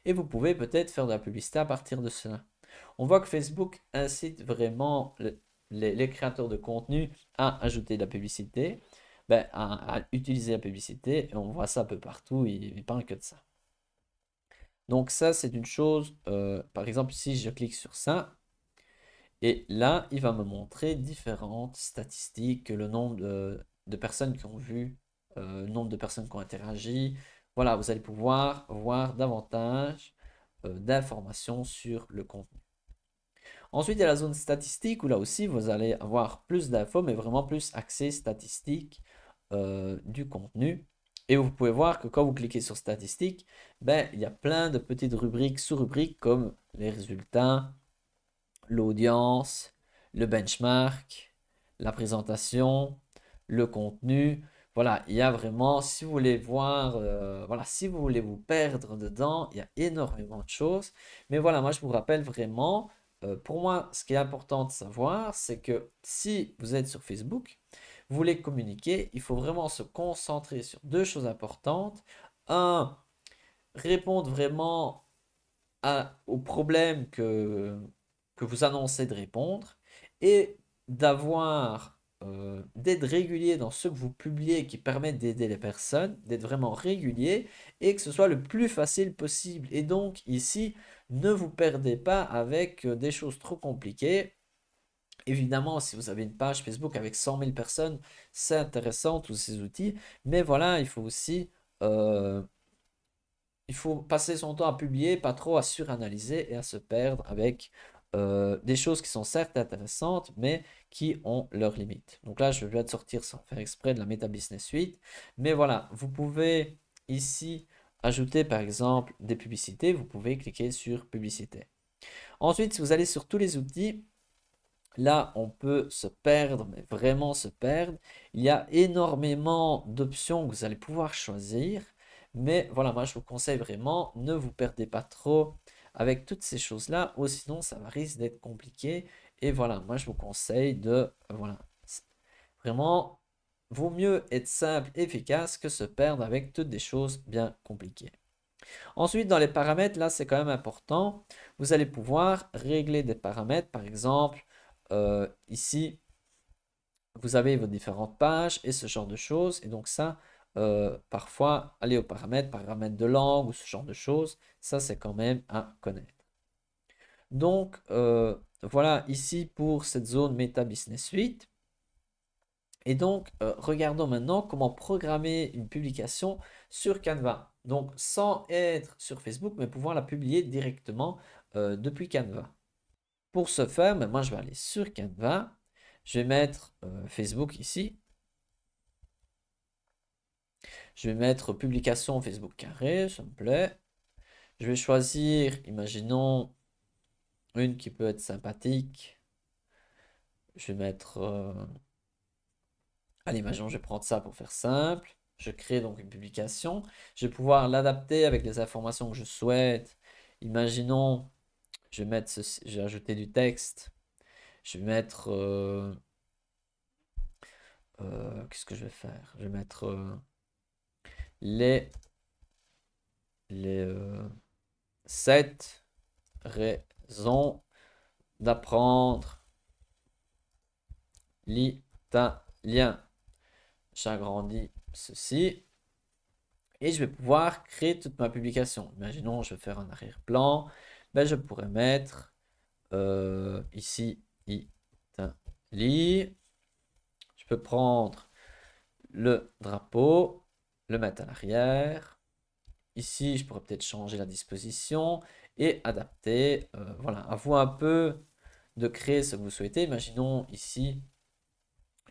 Et vous pouvez peut-être faire de la publicité à partir de cela. On voit que Facebook incite vraiment les, créateurs de contenu à ajouter de la publicité, ben, à, utiliser la publicité. Et on voit ça un peu partout, il ne parle que de ça. Donc ça, c'est une chose, euh, par exemple, si je clique sur ça, et là, il va me montrer différentes statistiques, le nombre de, personnes qui ont vu, euh, le nombre de personnes qui ont interagi. Voilà, vous allez pouvoir voir davantage euh, d'informations sur le contenu. Ensuite, il y a la zone statistique où là aussi, vous allez avoir plus d'infos, mais vraiment plus accès statistique du contenu. Et vous pouvez voir que quand vous cliquez sur statistiques, ben, il y a plein de petites rubriques, sous-rubriques comme les résultats, l'audience, le benchmark, la présentation, le contenu. Voilà, il y a vraiment, si vous voulez voir, euh, voilà, si vous voulez vous perdre dedans, il y a énormément de choses. Mais voilà, moi je vous rappelle vraiment, euh, pour moi, ce qui est important de savoir, c'est que si vous êtes sur Facebook, voulez communiquer, il faut vraiment se concentrer sur deux choses importantes. Un, répondre vraiment aux au problème que, vous annoncez de répondre et d'avoir euh, d'être régulier dans ce que vous publiez qui permet d'aider les personnes, d'être vraiment régulier et que ce soit le plus facile possible. Et donc ici, ne vous perdez pas avec euh, des choses trop compliquées Évidemment, si vous avez une page Facebook avec 100 000 personnes, c'est intéressant, tous ces outils. Mais voilà, il faut aussi... Euh, il faut passer son temps à publier, pas trop à suranalyser et à se perdre avec euh, des choses qui sont certes intéressantes, mais qui ont leurs limites. Donc là, je vais de sortir sans faire exprès de la Meta Business Suite. Mais voilà, vous pouvez ici ajouter par exemple des publicités. Vous pouvez cliquer sur publicité. Ensuite, si vous allez sur tous les outils, Là, on peut se perdre, mais vraiment se perdre. Il y a énormément d'options que vous allez pouvoir choisir. Mais voilà, moi, je vous conseille vraiment, ne vous perdez pas trop avec toutes ces choses-là, ou sinon, ça risque d'être compliqué. Et voilà, moi, je vous conseille de... Voilà, vraiment, vaut mieux être simple, efficace, que se perdre avec toutes des choses bien compliquées. Ensuite, dans les paramètres, là, c'est quand même important. Vous allez pouvoir régler des paramètres, par exemple, euh, ici, vous avez vos différentes pages et ce genre de choses. Et donc ça, euh, parfois, aller aux paramètres, paramètres de langue ou ce genre de choses, ça c'est quand même à connaître. Donc euh, voilà ici pour cette zone Meta Business Suite. Et donc regardons maintenant comment programmer une publication sur Canva. Donc sans être sur Facebook, mais pouvoir la publier directement depuis Canva. Pour ce faire, ben, moi, je vais aller sur Canva. Je vais mettre euh, Facebook ici. Je vais mettre publication Facebook carré, ça me plaît. Je vais choisir, imaginons, une qui peut être sympathique. Je vais mettre... Euh, allez, imaginons, je vais prendre ça pour faire simple. Je crée donc une publication. Je vais pouvoir l'adapter avec les informations que je souhaite. Imaginons, je vais mettre j'ai ajouté du texte. Je vais mettre. Euh, euh, qu'est-ce que je vais faire Je vais mettre euh, les. Les. sept raisons d'apprendre l'italien. J'agrandis ceci. Et je vais pouvoir créer toute ma publication. Imaginons, je vais faire un arrière-plan. Ben, je pourrais mettre euh, ici Italie. Je peux prendre le drapeau, le mettre à l'arrière. Ici, je pourrais peut-être changer la disposition et adapter. Euh, voilà, à vous un peu de créer ce que vous souhaitez. Imaginons ici,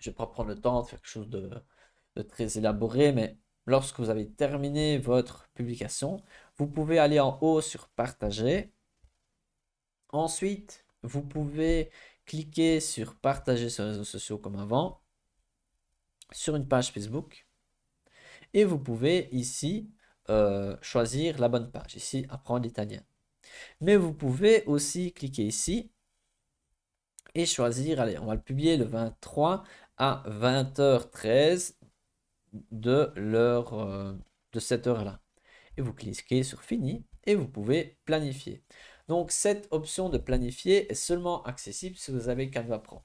je ne vais pas prendre le temps de faire quelque chose de très élaboré, mais lorsque vous avez terminé votre publication, vous pouvez aller en haut sur partager Ensuite, vous pouvez cliquer sur partager sur les réseaux sociaux comme avant, sur une page Facebook. Et vous pouvez ici euh, choisir la bonne page, ici apprendre l'italien. Mais vous pouvez aussi cliquer ici et choisir, allez, on va le publier le 23 à 20h13 de euh, de cette heure-là. Et vous cliquez sur fini et vous pouvez planifier. Donc cette option de planifier est seulement accessible si vous avez Canva Pro.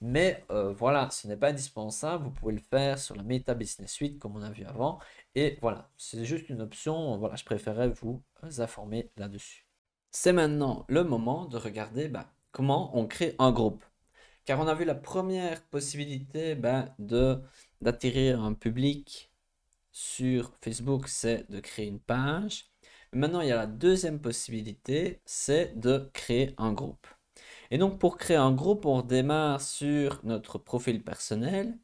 Mais euh, voilà, ce n'est pas indispensable, vous pouvez le faire sur la Meta Business Suite comme on a vu avant. Et voilà, c'est juste une option, voilà, je préférais vous informer là-dessus. C'est maintenant le moment de regarder bah, comment on crée un groupe. Car on a vu la première possibilité bah, d'attirer un public sur Facebook, c'est de créer une page. Maintenant, il y a la deuxième possibilité, c'est de créer un groupe. Et donc, pour créer un groupe, on démarre sur notre profil personnel.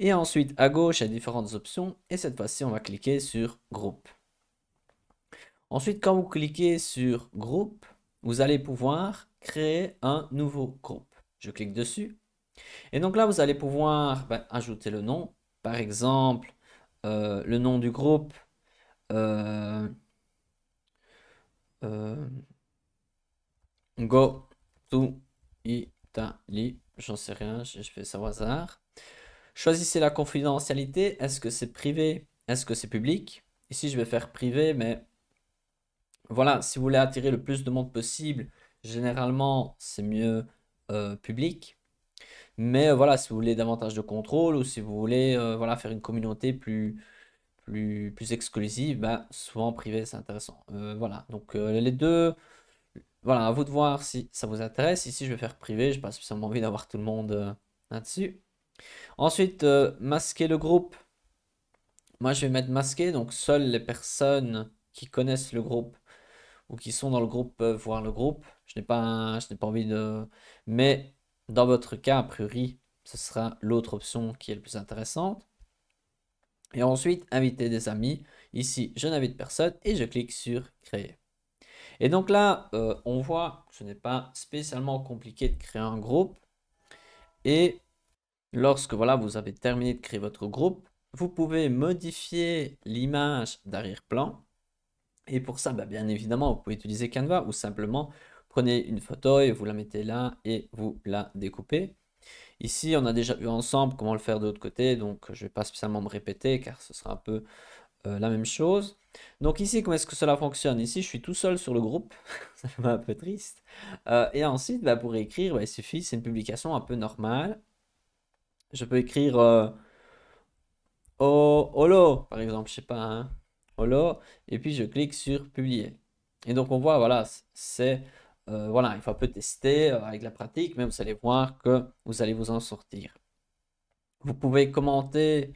Et ensuite, à gauche, il y a différentes options. Et cette fois-ci, on va cliquer sur groupe. Ensuite, quand vous cliquez sur groupe, vous allez pouvoir créer un nouveau groupe. Je clique dessus. Et donc là, vous allez pouvoir ben, ajouter le nom. Par exemple, euh, le nom du groupe. Euh, euh, go to Italy. J'en sais rien, je fais ça au hasard. Choisissez la confidentialité. Est-ce que c'est privé Est-ce que c'est public Ici, je vais faire privé, mais voilà, si vous voulez attirer le plus de monde possible, généralement, c'est mieux euh, public. Mais euh, voilà, si vous voulez davantage de contrôle ou si vous voulez voilà, faire une communauté plus, plus, plus exclusive, bah, souvent privé, c'est intéressant. Euh, voilà, donc euh, les deux, voilà, à vous de voir si ça vous intéresse. Ici, je vais faire privé, je que pas spécialement envie d'avoir tout le monde euh, là-dessus. Ensuite, masquer le groupe. Moi, je vais mettre masqué donc seules les personnes qui connaissent le groupe ou qui sont dans le groupe peuvent voir le groupe. Je n'ai pas, je n'ai pas envie de... Mais dans votre cas, a priori, ce sera l'autre option qui est la plus intéressante. Et ensuite, inviter des amis. Ici, je n'invite personne et je clique sur créer. Et donc là, euh, on voit que ce n'est pas spécialement compliqué de créer un groupe. Et lorsque voilà, vous avez terminé de créer votre groupe, vous pouvez modifier l'image d'arrière-plan. Et pour ça, bah, bien évidemment, vous pouvez utiliser Canva ou simplement prenez une photo et vous la mettez là et vous la découpez. Ici, on a déjà vu ensemble comment le faire de l'autre côté, donc euh, je ne vais pas spécialement me répéter car ce sera un peu euh, la même chose. Donc ici, comment est-ce que cela fonctionne Ici, je suis tout seul sur le groupe, ça fait un peu triste. Euh, et ensuite, bah, pour écrire, bah, il suffit, c'est une publication un peu normale. Je peux écrire oh, Holo, par exemple, je ne sais pas, hein, Holo, et puis je clique sur Publier. Et donc on voit, voilà, c'est euh, voilà, il faut un peu tester euh, avec la pratique, mais vous allez voir que vous allez vous en sortir. Vous pouvez commenter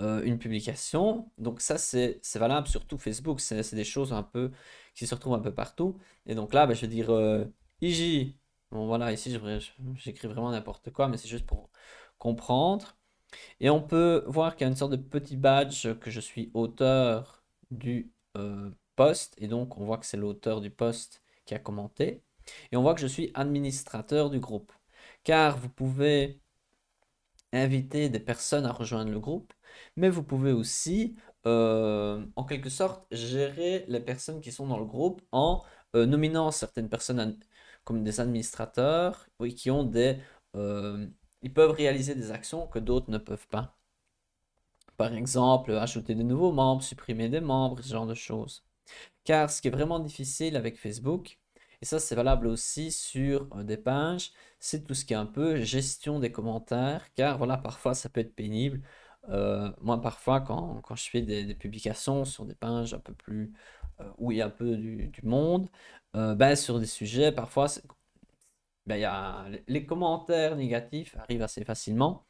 euh, une publication. Donc ça, c'est valable sur tout Facebook. C'est des choses un peu qui se retrouvent un peu partout. Et donc là, ben, je vais dire IJ. Bon voilà, ici, j'écris vraiment n'importe quoi, mais c'est juste pour comprendre. Et on peut voir qu'il y a une sorte de petit badge que je suis auteur du euh, post. Et donc, on voit que c'est l'auteur du post qui a commenté. Et on voit que je suis administrateur du groupe. Car vous pouvez inviter des personnes à rejoindre le groupe, mais vous pouvez aussi, euh, en quelque sorte, gérer les personnes qui sont dans le groupe en euh, nominant certaines personnes comme des administrateurs, oui, qui ont des... Euh, ils peuvent réaliser des actions que d'autres ne peuvent pas. Par exemple, ajouter des nouveaux membres, supprimer des membres, ce genre de choses. Car ce qui est vraiment difficile avec Facebook, et ça c'est valable aussi sur euh, des pages, c'est tout ce qui est un peu gestion des commentaires, car voilà, parfois ça peut être pénible. Euh, moi parfois quand, quand, je fais des, publications sur des pages un peu plus où il y a un peu du, monde, euh, ben, sur des sujets parfois ben, les commentaires négatifs arrivent assez facilement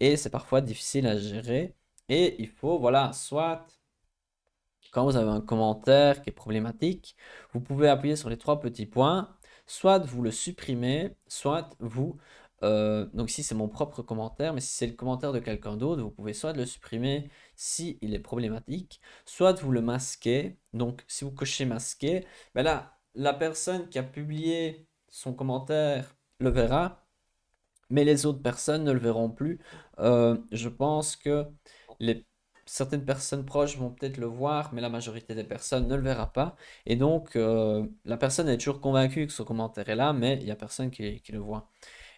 et c'est parfois difficile à gérer et il faut voilà soit quand vous avez un commentaire qui est problématique, vous pouvez appuyer sur les trois petits points. Soit vous le supprimez, soit vous... Euh, donc si c'est mon propre commentaire, mais si c'est le commentaire de quelqu'un d'autre, vous pouvez soit le supprimer si il est problématique, soit vous le masquer. Donc si vous cochez masquer, ben là, la personne qui a publié son commentaire le verra, mais les autres personnes ne le verront plus. Euh, je pense que les certaines personnes proches vont peut-être le voir, mais la majorité des personnes ne le verra pas. Et donc, euh, la personne est toujours convaincue que son commentaire est là, mais il n'y a personne qui, le voit.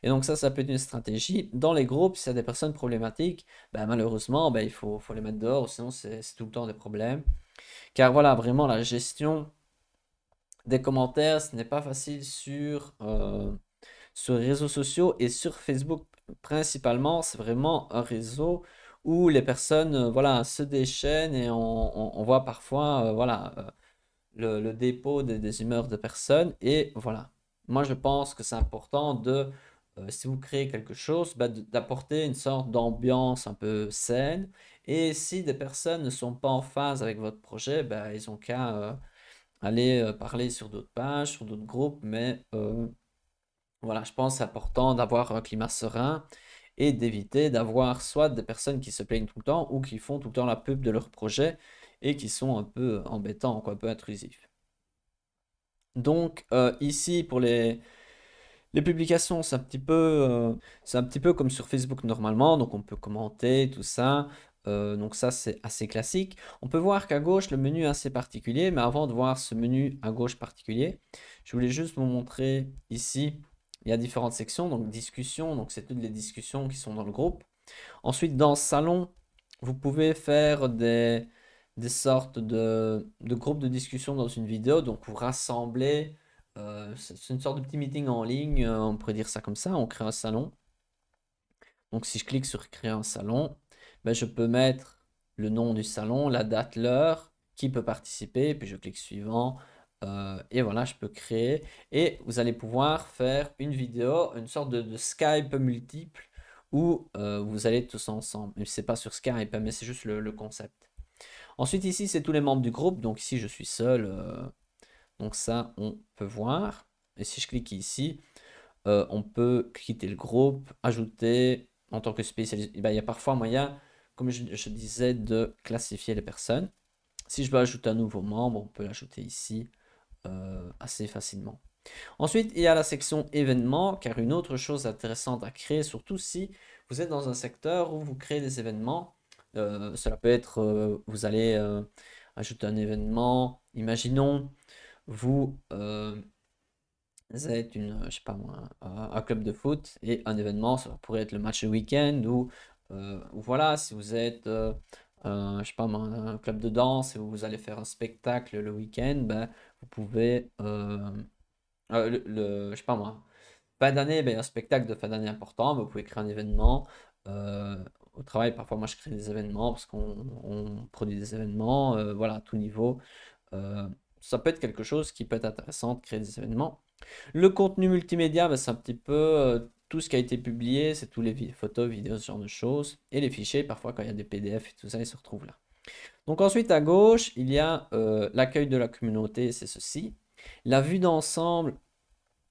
Et donc ça, ça peut être une stratégie. Dans les groupes, s'il y a des personnes problématiques, bah, malheureusement, bah, il faut, les mettre dehors, sinon c'est tout le temps des problèmes. Car voilà, vraiment, la gestion des commentaires, ce n'est pas facile sur, euh, sur les réseaux sociaux et sur Facebook principalement. C'est vraiment un réseau où les personnes euh, se déchaînent et on, voit parfois euh, voilà, euh, le, dépôt des, humeurs de personnes. Et voilà, moi je pense que c'est important de, si vous créez quelque chose, bah, d'apporter une sorte d'ambiance un peu saine. Et si des personnes ne sont pas en phase avec votre projet, bah, ils ont qu'à aller parler sur d'autres pages, sur d'autres groupes. Mais voilà, je pense que c'est important d'avoir un climat serein et d'éviter d'avoir soit des personnes qui se plaignent tout le temps ou qui font tout le temps la pub de leur projet et qui sont un peu embêtants, quoi, un peu intrusifs. Donc euh, ici pour les, publications, c'est un, petit peu, euh, c'est un petit peu comme sur Facebook normalement, donc on peut commenter, tout ça. Euh, donc ça c'est assez classique. On peut voir qu'à gauche le menu est assez particulier, mais avant de voir ce menu à gauche particulier, je voulais juste vous montrer ici il y a différentes sections, donc discussion, donc c'est toutes les discussions qui sont dans le groupe. Ensuite, dans salon, vous pouvez faire des, sortes de, groupes de discussion dans une vidéo, donc vous rassemblez, euh, c'est une sorte de petit meeting en ligne, euh, on pourrait dire ça comme ça, on crée un salon. Donc si je clique sur créer un salon, ben, je peux mettre le nom du salon, la date, l'heure, qui peut participer, puis je clique suivant, euh, et voilà, je peux créer. Et vous allez pouvoir faire une vidéo, une sorte de, Skype multiple où euh, vous allez tous ensemble. n'est pas sur Skype, mais c'est juste le, concept. Ensuite, ici, c'est tous les membres du groupe. Donc ici, je suis seul. Euh. donc ça, on peut voir. Et si je clique ici, on peut quitter le groupe, ajouter en tant que spécialiste. Eh ben, il y a parfois moyen, comme je, disais, de classifier les personnes. Si je veux ajouter un nouveau membre, on peut l'ajouter ici. Euh, assez facilement. Ensuite, il y a la section événements, car une autre chose intéressante à créer, surtout si vous êtes dans un secteur où vous créez des événements, euh, cela peut être, euh, vous allez ajouter un événement, imaginons, vous, êtes une, je sais pas un club de foot, et un événement, ça pourrait être le match de week-end, ou voilà, si vous êtes... je sais pas, un club de danse et vous allez faire un spectacle le week-end, ben, vous pouvez, euh, euh, le, je sais pas moi, fin d'année, ben, un spectacle de fin d'année important, vous pouvez créer un événement. Euh, au travail, parfois, moi, je crée des événements parce qu'on produit des événements, voilà, à tout niveau. ça peut être quelque chose qui peut être intéressant de créer des événements. Le contenu multimédia, bah, c'est un petit peu tout ce qui a été publié, c'est tous les photos, vidéos, ce genre de choses. Et les fichiers, parfois, quand il y a des PDF et tout ça, ils se retrouvent là. Donc ensuite à gauche, il y a euh, l'accueil de la communauté, c'est ceci. La vue d'ensemble,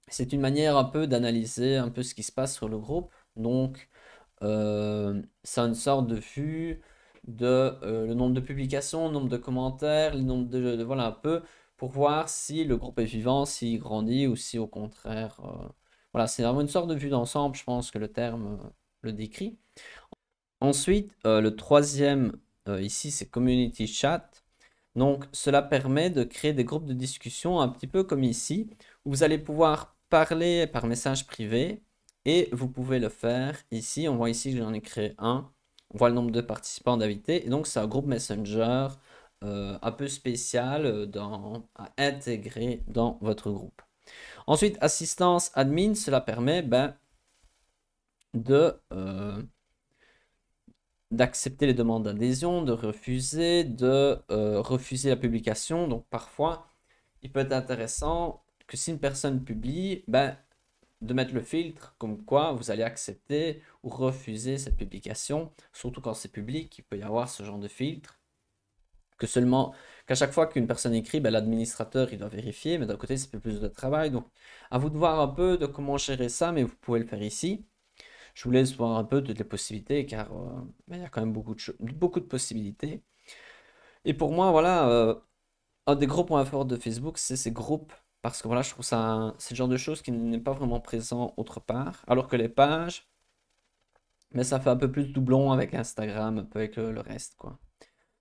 c'est une manière un peu d'analyser un peu ce qui se passe sur le groupe. Donc euh, c'est une sorte de vue de euh, le nombre de publications, le nombre de commentaires, le nombre de, voilà un peu pour voir si le groupe est vivant, s'il grandit ou si au contraire voilà, c'est vraiment une sorte de vue d'ensemble, je pense que le terme le décrit. Ensuite, le troisième euh, ici c'est community chat. Donc cela permet de créer des groupes de discussion un petit peu comme ici, où vous allez pouvoir parler par message privé et vous pouvez le faire ici. On voit ici que j'en ai créé un. On voit le nombre de participants d'invités. Et donc c'est un groupe Messenger euh, un peu spécial euh, dans, à intégrer dans votre groupe. Ensuite, assistance admin, cela permet ben, de d'accepter les demandes d'adhésion, de refuser, de euh, refuser la publication. Donc parfois, il peut être intéressant que si une personne publie, ben, de mettre le filtre comme quoi vous allez accepter ou refuser cette publication, surtout quand c'est public, il peut y avoir ce genre de filtre. Que seulement, qu'à chaque fois qu'une personne écrit, ben, l'administrateur il doit vérifier, mais d'un côté c'est plus de travail. Donc à vous de voir un peu de comment gérer ça, mais vous pouvez le faire ici. Je vous laisse voir un peu toutes les possibilités car euh, il y a quand même beaucoup de, beaucoup de possibilités. Et pour moi, voilà, euh, un des gros points forts de Facebook, c'est ces groupes parce que voilà, je trouve ça, c'est le genre de choses qui n'est pas vraiment présent autre part, alors que les pages, mais ça fait un peu plus doublon avec Instagram, un peu avec le, reste, quoi.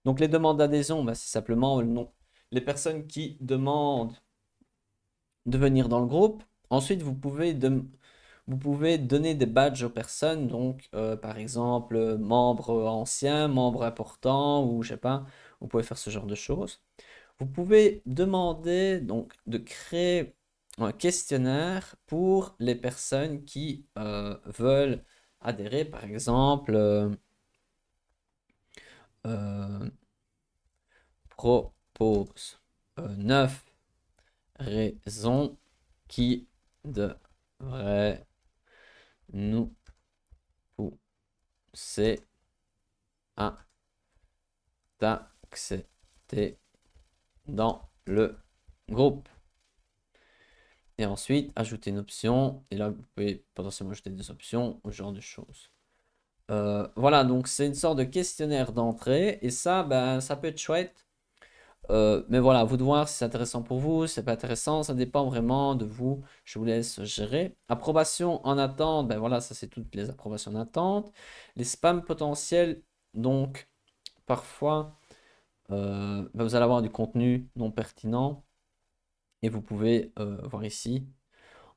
Donc les demandes d'adhésion, bah, c'est simplement le nom. Les personnes qui demandent de venir dans le groupe, ensuite vous pouvez de, vous pouvez donner des badges aux personnes, donc euh, par exemple membres anciens, membres importants, ou je sais pas, vous pouvez faire ce genre de choses. Vous pouvez demander donc de créer un questionnaire pour les personnes qui euh, veulent adhérer, par exemple euh, propose 9 raisons qui devraient nous pousser à t'accepter dans le groupe. Et ensuite, ajouter une option. Et là, vous pouvez potentiellement ajouter des options, ce genre de choses. Euh, voilà, donc c'est une sorte de questionnaire d'entrée. Et ça, ben, ça peut être chouette euh, mais voilà, vous de voir si c'est intéressant pour vous, si c'est pas intéressant, ça dépend vraiment de vous. Je vous laisse gérer. Approbation en attente, ben voilà, ça c'est toutes les approbations en attente. Les spams potentiels, donc parfois euh, ben vous allez avoir du contenu non pertinent et vous pouvez euh, voir ici.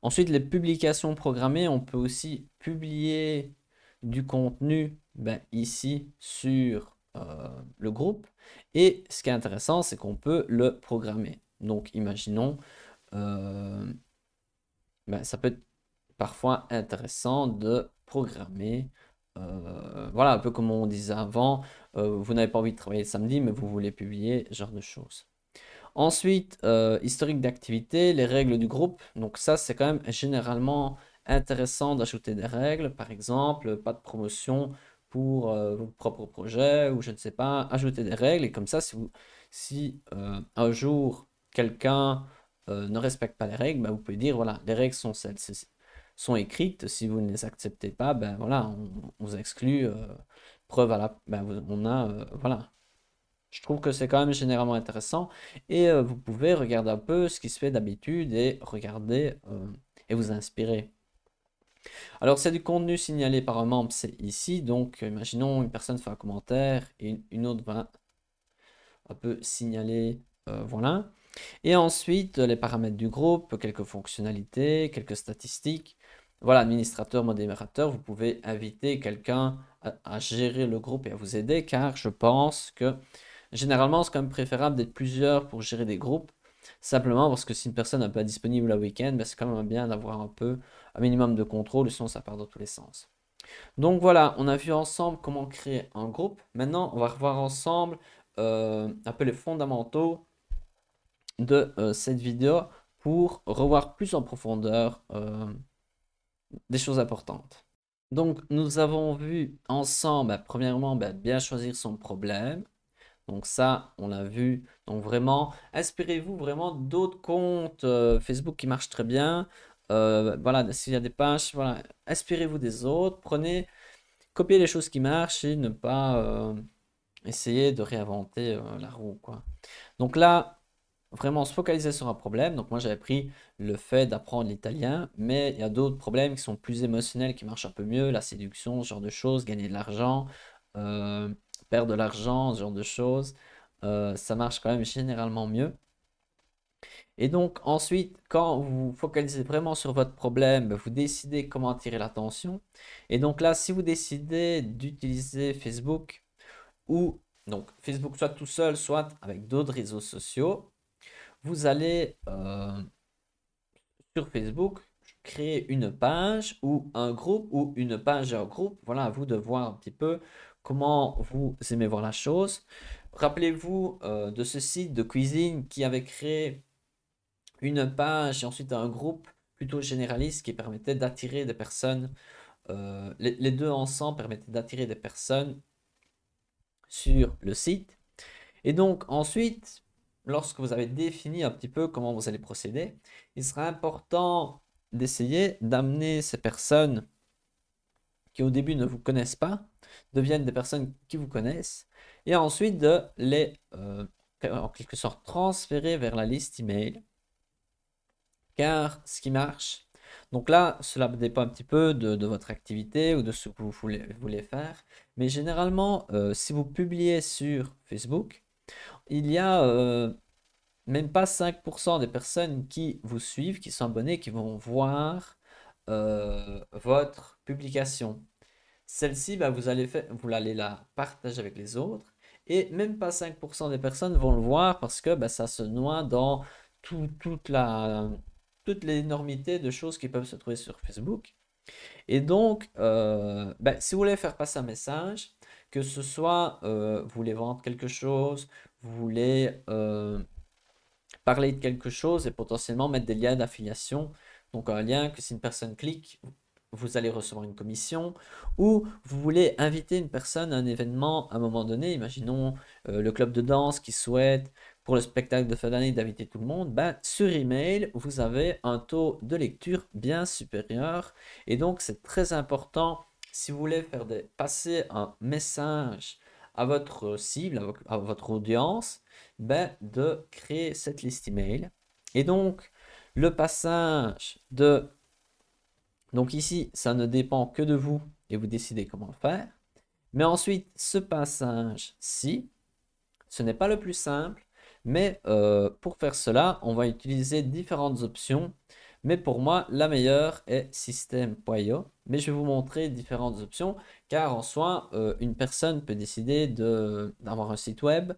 Ensuite, les publications programmées, on peut aussi publier du contenu ben, ici sur le groupe. Et ce qui est intéressant, c'est qu'on peut le programmer. Donc imaginons, euh, ben, ça peut être parfois intéressant de programmer euh, voilà, un peu comme on disait avant, euh, vous n'avez pas envie de travailler samedi, mais vous voulez publier, ce genre de choses. Ensuite, historique d'activité, les règles du groupe. Donc ça, c'est quand même généralement intéressant d'ajouter des règles. Par exemple, pas de promotion pour euh, vos propres projets ou je ne sais pas, ajouter des règles. Et comme ça, si, vous, si euh, un jour quelqu'un euh, ne respecte pas les règles, bah, vous pouvez dire voilà, les règles sont celles sont écrites. Si vous ne les acceptez pas, ben voilà, on, vous exclut. preuve à la, bah, on a voilà. Je trouve que c'est quand même généralement intéressant et vous pouvez regarder un peu ce qui se fait d'habitude et regarder et vous inspirer. Alors, c'est du contenu signalé par un membre, c'est ici. Donc, imaginons une personne fait un commentaire et une autre va un peu signaler, euh, voilà. Et ensuite, les paramètres du groupe, quelques fonctionnalités, quelques statistiques. Voilà, administrateur, modérateur, vous pouvez inviter quelqu'un à, gérer le groupe et à vous aider, car je pense que généralement, c'est quand même préférable d'être plusieurs pour gérer des groupes, simplement parce que si une personne n'est pas disponible le week-end, ben, c'est quand même bien d'avoir un peu minimum de contrôle, sinon ça part dans tous les sens. Donc voilà, on a vu ensemble comment créer un groupe. Maintenant, on va revoir ensemble euh, un peu les fondamentaux de euh, cette vidéo pour revoir plus en profondeur euh, des choses importantes. Donc nous avons vu ensemble, bah, premièrement, bah, bien choisir son problème. Donc ça, on l'a vu. Donc vraiment, inspirez-vous vraiment d'autres comptes Facebook qui marchent très bien. Euh, voilà, s'il y a des pages, voilà, inspirez-vous des autres, prenez, copiez les choses qui marchent et ne pas euh, essayer de réinventer euh, la roue, quoi. Donc là, vraiment se focaliser sur un problème. Donc moi, j'avais pris le fait d'apprendre l'italien, mais il y a d'autres problèmes qui sont plus émotionnels, qui marchent un peu mieux, la séduction, ce genre de choses, gagner de l'argent, perdre de l'argent, ce genre de choses. ça marche quand même généralement mieux. Et donc ensuite, quand vous focalisez vraiment sur votre problème, vous décidez comment attirer l'attention. Et donc là, si vous décidez d'utiliser Facebook ou donc Facebook soit tout seul, soit avec d'autres réseaux sociaux, vous allez euh, sur Facebook créer une page ou un groupe ou une page et un groupe. Voilà, à vous de voir un petit peu comment vous aimez voir la chose. Rappelez-vous euh, de ce site de cuisine qui avait créé une page et ensuite un groupe plutôt généraliste qui permettait d'attirer des personnes. Euh, les, deux ensemble permettaient d'attirer des personnes sur le site. Et donc ensuite, lorsque vous avez défini un petit peu comment vous allez procéder, il sera important d'essayer d'amener ces personnes qui au début ne vous connaissent pas, deviennent des personnes qui vous connaissent, et ensuite de les, euh, en quelque sorte, transférer vers la liste email car ce qui marche, donc là, cela dépend un petit peu de, votre activité ou de ce que vous voulez, faire. Mais généralement, euh, si vous publiez sur Facebook, il y a euh, même pas 5% des personnes qui vous suivent, qui sont abonnées, qui vont voir euh, votre publication. Celle-ci, bah, vous, allez faire vous allez la partager avec les autres. Et même pas 5% des personnes vont le voir parce que bah, ça se noie dans toute la, l'énormité de choses qui peuvent se trouver sur Facebook. Et donc, euh, ben, si vous voulez faire passer un message, que ce soit euh, vous voulez vendre quelque chose, vous voulez euh, parler de quelque chose et potentiellement mettre des liens d'affiliation, donc un lien que si une personne clique, vous allez recevoir une commission, ou vous voulez inviter une personne à un événement à un moment donné, imaginons le club de danse qui souhaite pour le spectacle de fin d'année d'inviter tout le monde, ben, sur email, vous avez un taux de lecture bien supérieur. Et donc, c'est très important, si vous voulez faire passer un message à votre cible, à votre audience, ben, de créer cette liste email. Et donc, le passage de... Donc ici, ça ne dépend que de vous et vous décidez comment le faire. Mais ensuite, ce passage-ci, ce n'est pas le plus simple, mais euh, pour faire cela, on va utiliser différentes options. Mais pour moi, la meilleure est système.io. Mais je vais vous montrer différentes options, car en soi, euh, une personne peut décider d'avoir un site web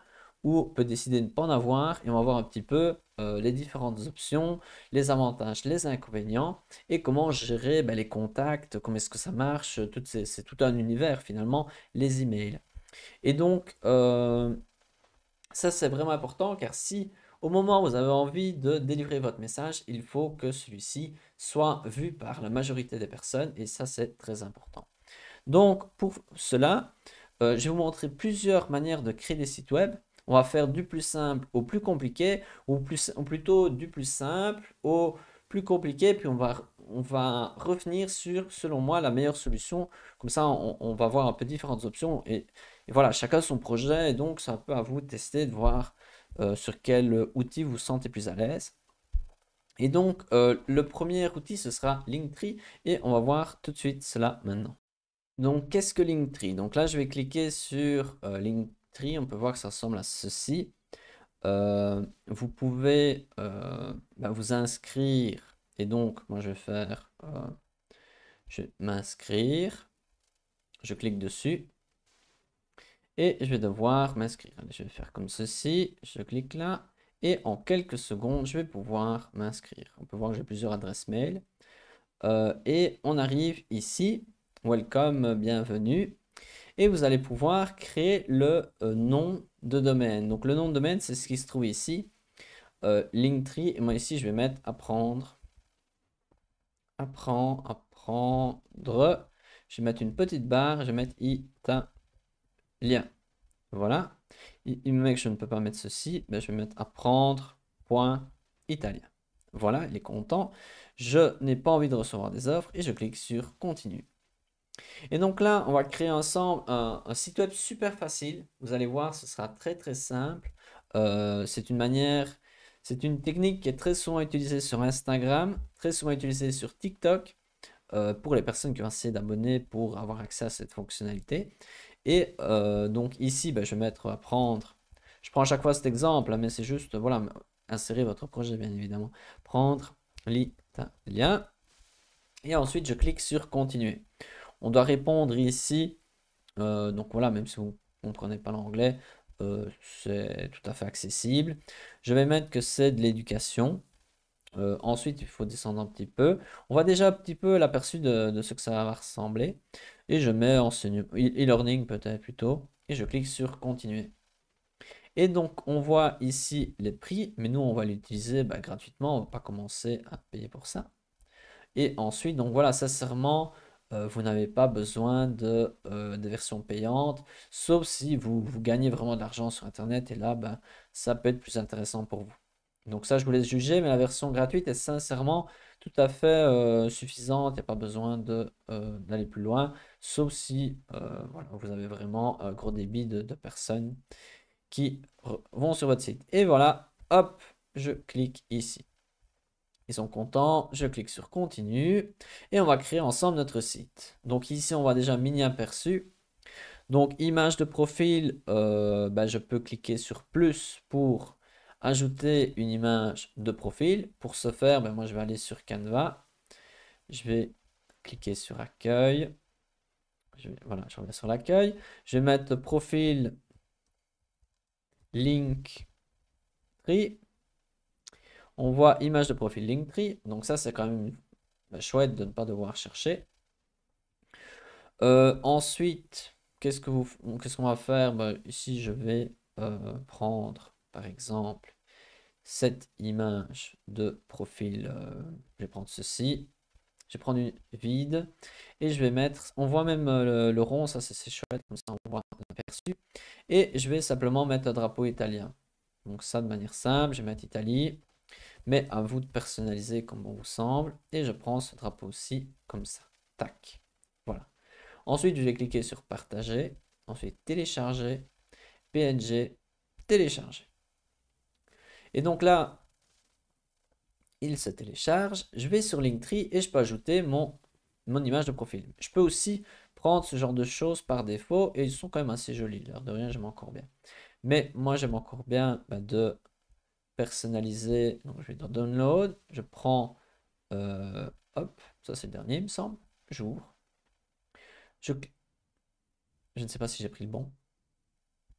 ou peut décider de ne pas en avoir. Et on va voir un petit peu euh, les différentes options, les avantages, les inconvénients, et comment gérer ben, les contacts, comment est-ce que ça marche. C'est tout un univers finalement, les emails. Et donc, ça, c'est vraiment important car si au moment où vous avez envie de délivrer votre message, il faut que celui-ci soit vu par la majorité des personnes et ça, c'est très important. Donc, pour cela, euh, je vais vous montrer plusieurs manières de créer des sites web. On va faire du plus simple au plus compliqué ou, plutôt du plus simple au plus compliqué, puis on va, on va revenir sur, selon moi, la meilleure solution. Comme ça, on, on va voir un peu différentes options et et voilà, chacun son projet, et donc c'est un peu à vous de tester, de voir euh, sur quel euh, outil vous, vous sentez plus à l'aise. Et donc, euh, le premier outil, ce sera Linktree, et on va voir tout de suite cela maintenant. Donc, qu'est-ce que Linktree Donc là, je vais cliquer sur Linktree, on peut voir que ça ressemble à ceci. vous pouvez bah, vous inscrire, et donc, moi, je vais faire... je vais m'inscrire, je clique dessus, et je vais devoir m'inscrire. Je vais faire comme ceci, je clique là et en quelques secondes, je vais pouvoir m'inscrire. On peut voir que j'ai plusieurs adresses mail. Euh, et on arrive ici, welcome, bienvenue. Et vous allez pouvoir créer le euh, nom de domaine. Donc le nom de domaine, c'est ce qui se trouve ici. Euh, Linktree. Et moi ici, je vais mettre apprendre. Apprendre, apprendre. Je vais mettre une petite barre. Je vais mettre ita lien. Voilà. Il, me met que je ne peux pas mettre ceci, je vais mettre apprendre point italien. Voilà, il est content. Je n'ai pas envie de recevoir des offres et je clique sur continue. Et donc là, on va créer ensemble un, site web super facile. Vous allez voir, ce sera très très simple. Euh, c'est une manière, c'est une technique qui est très souvent utilisée sur Instagram, très souvent utilisée sur TikTok. Euh, pour les personnes qui ont essayé d'abonner pour avoir accès à cette fonctionnalité. Et euh, donc ici, ben, je vais mettre prendre. Je prends à chaque fois cet exemple, hein, mais c'est juste, voilà, insérer votre projet, bien évidemment. Prendre l'italien. Et ensuite, je clique sur continuer. On doit répondre ici. Euh, donc voilà, même si vous ne comprenez pas l'anglais, euh, c'est tout à fait accessible. Je vais mettre que c'est de l'éducation. ensuite, il faut descendre un petit peu. On voit déjà un petit peu l'aperçu de, ce que ça va ressembler. Et je mets e-, e-learning peut-être plutôt. Et je clique sur continuer. Et donc, on voit ici les prix, mais nous, on va l'utiliser bah, gratuitement. On va pas commencer à payer pour ça. Et ensuite, donc voilà, sincèrement, euh, vous n'avez pas besoin de, version euh, versions payantes, sauf si vous, gagnez vraiment de l'argent sur Internet. Et là, bah, ça peut être plus intéressant pour vous. Donc ça, je vous laisse juger, mais la version gratuite est sincèrement tout à fait euh, suffisante. Il n'y a pas besoin euh, d'aller plus loin, sauf si euh, vous avez vraiment un gros débit de, personnes qui vont sur votre site. Et voilà, hop, je clique ici. Ils sont contents, je clique sur continue et on va créer ensemble notre site. Donc ici, on voit déjà mini aperçu. Donc image de profil, bah, je peux cliquer sur plus pour ajouter une image de profil. Pour ce faire, ben, moi je vais aller sur Canva. Je vais cliquer sur accueil. Je voilà, je reviens sur l'accueil. Je vais mettre profil link On voit image de profil link Donc ça, c'est quand même chouette de ne pas devoir chercher. Euh, ensuite, qu'est-ce qu'on ce qu'on va faire ben, Ici, je vais euh, prendre par exemple, cette image de profil, euh, je vais prendre ceci, je vais prendre une vide et je vais mettre, on voit même euh, le, rond, ça c'est chouette, comme ça on voit un aperçu, et je vais simplement mettre un drapeau italien. Donc ça de manière simple, je vais mettre Italie, mais à vous de personnaliser comme on vous semble, et je prends ce drapeau aussi, comme ça, tac, voilà. Ensuite je vais cliquer sur partager, ensuite télécharger, PNG, télécharger. Et donc là, il se télécharge. Je vais sur Linktree et je peux ajouter mon, mon image de profil. Je peux aussi prendre ce genre de choses par défaut et ils sont quand même assez jolis. L'heure de rien, j'aime encore bien. Mais moi, j'aime encore bien bah, de personnaliser. Donc, je vais dans Download. Je prends. Euh, hop, ça c'est le dernier, il me semble. J'ouvre. je ne sais pas si j'ai pris le bon.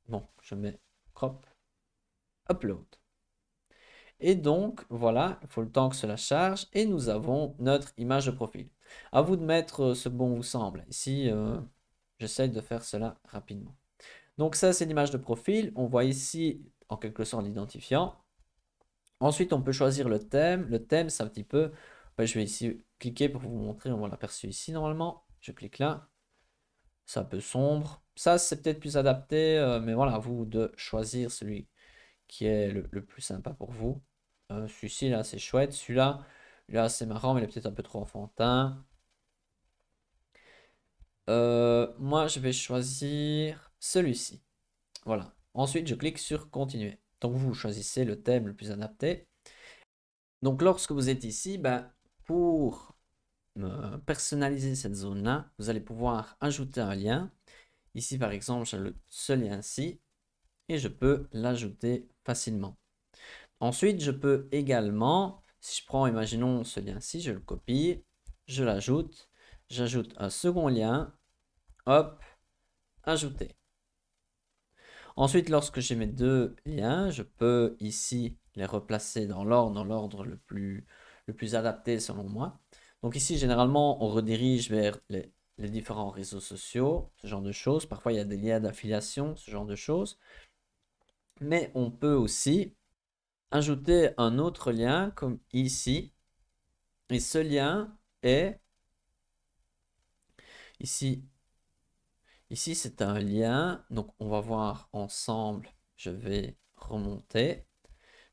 Bon, je mets crop. Upload. Et donc, voilà, il faut le temps que cela charge et nous avons notre image de profil. À vous de mettre euh, ce bon vous semble. Ici, j'essaie euh, j'essaye de faire cela rapidement. Donc ça, c'est l'image de profil. On voit ici, en quelque sorte, l'identifiant. Ensuite, on peut choisir le thème. Le thème, c'est un petit peu... Ben, je vais ici cliquer pour vous montrer. On voit l'aperçu ici, normalement. Je clique là. C'est un peu sombre. Ça, c'est peut-être plus adapté, euh, mais voilà, à vous de choisir celui qui est le plus sympa pour vous. Euh, celui-ci, là, c'est chouette. Celui-là, là, c'est marrant, mais il est peut-être un peu trop enfantin. Euh, moi, je vais choisir celui-ci. Voilà. Ensuite, je clique sur Continuer. Donc, vous choisissez le thème le plus adapté. Donc, lorsque vous êtes ici, ben, pour euh, personnaliser cette zone-là, vous allez pouvoir ajouter un lien. Ici, par exemple, j'ai ce lien-ci et je peux l'ajouter facilement. Ensuite, je peux également, si je prends, imaginons ce lien-ci, je le copie, je l'ajoute, j'ajoute un second lien, hop, ajouter. Ensuite, lorsque j'ai mes deux liens, je peux ici les replacer dans l'ordre, dans l'ordre le plus, le plus adapté selon moi. Donc ici, généralement, on redirige vers les différents réseaux sociaux, ce genre de choses. Parfois, il y a des liens d'affiliation, ce genre de choses. Mais on peut aussi ajouter un autre lien comme ici. Et ce lien est ici. Ici, c'est un lien. Donc, on va voir ensemble. Je vais remonter.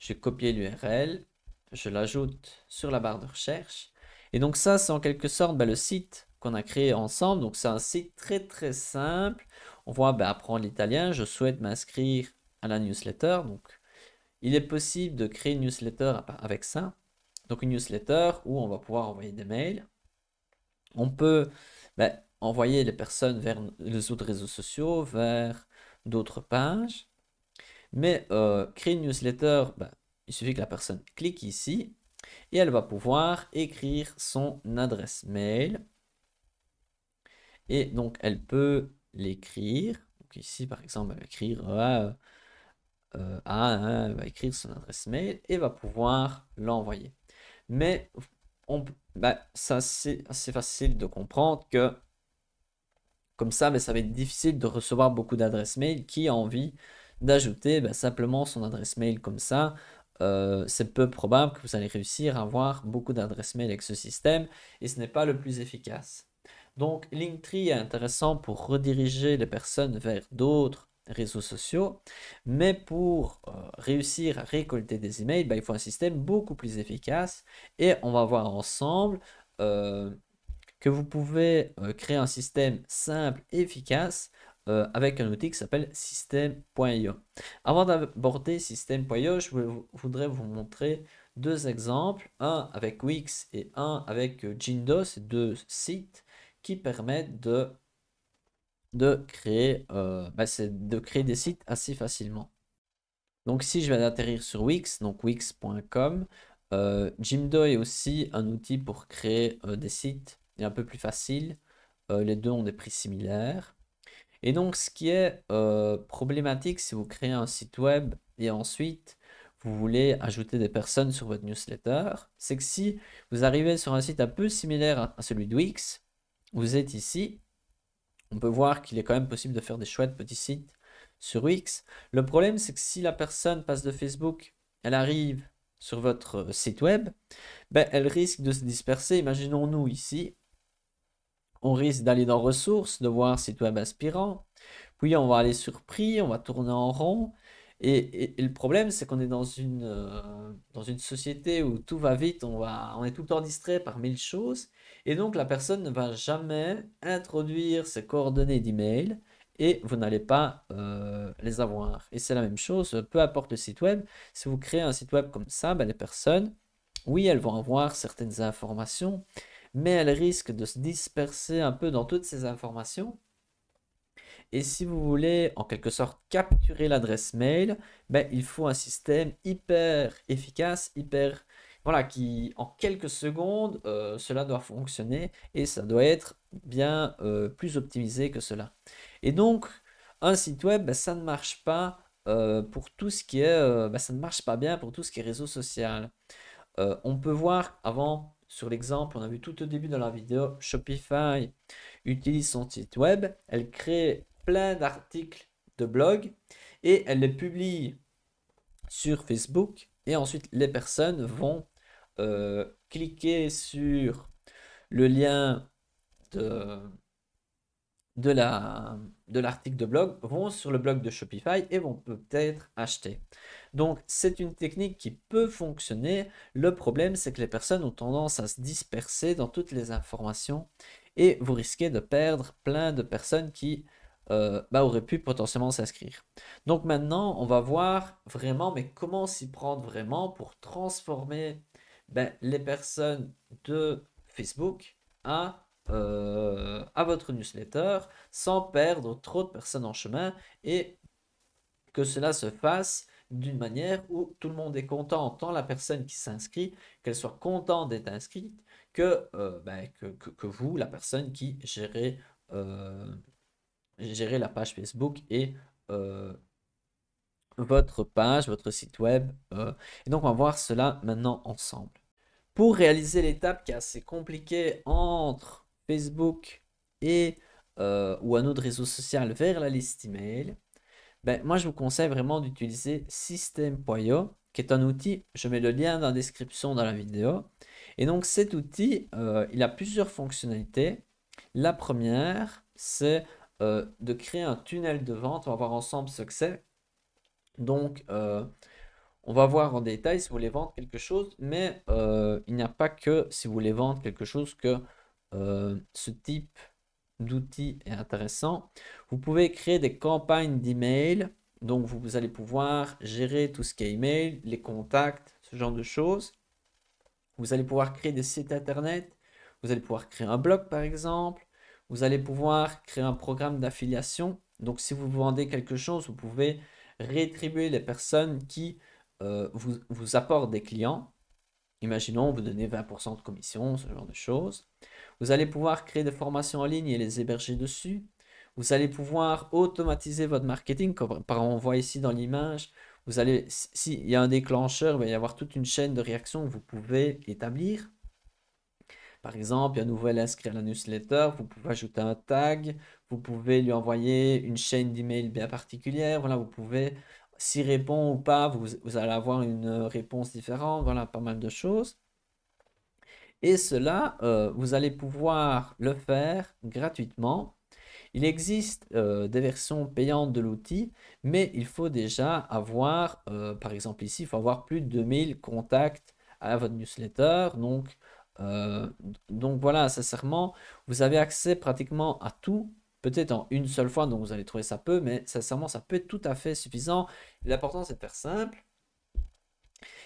J'ai copié l'URL. Je l'ajoute sur la barre de recherche. Et donc ça, c'est en quelque sorte ben, le site qu'on a créé ensemble. Donc c'est un site très très simple. On voit ben, apprendre l'italien. Je souhaite m'inscrire à la newsletter. Donc il est possible de créer une newsletter avec ça. Donc une newsletter où on va pouvoir envoyer des mails. On peut ben, envoyer les personnes vers les autres réseaux sociaux, vers d'autres pages. Mais euh, créer une newsletter, ben, il suffit que la personne clique ici et elle va pouvoir écrire son adresse mail. Et donc elle peut l'écrire. Donc ici par exemple, elle va écrire euh, euh, va écrire son adresse mail et va pouvoir l'envoyer. Mais bah, ça c'est assez facile de comprendre que comme ça, mais bah, ça va être difficile de recevoir beaucoup d'adresses mail qui a envie d'ajouter bah, simplement son adresse mail comme ça. Euh, c'est peu probable que vous allez réussir à avoir beaucoup d'adresses mail avec ce système et ce n'est pas le plus efficace. Donc Linktree est intéressant pour rediriger les personnes vers d'autres réseaux sociaux. Mais pour euh, réussir à récolter des emails, bah, il faut un système beaucoup plus efficace. Et on va voir ensemble euh, que vous pouvez euh, créer un système simple, efficace, avec un outil qui s'appelle système.io. Avant d'aborder system.io, je voudrais vous montrer deux exemples, un avec Wix et un avec Jindo, deux sites qui permettent de de créer, euh, bah, de créer des sites assez facilement. Donc si je vais atterrir sur Wix, donc wix.com, euh, Jimdo est aussi un outil pour créer euh, des sites, il un peu plus facile. les deux ont des prix similaires. Et donc ce qui est problématique, si vous créez un site web et ensuite vous voulez ajouter des personnes sur votre newsletter, c'est que si vous arrivez sur un site un peu similaire à celui de Wix, vous êtes ici, on peut voir qu'il est quand même possible de faire des chouettes petits sites sur Wix. Le problème, c'est que si la personne passe de Facebook, elle arrive sur votre euh, site web, ben, elle risque de se disperser. Imaginons-nous ici, on risque d'aller dans ressources, de voir site web aspirant, puis on va aller sur prix, on va tourner en rond, et, le problème, c'est qu'on est dans une, euh, société où tout va vite, on, est tout le temps distrait par mille choses, et donc la personne ne va jamais introduire ses coordonnées d'email et vous n'allez pas euh, les avoir. Et c'est la même chose, peu importe le site web, si vous créez un site web comme ça, ben les personnes, oui, elles vont avoir certaines informations, mais elles risquent de se disperser un peu dans toutes ces informations et si vous voulez en quelque sorte capturer l'adresse mail, ben, il faut un système hyper efficace, hyper... Voilà, qui en quelques secondes, euh, cela doit fonctionner et ça doit être bien euh, plus optimisé que cela. Et donc, un site web, ben, ça ne marche pas euh, pour tout ce qui est... Ben, ça ne marche pas bien pour tout ce qui est réseau social. on peut voir avant sur l'exemple, on a vu tout au début de la vidéo, Shopify utilise son site web, elle crée plein d'articles de blog et elle les publie sur Facebook. Et ensuite, les personnes vont euh, cliquer sur le lien de, de l'article de blog vont sur le blog de Shopify et vont peut-être acheter. Donc c'est une technique qui peut fonctionner. Le problème c'est que les personnes ont tendance à se disperser dans toutes les informations et vous risquez de perdre plein de personnes qui euh, bah, aurait pu potentiellement s'inscrire. Donc maintenant, on va voir vraiment, mais comment s'y prendre vraiment pour transformer ben, les personnes de Facebook euh, à, votre newsletter sans perdre trop de personnes en chemin et que cela se fasse d'une manière où tout le monde est content, tant la personne qui s'inscrit, qu'elle soit contente d'être inscrite, que, euh, ben, que, vous, la personne qui gérez gérer la page Facebook et euh, votre page, votre site web. Euh. et donc, on va voir cela maintenant ensemble. Pour réaliser l'étape qui est assez compliquée entre Facebook et euh, ou un autre réseau social vers la liste email, ben, moi je vous conseille vraiment d'utiliser System.io qui est un outil, je mets le lien dans la description dans la vidéo. Et donc cet outil, il a plusieurs fonctionnalités. La première, c'est euh, de créer un tunnel de vente. On va voir ensemble ce que c'est. Donc, euh, on va voir en détail si vous voulez vendre quelque chose, mais euh, il n'y a pas que si vous voulez vendre quelque chose que ce type d'outil est intéressant. Vous pouvez créer des campagnes d'email. Donc, vous allez pouvoir gérer tout ce qui est email, les contacts, ce genre de choses. Vous allez pouvoir créer des sites internet. Vous allez pouvoir créer un blog, par exemple vous allez pouvoir créer un programme d'affiliation. Donc si vous vendez quelque chose, vous pouvez rétribuer les personnes qui euh, vous, apportent des clients. Imaginons, vous donnez 20% de commission, ce genre de choses. Vous allez pouvoir créer des formations en ligne et les héberger dessus. Vous allez pouvoir automatiser votre marketing, comme on voit ici dans l'image. Vous allez, s'il y a un déclencheur, il va y avoir toute une chaîne de réactions que vous pouvez établir. Par exemple, il y a un nouvel inscrit à la newsletter, vous pouvez ajouter un tag, vous pouvez lui envoyer une chaîne d'email bien particulière, voilà, vous pouvez, s'il répond ou pas, vous, allez avoir une réponse différente, voilà, pas mal de choses. Et cela, euh, vous allez pouvoir le faire gratuitement. Il existe euh, des versions payantes de l'outil, mais il faut déjà avoir, euh, par exemple ici, il faut avoir plus de 2000 contacts à votre newsletter, donc euh, donc voilà, sincèrement, vous avez accès pratiquement à tout, peut-être en une seule fois, donc vous allez trouver ça peu, mais sincèrement, ça peut être tout à fait suffisant. L'important, c'est de faire simple.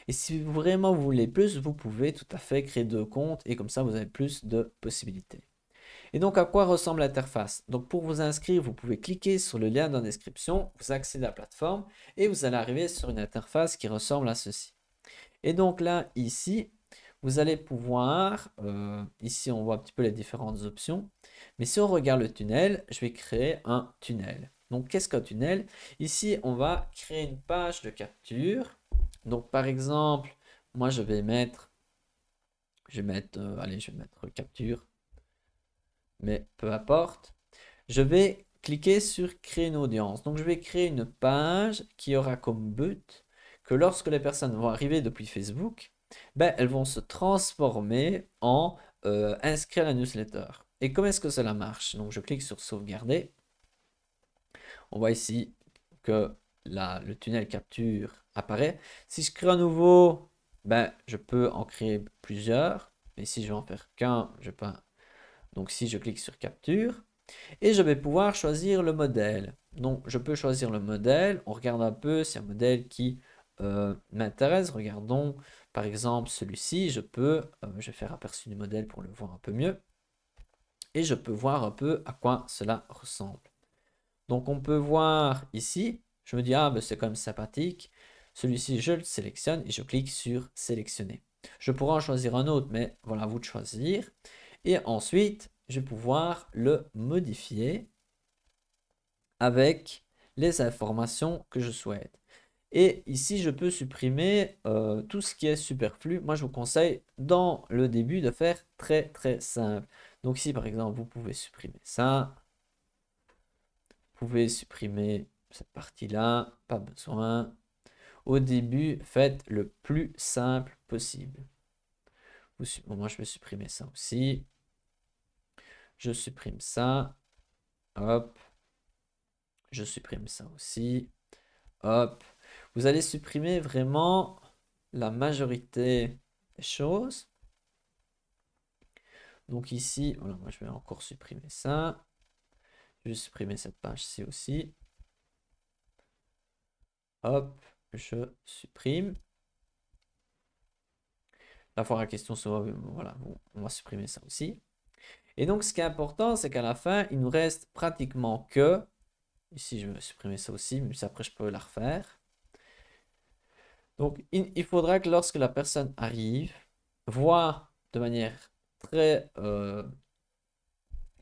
Et si vraiment vous voulez plus, vous pouvez tout à fait créer deux comptes et comme ça, vous avez plus de possibilités. Et donc, à quoi ressemble l'interface Donc, pour vous inscrire, vous pouvez cliquer sur le lien dans la description, vous accédez à la plateforme et vous allez arriver sur une interface qui ressemble à ceci. Et donc là, ici, vous allez pouvoir, euh, ici on voit un petit peu les différentes options, mais si on regarde le tunnel, je vais créer un tunnel. Donc qu'est-ce qu'un tunnel Ici on va créer une page de capture. Donc par exemple, moi je vais mettre, je vais mettre, euh, allez je vais mettre capture, mais peu importe. Je vais cliquer sur créer une audience. Donc je vais créer une page qui aura comme but que lorsque les personnes vont arriver depuis Facebook, ben, elles vont se transformer en euh, inscrire la newsletter. Et comment est-ce que cela marche Donc je clique sur sauvegarder. On voit ici que le tunnel capture apparaît. Si je crée un nouveau, ben, je peux en créer plusieurs. Mais si je vais en faire qu'un, je pas. Donc si je clique sur capture, et je vais pouvoir choisir le modèle. Donc je peux choisir le modèle. On regarde un peu, c'est un modèle qui euh, m'intéresse. Regardons par exemple celui-ci. Je peux, euh, je vais faire aperçu du modèle pour le voir un peu mieux. Et je peux voir un peu à quoi cela ressemble. Donc on peut voir ici, je me dis, ah ben, c'est quand même sympathique. Celui-ci, je le sélectionne et je clique sur sélectionner. Je pourrais en choisir un autre, mais voilà, vous de choisir. Et ensuite, je vais pouvoir le modifier avec les informations que je souhaite. Et ici, je peux supprimer euh, tout ce qui est superflu. Moi, je vous conseille dans le début de faire très très simple. Donc si par exemple, vous pouvez supprimer ça. Vous pouvez supprimer cette partie-là. Pas besoin. Au début, faites le plus simple possible. moi, je vais supprimer ça aussi. Je supprime ça. Hop. Je supprime ça aussi. Hop. Vous allez supprimer vraiment la majorité des choses. Donc ici, voilà, oh moi je vais encore supprimer ça. Je vais supprimer cette page-ci aussi. Hop, je supprime. La fois la question sera... Voilà, on va supprimer ça aussi. Et donc, ce qui est important, c'est qu'à la fin, il nous reste pratiquement que... Ici, je vais supprimer ça aussi, mais après, je peux la refaire. Donc, il faudra que lorsque la personne arrive, voire de manière très... Euh,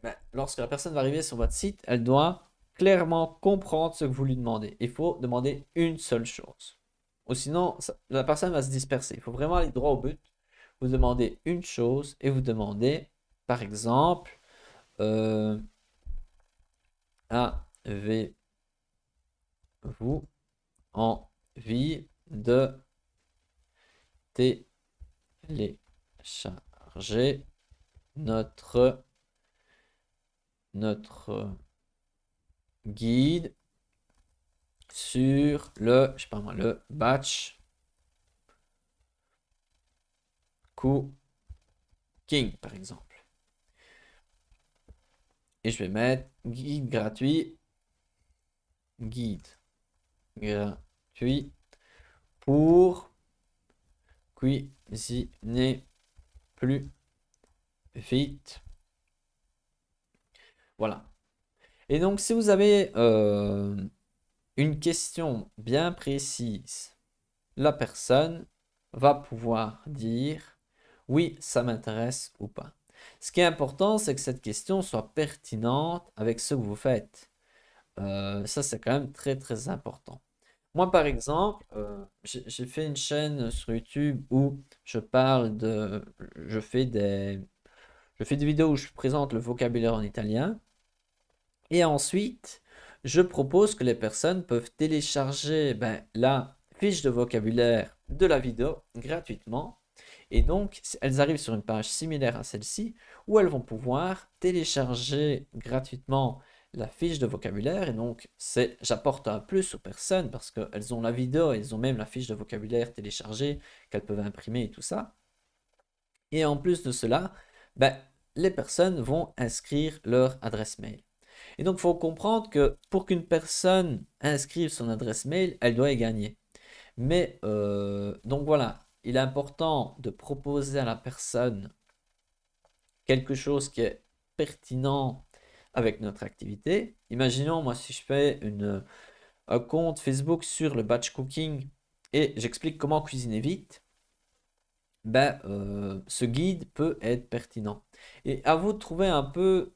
ben, lorsque la personne va arriver sur votre site, elle doit clairement comprendre ce que vous lui demandez. Il faut demander une seule chose. Ou sinon, la personne va se disperser. Il faut vraiment aller droit au but. Vous demandez une chose et vous demandez, par exemple, euh, avez-vous envie de télécharger notre, notre guide sur le, je sais le batch cooking par exemple. Et je vais mettre guide gratuit, guide gratuit pour cuisiner plus vite. Voilà. Et donc, si vous avez euh, une question bien précise, la personne va pouvoir dire oui, ça m'intéresse ou pas. Ce qui est important, c'est que cette question soit pertinente avec ce que vous faites. Euh, ça, c'est quand même très, très important. Moi, par exemple, euh, j'ai fait une chaîne sur YouTube où je parle de. Je fais des. Je fais des vidéos où je présente le vocabulaire en italien. Et ensuite, je propose que les personnes peuvent télécharger ben, la fiche de vocabulaire de la vidéo gratuitement. Et donc, elles arrivent sur une page similaire à celle-ci où elles vont pouvoir télécharger gratuitement la fiche de vocabulaire. Et donc, c'est j'apporte un plus aux personnes parce qu'elles ont la vidéo, elles ont même la fiche de vocabulaire téléchargée qu'elles peuvent imprimer et tout ça. Et en plus de cela, ben, les personnes vont inscrire leur adresse mail. Et donc, il faut comprendre que pour qu'une personne inscrive son adresse mail, elle doit y gagner. Mais, euh, donc voilà, il est important de proposer à la personne quelque chose qui est pertinent avec notre activité. Imaginons, moi, si je fais une, euh, un compte Facebook sur le batch cooking et j'explique comment cuisiner vite, ben, euh, ce guide peut être pertinent. Et à vous de trouver un peu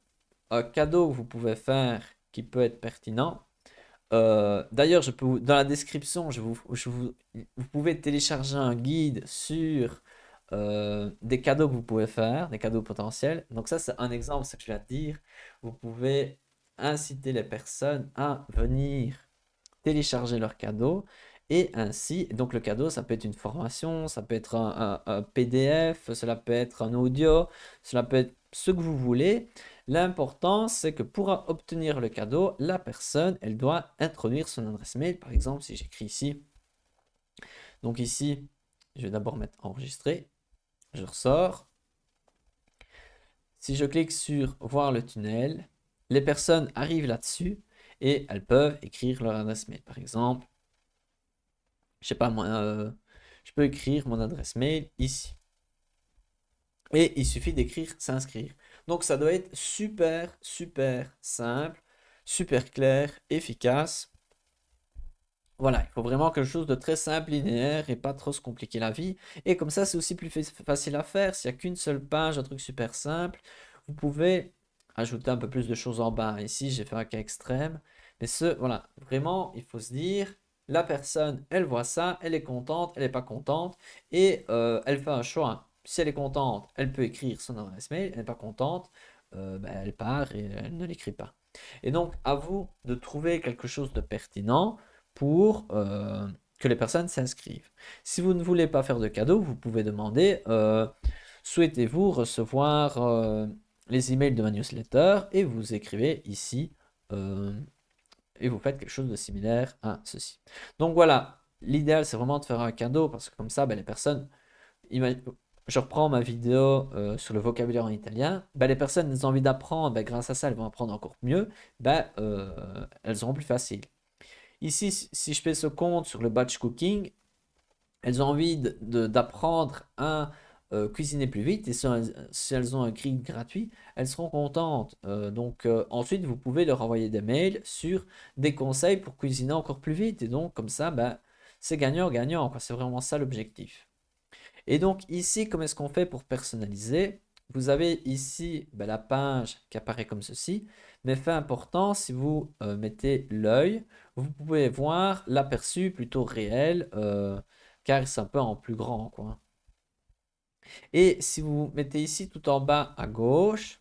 un cadeau que vous pouvez faire qui peut être pertinent. Euh, D'ailleurs, dans la description, je vous, vous, pouvez télécharger un guide sur euh, des cadeaux que vous pouvez faire, des cadeaux potentiels. Donc ça, c'est un exemple, ce que je viens de dire, vous pouvez inciter les personnes à venir télécharger leur cadeau. Et ainsi, donc le cadeau, ça peut être une formation, ça peut être un, PDF, cela peut être un audio, cela peut être ce que vous voulez. L'important, c'est que pour obtenir le cadeau, la personne, elle doit introduire son adresse mail. Par exemple, si j'écris ici, donc ici, je vais d'abord mettre enregistrer, je ressors, si je clique sur voir le tunnel, les personnes arrivent là-dessus et elles peuvent écrire leur adresse mail. Par exemple, je sais pas euh, je peux écrire mon adresse mail ici. Et il suffit d'écrire s'inscrire. Donc ça doit être super, super simple, super clair, efficace. Voilà, il faut vraiment quelque chose de très simple, linéaire et pas trop se compliquer la vie. Et comme ça, c'est aussi plus facile à faire. S'il n'y a qu'une seule page, un truc super simple, vous pouvez ajouter un peu plus de choses en bas. Ici, j'ai fait un cas extrême. Mais ce, voilà, vraiment, il faut se dire, la personne, elle voit ça, elle est contente, elle n'est pas contente, et euh, elle fait un choix. Si elle est contente, elle peut écrire son adresse mail, elle n'est pas contente, euh, ben, elle part et elle ne l'écrit pas. Et donc, à vous de trouver quelque chose de pertinent pour euh, que les personnes s'inscrivent. Si vous ne voulez pas faire de cadeau, vous pouvez demander euh, souhaitez-vous recevoir euh, les emails de ma newsletter et vous écrivez ici et vous faites quelque chose de similaire à ceci. Donc voilà, l'idéal c'est vraiment de faire un cadeau parce que comme ça, ben, les personnes. Je reprends ma vidéo sur le vocabulaire en italien. Ben, les personnes, ont envie d'apprendre, ben, grâce à ça, elles vont apprendre encore mieux. Ben, elles auront plus facile. Ici, si je fais ce compte sur le batch cooking, elles ont envie d'apprendre à euh, cuisiner plus vite et si elles, ont un grid gratuit, elles seront contentes. Euh, donc euh, ensuite, vous pouvez leur envoyer des mails sur des conseils pour cuisiner encore plus vite et donc comme ça, ben, c'est gagnant-gagnant. C'est vraiment ça l'objectif. Et donc ici, comment est-ce qu'on fait pour personnaliser vous avez ici ben, la page qui apparaît comme ceci. Mais fait important, si vous euh, mettez l'œil, vous pouvez voir l'aperçu plutôt réel, euh, car c'est un peu en plus grand. Quoi. Et si vous mettez ici tout en bas à gauche,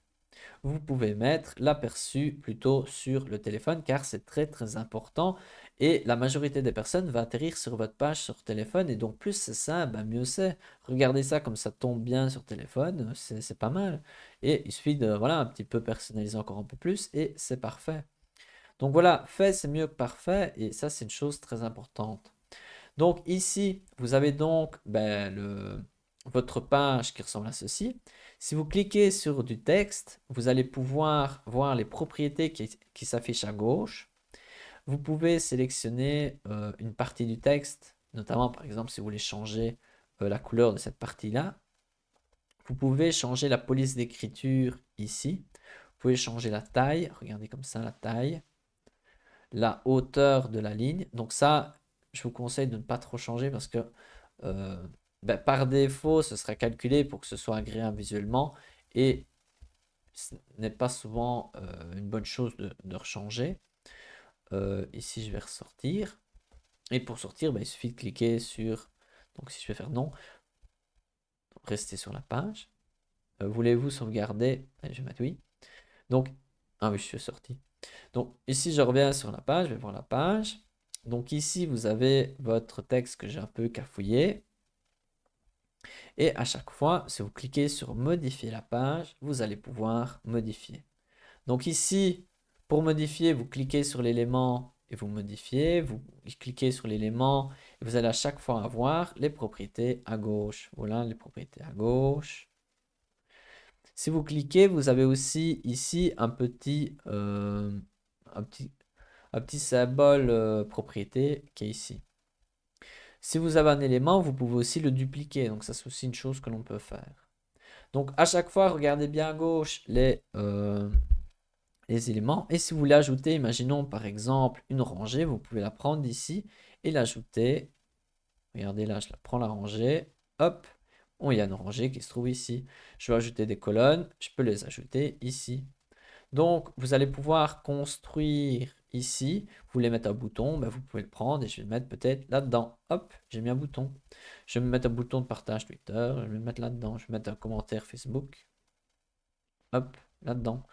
vous pouvez mettre l'aperçu plutôt sur le téléphone, car c'est très très important. Et la majorité des personnes va atterrir sur votre page sur téléphone. Et donc, plus c'est simple, bah, mieux c'est. Regardez ça comme ça tombe bien sur téléphone, c'est pas mal. Et il suffit de, voilà, un petit peu personnaliser encore un peu plus et c'est parfait. Donc voilà, fait, c'est mieux que parfait. Et ça, c'est une chose très importante. Donc ici, vous avez donc ben, votre page qui ressemble à ceci. Si vous cliquez sur du texte, vous allez pouvoir voir les propriétés qui s'affichent à gauche. Vous pouvez sélectionner euh, une partie du texte, notamment par exemple si vous voulez changer euh, la couleur de cette partie-là. Vous pouvez changer la police d'écriture ici. Vous pouvez changer la taille, regardez comme ça la taille, la hauteur de la ligne. Donc ça, je vous conseille de ne pas trop changer parce que euh, ben, par défaut, ce sera calculé pour que ce soit agréable visuellement et ce n'est pas souvent une bonne chose de, de rechanger ici, euh, je vais ressortir. Et pour sortir, bah, il suffit de cliquer sur... Donc si je vais faire non, rester sur la page. Euh, voulez-vous sauvegarder Je vais oui. Donc, ah oui, je suis sorti. Donc ici, je reviens sur la page, je vais voir la page. Donc ici, vous avez votre texte que j'ai un peu cafouillé. Et à chaque fois, si vous cliquez sur modifier la page, vous allez pouvoir modifier. Donc ici, pour modifier, vous cliquez sur l'élément et vous modifiez, vous cliquez sur l'élément et vous allez à chaque fois avoir les propriétés à gauche. Voilà les propriétés à gauche. Si vous cliquez, vous avez aussi ici un petit, euh, un petit, un petit symbole euh, propriété qui est ici. Si vous avez un élément, vous pouvez aussi le dupliquer. Donc ça, c'est aussi une chose que l'on peut faire. Donc à chaque fois, regardez bien à gauche les, euh, les éléments. Et si vous voulez ajouter, imaginons par exemple une rangée, vous pouvez la prendre ici et l'ajouter. Regardez là, je la prends la rangée. Hop, on y a une rangée qui se trouve ici. Je vais ajouter des colonnes, je peux les ajouter ici. Donc, vous allez pouvoir construire ici. Vous voulez mettre un bouton, ben, vous pouvez le prendre et je vais le mettre peut-être là-dedans. Hop, j'ai mis un bouton. Je vais me mettre un bouton de partage Twitter, je vais mettre là-dedans. Je vais mettre un commentaire Facebook. Hop, là-dedans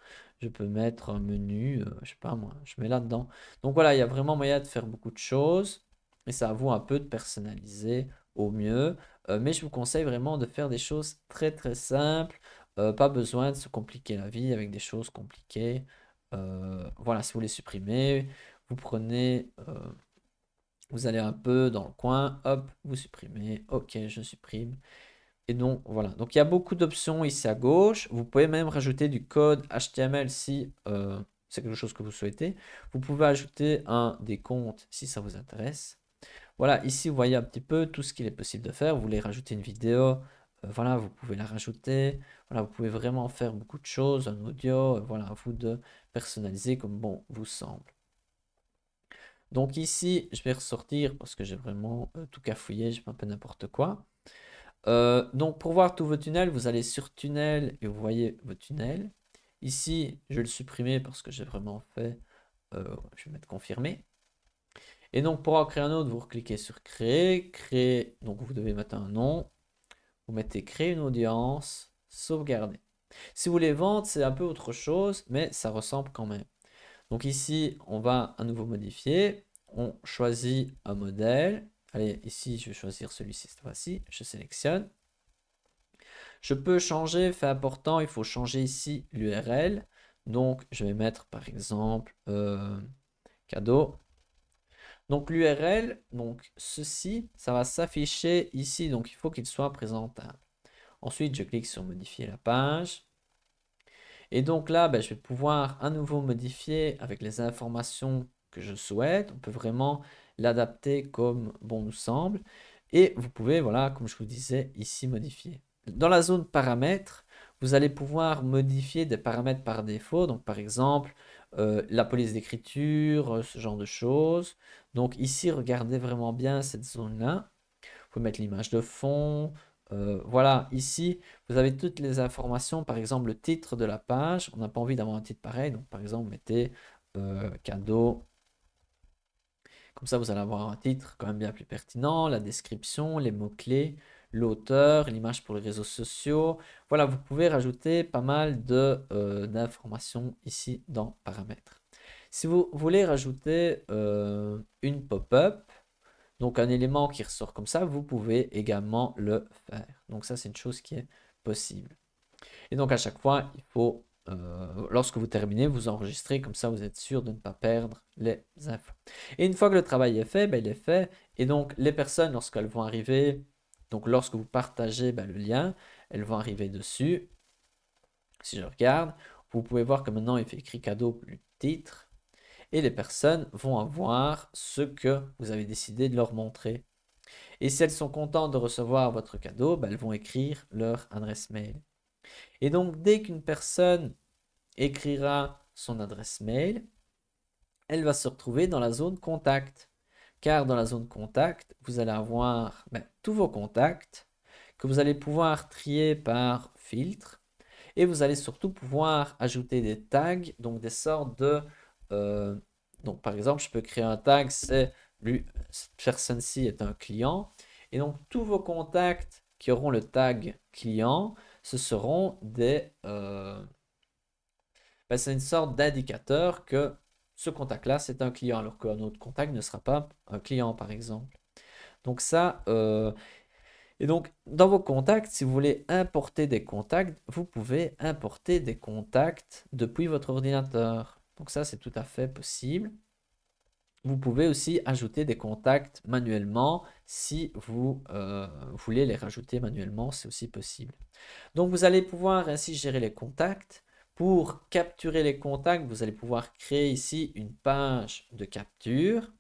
je peux mettre un menu, je euh, je sais pas moi, je mets là-dedans. Donc voilà, il y a vraiment moyen de faire beaucoup de choses et ça vaut un peu de personnaliser au mieux. Euh, mais je vous conseille vraiment de faire des choses très très simples, euh, pas besoin de se compliquer la vie avec des choses compliquées. voilà, si vous les supprimez, vous prenez, vous allez un peu dans le coin, hop, vous supprimez, ok, je supprime. Et donc, voilà. Donc, il y a beaucoup d'options ici à gauche. Vous pouvez même rajouter du code HTML si euh, c'est quelque chose que vous souhaitez. Vous pouvez ajouter un des comptes si ça vous intéresse. Voilà, ici, vous voyez un petit peu tout ce qu'il est possible de faire. Vous voulez rajouter une vidéo, euh, voilà, vous pouvez la rajouter. Voilà, vous pouvez vraiment faire beaucoup de choses, un audio, euh, voilà, à vous de personnaliser comme bon vous semble. Donc ici, je vais ressortir parce que j'ai vraiment tout cafouillé, j'ai un peu n'importe quoi. Euh, donc pour voir tous vos tunnels, vous allez sur tunnel et vous voyez vos tunnels. Ici, je vais le supprimer parce que j'ai vraiment fait... Euh, je vais mettre confirmer. Et donc pour en créer un autre, vous cliquez sur créer, créer, donc vous devez mettre un nom, vous mettez créer une audience, sauvegarder. Si vous voulez vendre, c'est un peu autre chose, mais ça ressemble quand même. Donc ici, on va à nouveau modifier, on choisit un modèle, Allez, ici, je vais choisir celui-ci cette fois-ci. Je sélectionne. Je peux changer, fait important, il faut changer ici l'URL. Donc, je vais mettre par exemple euh, cadeau. Donc, l'URL, donc ceci, ça va s'afficher ici. Donc, il faut qu'il soit présentable. Ensuite, je clique sur modifier la page. Et donc là, ben, je vais pouvoir à nouveau modifier avec les informations que je souhaite. On peut vraiment l'adapter comme bon nous semble. Et vous pouvez, voilà, comme je vous disais, ici modifier. Dans la zone paramètres, vous allez pouvoir modifier des paramètres par défaut. Donc par exemple, euh, la police d'écriture, euh, ce genre de choses. Donc ici, regardez vraiment bien cette zone-là. Vous pouvez mettre l'image de fond. Euh, voilà, ici, vous avez toutes les informations, par exemple le titre de la page. On n'a pas envie d'avoir un titre pareil, donc par exemple, mettez cadeau comme ça, vous allez avoir un titre quand même bien plus pertinent, la description, les mots-clés, l'auteur, l'image pour les réseaux sociaux. Voilà, vous pouvez rajouter pas mal euh, d'informations ici dans paramètres. Si vous voulez rajouter euh, une pop-up, donc un élément qui ressort comme ça, vous pouvez également le faire. Donc ça, c'est une chose qui est possible. Et donc à chaque fois, il faut euh, lorsque vous terminez, vous enregistrez, comme ça vous êtes sûr de ne pas perdre les infos. Et une fois que le travail est fait, ben, il est fait. Et donc les personnes, lorsqu'elles vont arriver, donc lorsque vous partagez ben, le lien, elles vont arriver dessus. Si je regarde, vous pouvez voir que maintenant il fait écrit cadeau plus titre. Et les personnes vont avoir ce que vous avez décidé de leur montrer. Et si elles sont contentes de recevoir votre cadeau, ben, elles vont écrire leur adresse mail. Et donc, dès qu'une personne écrira son adresse mail, elle va se retrouver dans la zone contact. Car dans la zone contact, vous allez avoir ben, tous vos contacts que vous allez pouvoir trier par filtre. Et vous allez surtout pouvoir ajouter des tags, donc des sortes de... Euh, donc par exemple, je peux créer un tag, c'est lui, cette personne-ci est un client. Et donc tous vos contacts qui auront le tag client ce seront des... Euh, ben, c'est une sorte d'indicateur que ce contact-là, c'est un client, alors qu'un autre contact ne sera pas un client, par exemple. Donc ça... Euh, et donc, dans vos contacts, si vous voulez importer des contacts, vous pouvez importer des contacts depuis votre ordinateur. Donc ça, c'est tout à fait possible. Vous pouvez aussi ajouter des contacts manuellement si vous euh, voulez les rajouter manuellement, c'est aussi possible. Donc vous allez pouvoir ainsi gérer les contacts. Pour capturer les contacts, vous allez pouvoir créer ici une page de capture.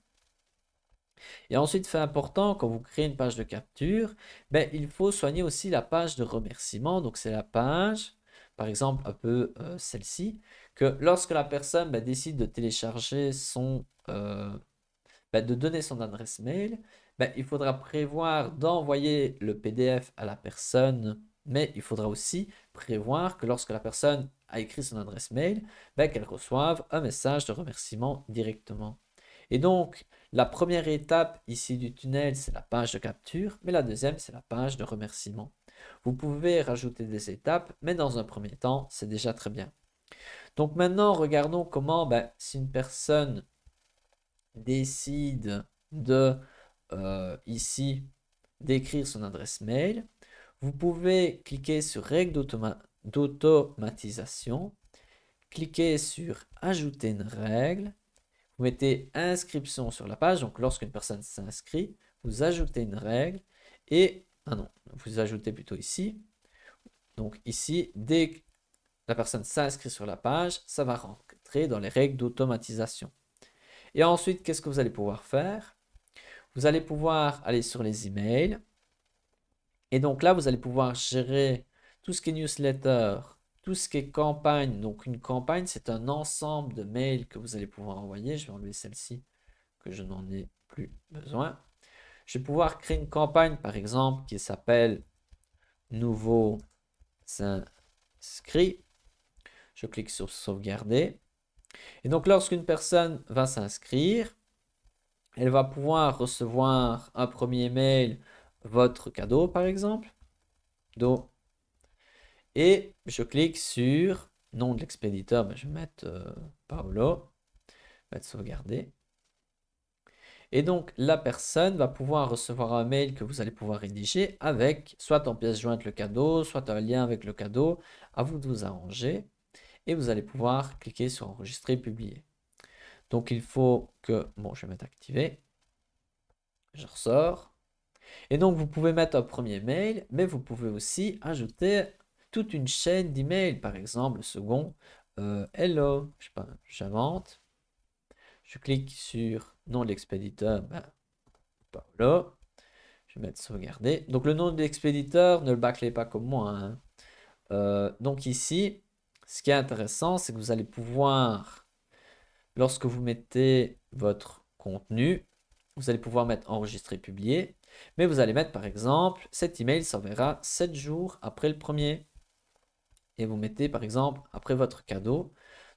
Et ensuite, fait important, quand vous créez une page de capture, ben, il faut soigner aussi la page de remerciement. Donc c'est la page, par exemple un peu euh, celle-ci, que lorsque la personne bah, décide de télécharger son... Euh, bah, de donner son adresse mail, bah, il faudra prévoir d'envoyer le PDF à la personne, mais il faudra aussi prévoir que lorsque la personne a écrit son adresse mail, qu'elle reçoive un message de remerciement directement. Et donc, la première étape ici du tunnel, c'est la page de capture, mais la deuxième, c'est la page de remerciement. Vous pouvez rajouter des étapes, mais dans un premier temps, c'est déjà très bien. Donc maintenant, regardons comment, ben, si une personne décide de, euh, ici, d'écrire son adresse mail, vous pouvez cliquer sur règles d'automatisation, cliquez sur ajouter une règle, vous mettez inscription sur la page, donc lorsqu'une personne s'inscrit, vous ajoutez une règle et, ah non, vous ajoutez plutôt ici, donc ici, dès la personne s'inscrit sur la page, ça va rentrer dans les règles d'automatisation. Et ensuite, qu'est-ce que vous allez pouvoir faire Vous allez pouvoir aller sur les emails. Et donc là, vous allez pouvoir gérer tout ce qui est newsletter, tout ce qui est campagne. Donc une campagne, c'est un ensemble de mails que vous allez pouvoir envoyer. Je vais enlever celle-ci que je n'en ai plus besoin. Je vais pouvoir créer une campagne, par exemple, qui s'appelle Nouveau s'inscrit. Je clique sur sauvegarder. Et donc lorsqu'une personne va s'inscrire, elle va pouvoir recevoir un premier mail, votre cadeau par exemple. Donc, et je clique sur nom de l'expéditeur, ben, je vais mettre euh, Paolo, je vais mettre sauvegarder. Et donc la personne va pouvoir recevoir un mail que vous allez pouvoir rédiger avec soit en pièce jointe le cadeau, soit un lien avec le cadeau, à vous de vous arranger et vous allez pouvoir cliquer sur enregistrer, publier. Donc il faut que, bon je vais mettre activé, je ressors. Et donc vous pouvez mettre un premier mail, mais vous pouvez aussi ajouter toute une chaîne d'emails, par exemple le second, euh, hello, je sais pas, j'invente, je clique sur nom de l'expéditeur, ben, je vais mettre sauvegarder. Donc le nom de l'expéditeur, ne le bâclez pas comme moi. Hein. Euh, donc ici, ce qui est intéressant, c'est que vous allez pouvoir, lorsque vous mettez votre contenu, vous allez pouvoir mettre enregistrer, publier, mais vous allez mettre par exemple, cet email s'enverra 7 jours après le premier. Et vous mettez par exemple après votre cadeau.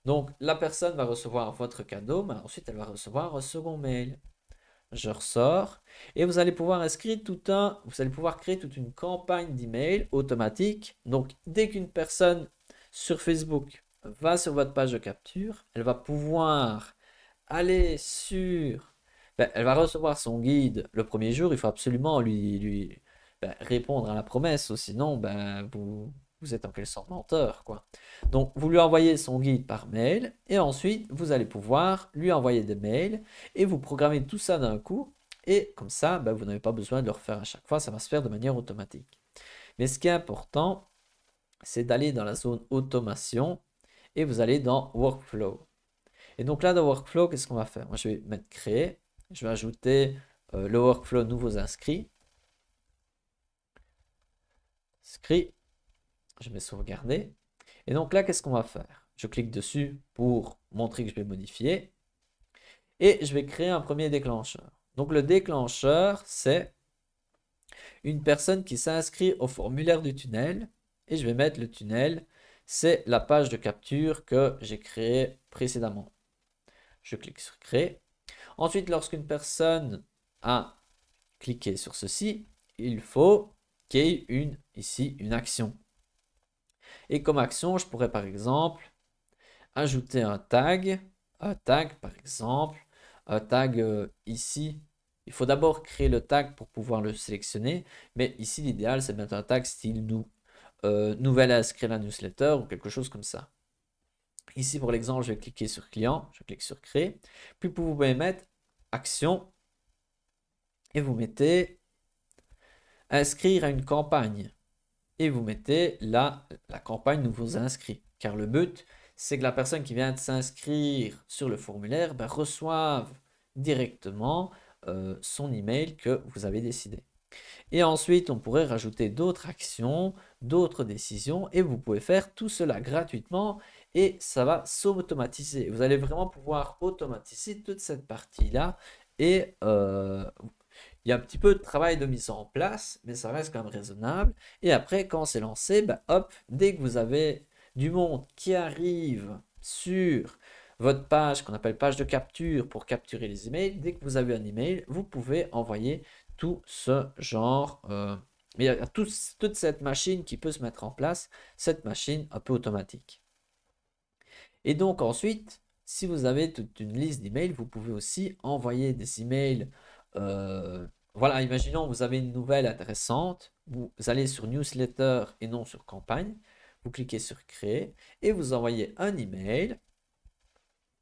Donc la personne va recevoir votre cadeau, mais ensuite elle va recevoir un second mail. Je ressors et vous allez pouvoir inscrire tout un, vous allez pouvoir créer toute une campagne d'email automatique. Donc dès qu'une personne sur Facebook, va sur votre page de capture, elle va pouvoir aller sur... Ben, elle va recevoir son guide le premier jour, il faut absolument lui, lui ben, répondre à la promesse, sinon ben, vous, vous êtes en quelque sorte menteur. Quoi. Donc vous lui envoyez son guide par mail, et ensuite vous allez pouvoir lui envoyer des mails, et vous programmez tout ça d'un coup, et comme ça, ben, vous n'avez pas besoin de le refaire à chaque fois, ça va se faire de manière automatique. Mais ce qui est important, c'est d'aller dans la zone automation et vous allez dans workflow. Et donc là, dans workflow, qu'est-ce qu'on va faire Moi, je vais mettre créer. Je vais ajouter euh, le workflow nouveaux inscrits. Inscrit. Je vais sauvegarder. Et donc là, qu'est-ce qu'on va faire Je clique dessus pour montrer que je vais modifier. Et je vais créer un premier déclencheur. Donc le déclencheur, c'est une personne qui s'inscrit au formulaire du tunnel et je vais mettre le tunnel. C'est la page de capture que j'ai créée précédemment. Je clique sur créer. Ensuite, lorsqu'une personne a cliqué sur ceci, il faut qu'il y ait une, ici une action. Et comme action, je pourrais par exemple ajouter un tag. Un tag par exemple, un tag euh, ici. Il faut d'abord créer le tag pour pouvoir le sélectionner. Mais ici, l'idéal, c'est mettre un tag style nous. Euh, nouvelle à inscrire à la newsletter ou quelque chose comme ça. Ici, pour l'exemple, je vais cliquer sur client, je clique sur créer. Puis, vous pouvez mettre action et vous mettez inscrire à une campagne. Et vous mettez là la campagne nouveaux inscrits. Car le but, c'est que la personne qui vient de s'inscrire sur le formulaire ben, reçoive directement euh, son email que vous avez décidé. Et ensuite, on pourrait rajouter d'autres actions, d'autres décisions, et vous pouvez faire tout cela gratuitement et ça va s'automatiser. Vous allez vraiment pouvoir automatiser toute cette partie-là et euh, il y a un petit peu de travail de mise en place, mais ça reste quand même raisonnable. Et après, quand c'est lancé, bah, hop, dès que vous avez du monde qui arrive sur votre page qu'on appelle page de capture pour capturer les emails, dès que vous avez un email, vous pouvez envoyer tout ce genre. Euh, il a toute cette machine qui peut se mettre en place, cette machine un peu automatique. Et donc ensuite, si vous avez toute une liste d'emails, vous pouvez aussi envoyer des emails. Euh, voilà, imaginons vous avez une nouvelle intéressante, vous allez sur newsletter et non sur campagne, vous cliquez sur créer et vous envoyez un email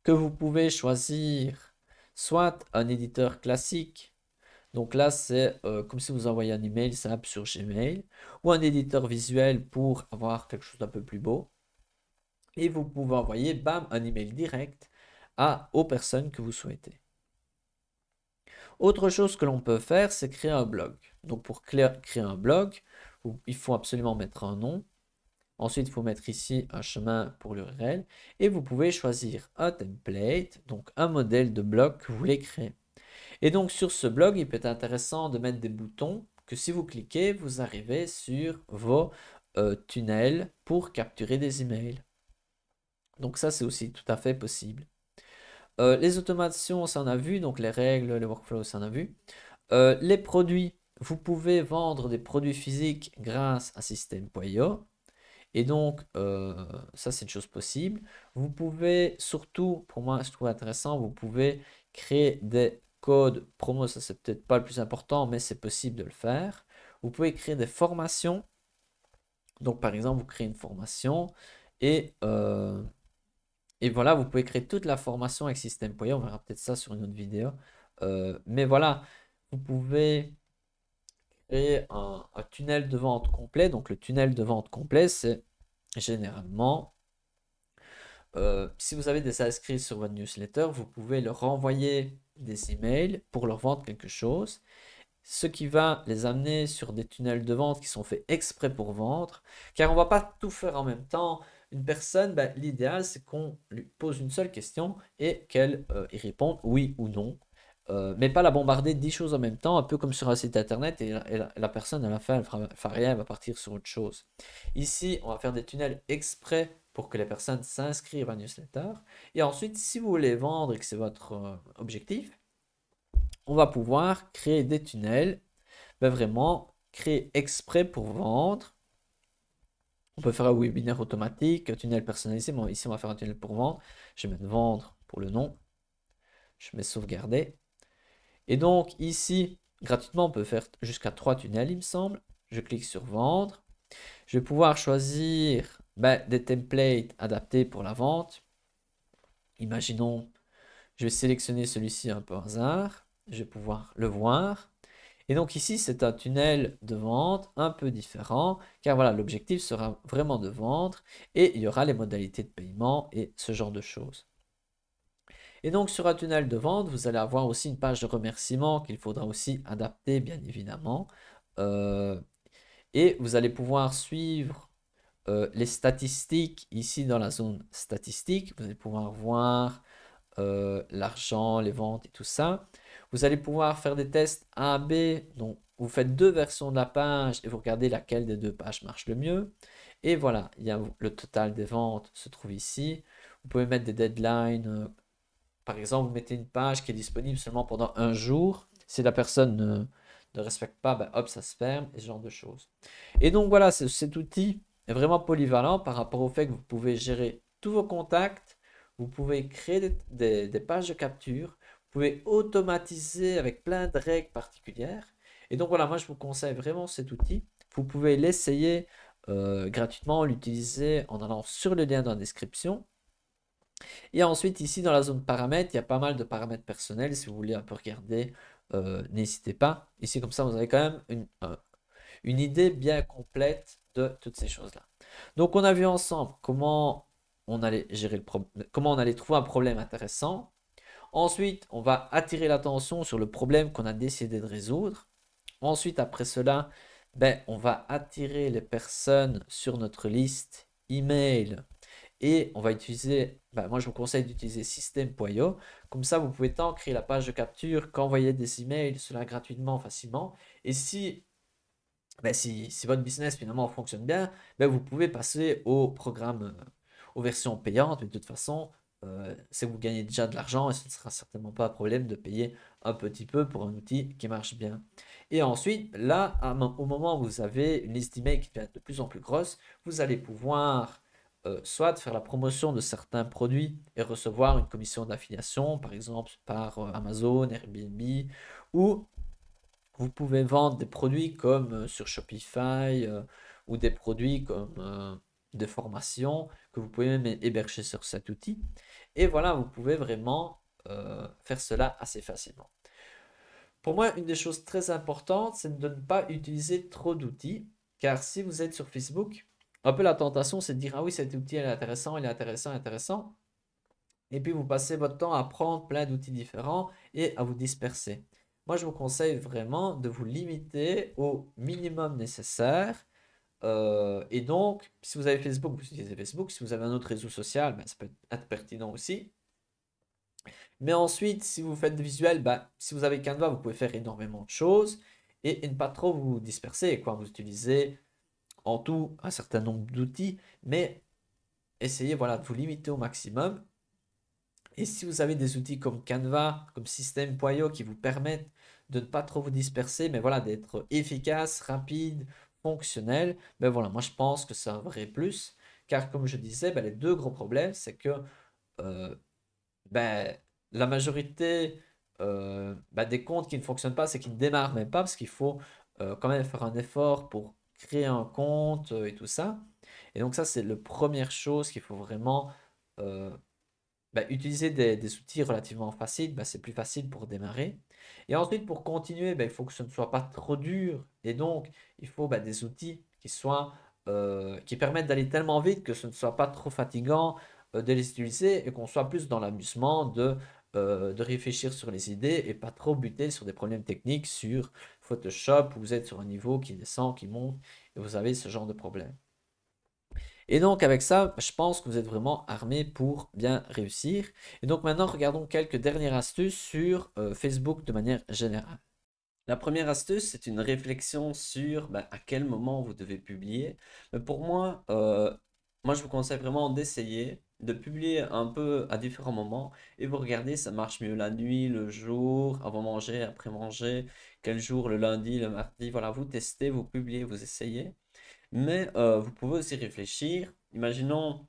que vous pouvez choisir soit un éditeur classique donc là, c'est euh, comme si vous envoyez un email simple sur Gmail ou un éditeur visuel pour avoir quelque chose d'un peu plus beau. Et vous pouvez envoyer, bam, un email direct à, aux personnes que vous souhaitez. Autre chose que l'on peut faire, c'est créer un blog. Donc pour créer un blog, il faut absolument mettre un nom. Ensuite, il faut mettre ici un chemin pour l'URL. Et vous pouvez choisir un template, donc un modèle de blog que vous voulez créer. Et donc sur ce blog, il peut être intéressant de mettre des boutons que si vous cliquez, vous arrivez sur vos euh, tunnels pour capturer des emails. Donc ça, c'est aussi tout à fait possible. Euh, les automations, ça en a vu, donc les règles, les workflows, ça en a vu. Euh, les produits, vous pouvez vendre des produits physiques grâce à System.io. Et donc, ça, c'est une chose possible. Vous pouvez surtout, pour moi, je trouve intéressant, vous pouvez créer des code promo, ça c'est peut-être pas le plus important, mais c'est possible de le faire. Vous pouvez créer des formations. Donc par exemple, vous créez une formation et, euh, et voilà, vous pouvez créer toute la formation avec système On verra peut-être ça sur une autre vidéo. Euh, mais voilà, vous pouvez créer un, tunnel de vente complet. Donc le tunnel de vente complet, c'est généralement euh, si vous avez des inscrits sur votre newsletter, vous pouvez le renvoyer des emails pour leur vendre quelque chose, ce qui va les amener sur des tunnels de vente qui sont faits exprès pour vendre, car on ne va pas tout faire en même temps. Une personne, bah, l'idéal, c'est qu'on lui pose une seule question et qu'elle euh, y réponde oui ou non, euh, mais pas la bombarder dix choses en même temps, un peu comme sur un site internet, et, la, personne, à la fin, elle fera rien, elle va partir sur autre chose. Ici, on va faire des tunnels exprès que les personnes s'inscrivent à newsletter. Et ensuite, si vous voulez vendre et que c'est votre euh, objectif, on va pouvoir créer des tunnels, ben vraiment créer exprès pour vendre. On peut faire un webinaire automatique, un tunnel personnalisé. Bon, ici, on va faire un tunnel pour vendre. Je vais mettre vendre pour le nom. Je mets sauvegarder. Et donc, ici, gratuitement, on peut faire jusqu'à trois tunnels, il me semble. Je clique sur vendre. Je vais pouvoir choisir ben, des templates adaptés pour la vente. Imaginons, je vais sélectionner celui-ci un peu hasard. Je vais pouvoir le voir. Et donc ici, c'est un tunnel de vente un peu différent, car voilà, l'objectif sera vraiment de vendre et il y aura les modalités de paiement et ce genre de choses. Et donc sur un tunnel de vente, vous allez avoir aussi une page de remerciement qu'il faudra aussi adapter, bien évidemment. Euh, et vous allez pouvoir suivre euh, les statistiques, ici dans la zone statistique, vous allez pouvoir voir euh, l'argent, les ventes et tout ça. Vous allez pouvoir faire des tests A, B, donc vous faites deux versions de la page et vous regardez laquelle des deux pages marche le mieux. Et voilà, il y a le total des ventes se trouve ici. Vous pouvez mettre des deadlines. Euh, par exemple, vous mettez une page qui est disponible seulement pendant un jour. Si la personne ne, respecte pas, ben, hop, ça se ferme, et ce genre de choses. Et donc voilà, c'est cet outil est vraiment polyvalent par rapport au fait que vous pouvez gérer tous vos contacts, vous pouvez créer des, pages de capture, vous pouvez automatiser avec plein de règles particulières. Et donc voilà, moi je vous conseille vraiment cet outil. Vous pouvez l'essayer euh, gratuitement, l'utiliser en allant sur le lien dans la description. Et ensuite, ici dans la zone paramètres, il y a pas mal de paramètres personnels. Si vous voulez un peu regarder, euh, n'hésitez pas. Ici, comme ça, vous avez quand même une, euh, une idée bien complète toutes ces choses-là. Donc on a vu ensemble comment on allait gérer le problème, comment on allait trouver un problème intéressant. Ensuite, on va attirer l'attention sur le problème qu'on a décidé de résoudre. Ensuite, après cela, ben, on va attirer les personnes sur notre liste email et on va utiliser, ben, moi je vous conseille d'utiliser système.io Comme ça, vous pouvez tant créer la page de capture qu'envoyer des emails, cela gratuitement, facilement. Et si ben, si, votre business finalement fonctionne bien, ben, vous pouvez passer au programme, euh, aux versions payantes, mais de toute façon, euh, si c'est vous gagnez déjà de l'argent et ce ne sera certainement pas un problème de payer un petit peu pour un outil qui marche bien. Et ensuite, là, au moment où vous avez une liste d'emails qui devient de plus en plus grosse, vous allez pouvoir euh, soit faire la promotion de certains produits et recevoir une commission d'affiliation, par exemple par Amazon, Airbnb, ou vous pouvez vendre des produits comme euh, sur Shopify euh, ou des produits comme euh, des formations que vous pouvez même héberger sur cet outil. Et voilà, vous pouvez vraiment faire cela assez facilement. Pour moi, une des choses très importantes, c'est de ne pas utiliser trop d'outils, car si vous êtes sur Facebook, un peu la tentation, c'est de dire, ah oui, cet outil est intéressant, il est intéressant, intéressant. Et puis, vous passez votre temps à prendre plein d'outils différents et à vous disperser. Moi, je vous conseille vraiment de vous limiter au minimum nécessaire. Euh, et donc, si vous avez Facebook, vous utilisez Facebook. Si vous avez un autre réseau social, ben, ça peut être pertinent aussi. Mais ensuite, si vous faites visuel, ben, si vous avez Canva, vous pouvez faire énormément de choses et, ne pas trop vous disperser. Quoi. Vous utilisez en tout un certain nombre d'outils, mais essayez voilà, de vous limiter au maximum. Et si vous avez des outils comme Canva, comme System.io qui vous permettent de ne pas trop vous disperser, mais voilà, d'être efficace, rapide, fonctionnel. mais ben voilà, moi je pense que c'est un vrai plus, car comme je disais, ben, les deux gros problèmes, c'est que euh, ben, la majorité euh, des comptes qui ne fonctionnent pas, c'est qu'ils ne démarrent même pas, parce qu'il faut euh, quand même faire un effort pour créer un compte et tout ça. Et donc ça, c'est la première chose qu'il faut vraiment... utiliser des, outils relativement faciles, c'est plus facile pour démarrer. Et ensuite, pour continuer, ben, il faut que ce ne soit pas trop dur. Et donc, il faut ben, des outils qui soient euh, qui permettent d'aller tellement vite que ce ne soit pas trop fatigant euh, de les utiliser et qu'on soit plus dans l'amusement de, euh, de réfléchir sur les idées et pas trop buter sur des problèmes techniques sur Photoshop où vous êtes sur un niveau qui descend, qui monte et vous avez ce genre de problème. Et donc avec ça, je pense que vous êtes vraiment armé pour bien réussir. Et donc maintenant, regardons quelques dernières astuces sur euh, Facebook de manière générale. La première astuce, c'est une réflexion sur ben, à quel moment vous devez publier. Mais pour moi, euh, moi je vous conseille vraiment d'essayer de publier un peu à différents moments et vous regardez ça marche mieux la nuit, le jour, avant manger, après manger, quel jour, le lundi, le mardi, voilà, vous testez, vous publiez, vous essayez. Mais euh, vous pouvez aussi réfléchir. Imaginons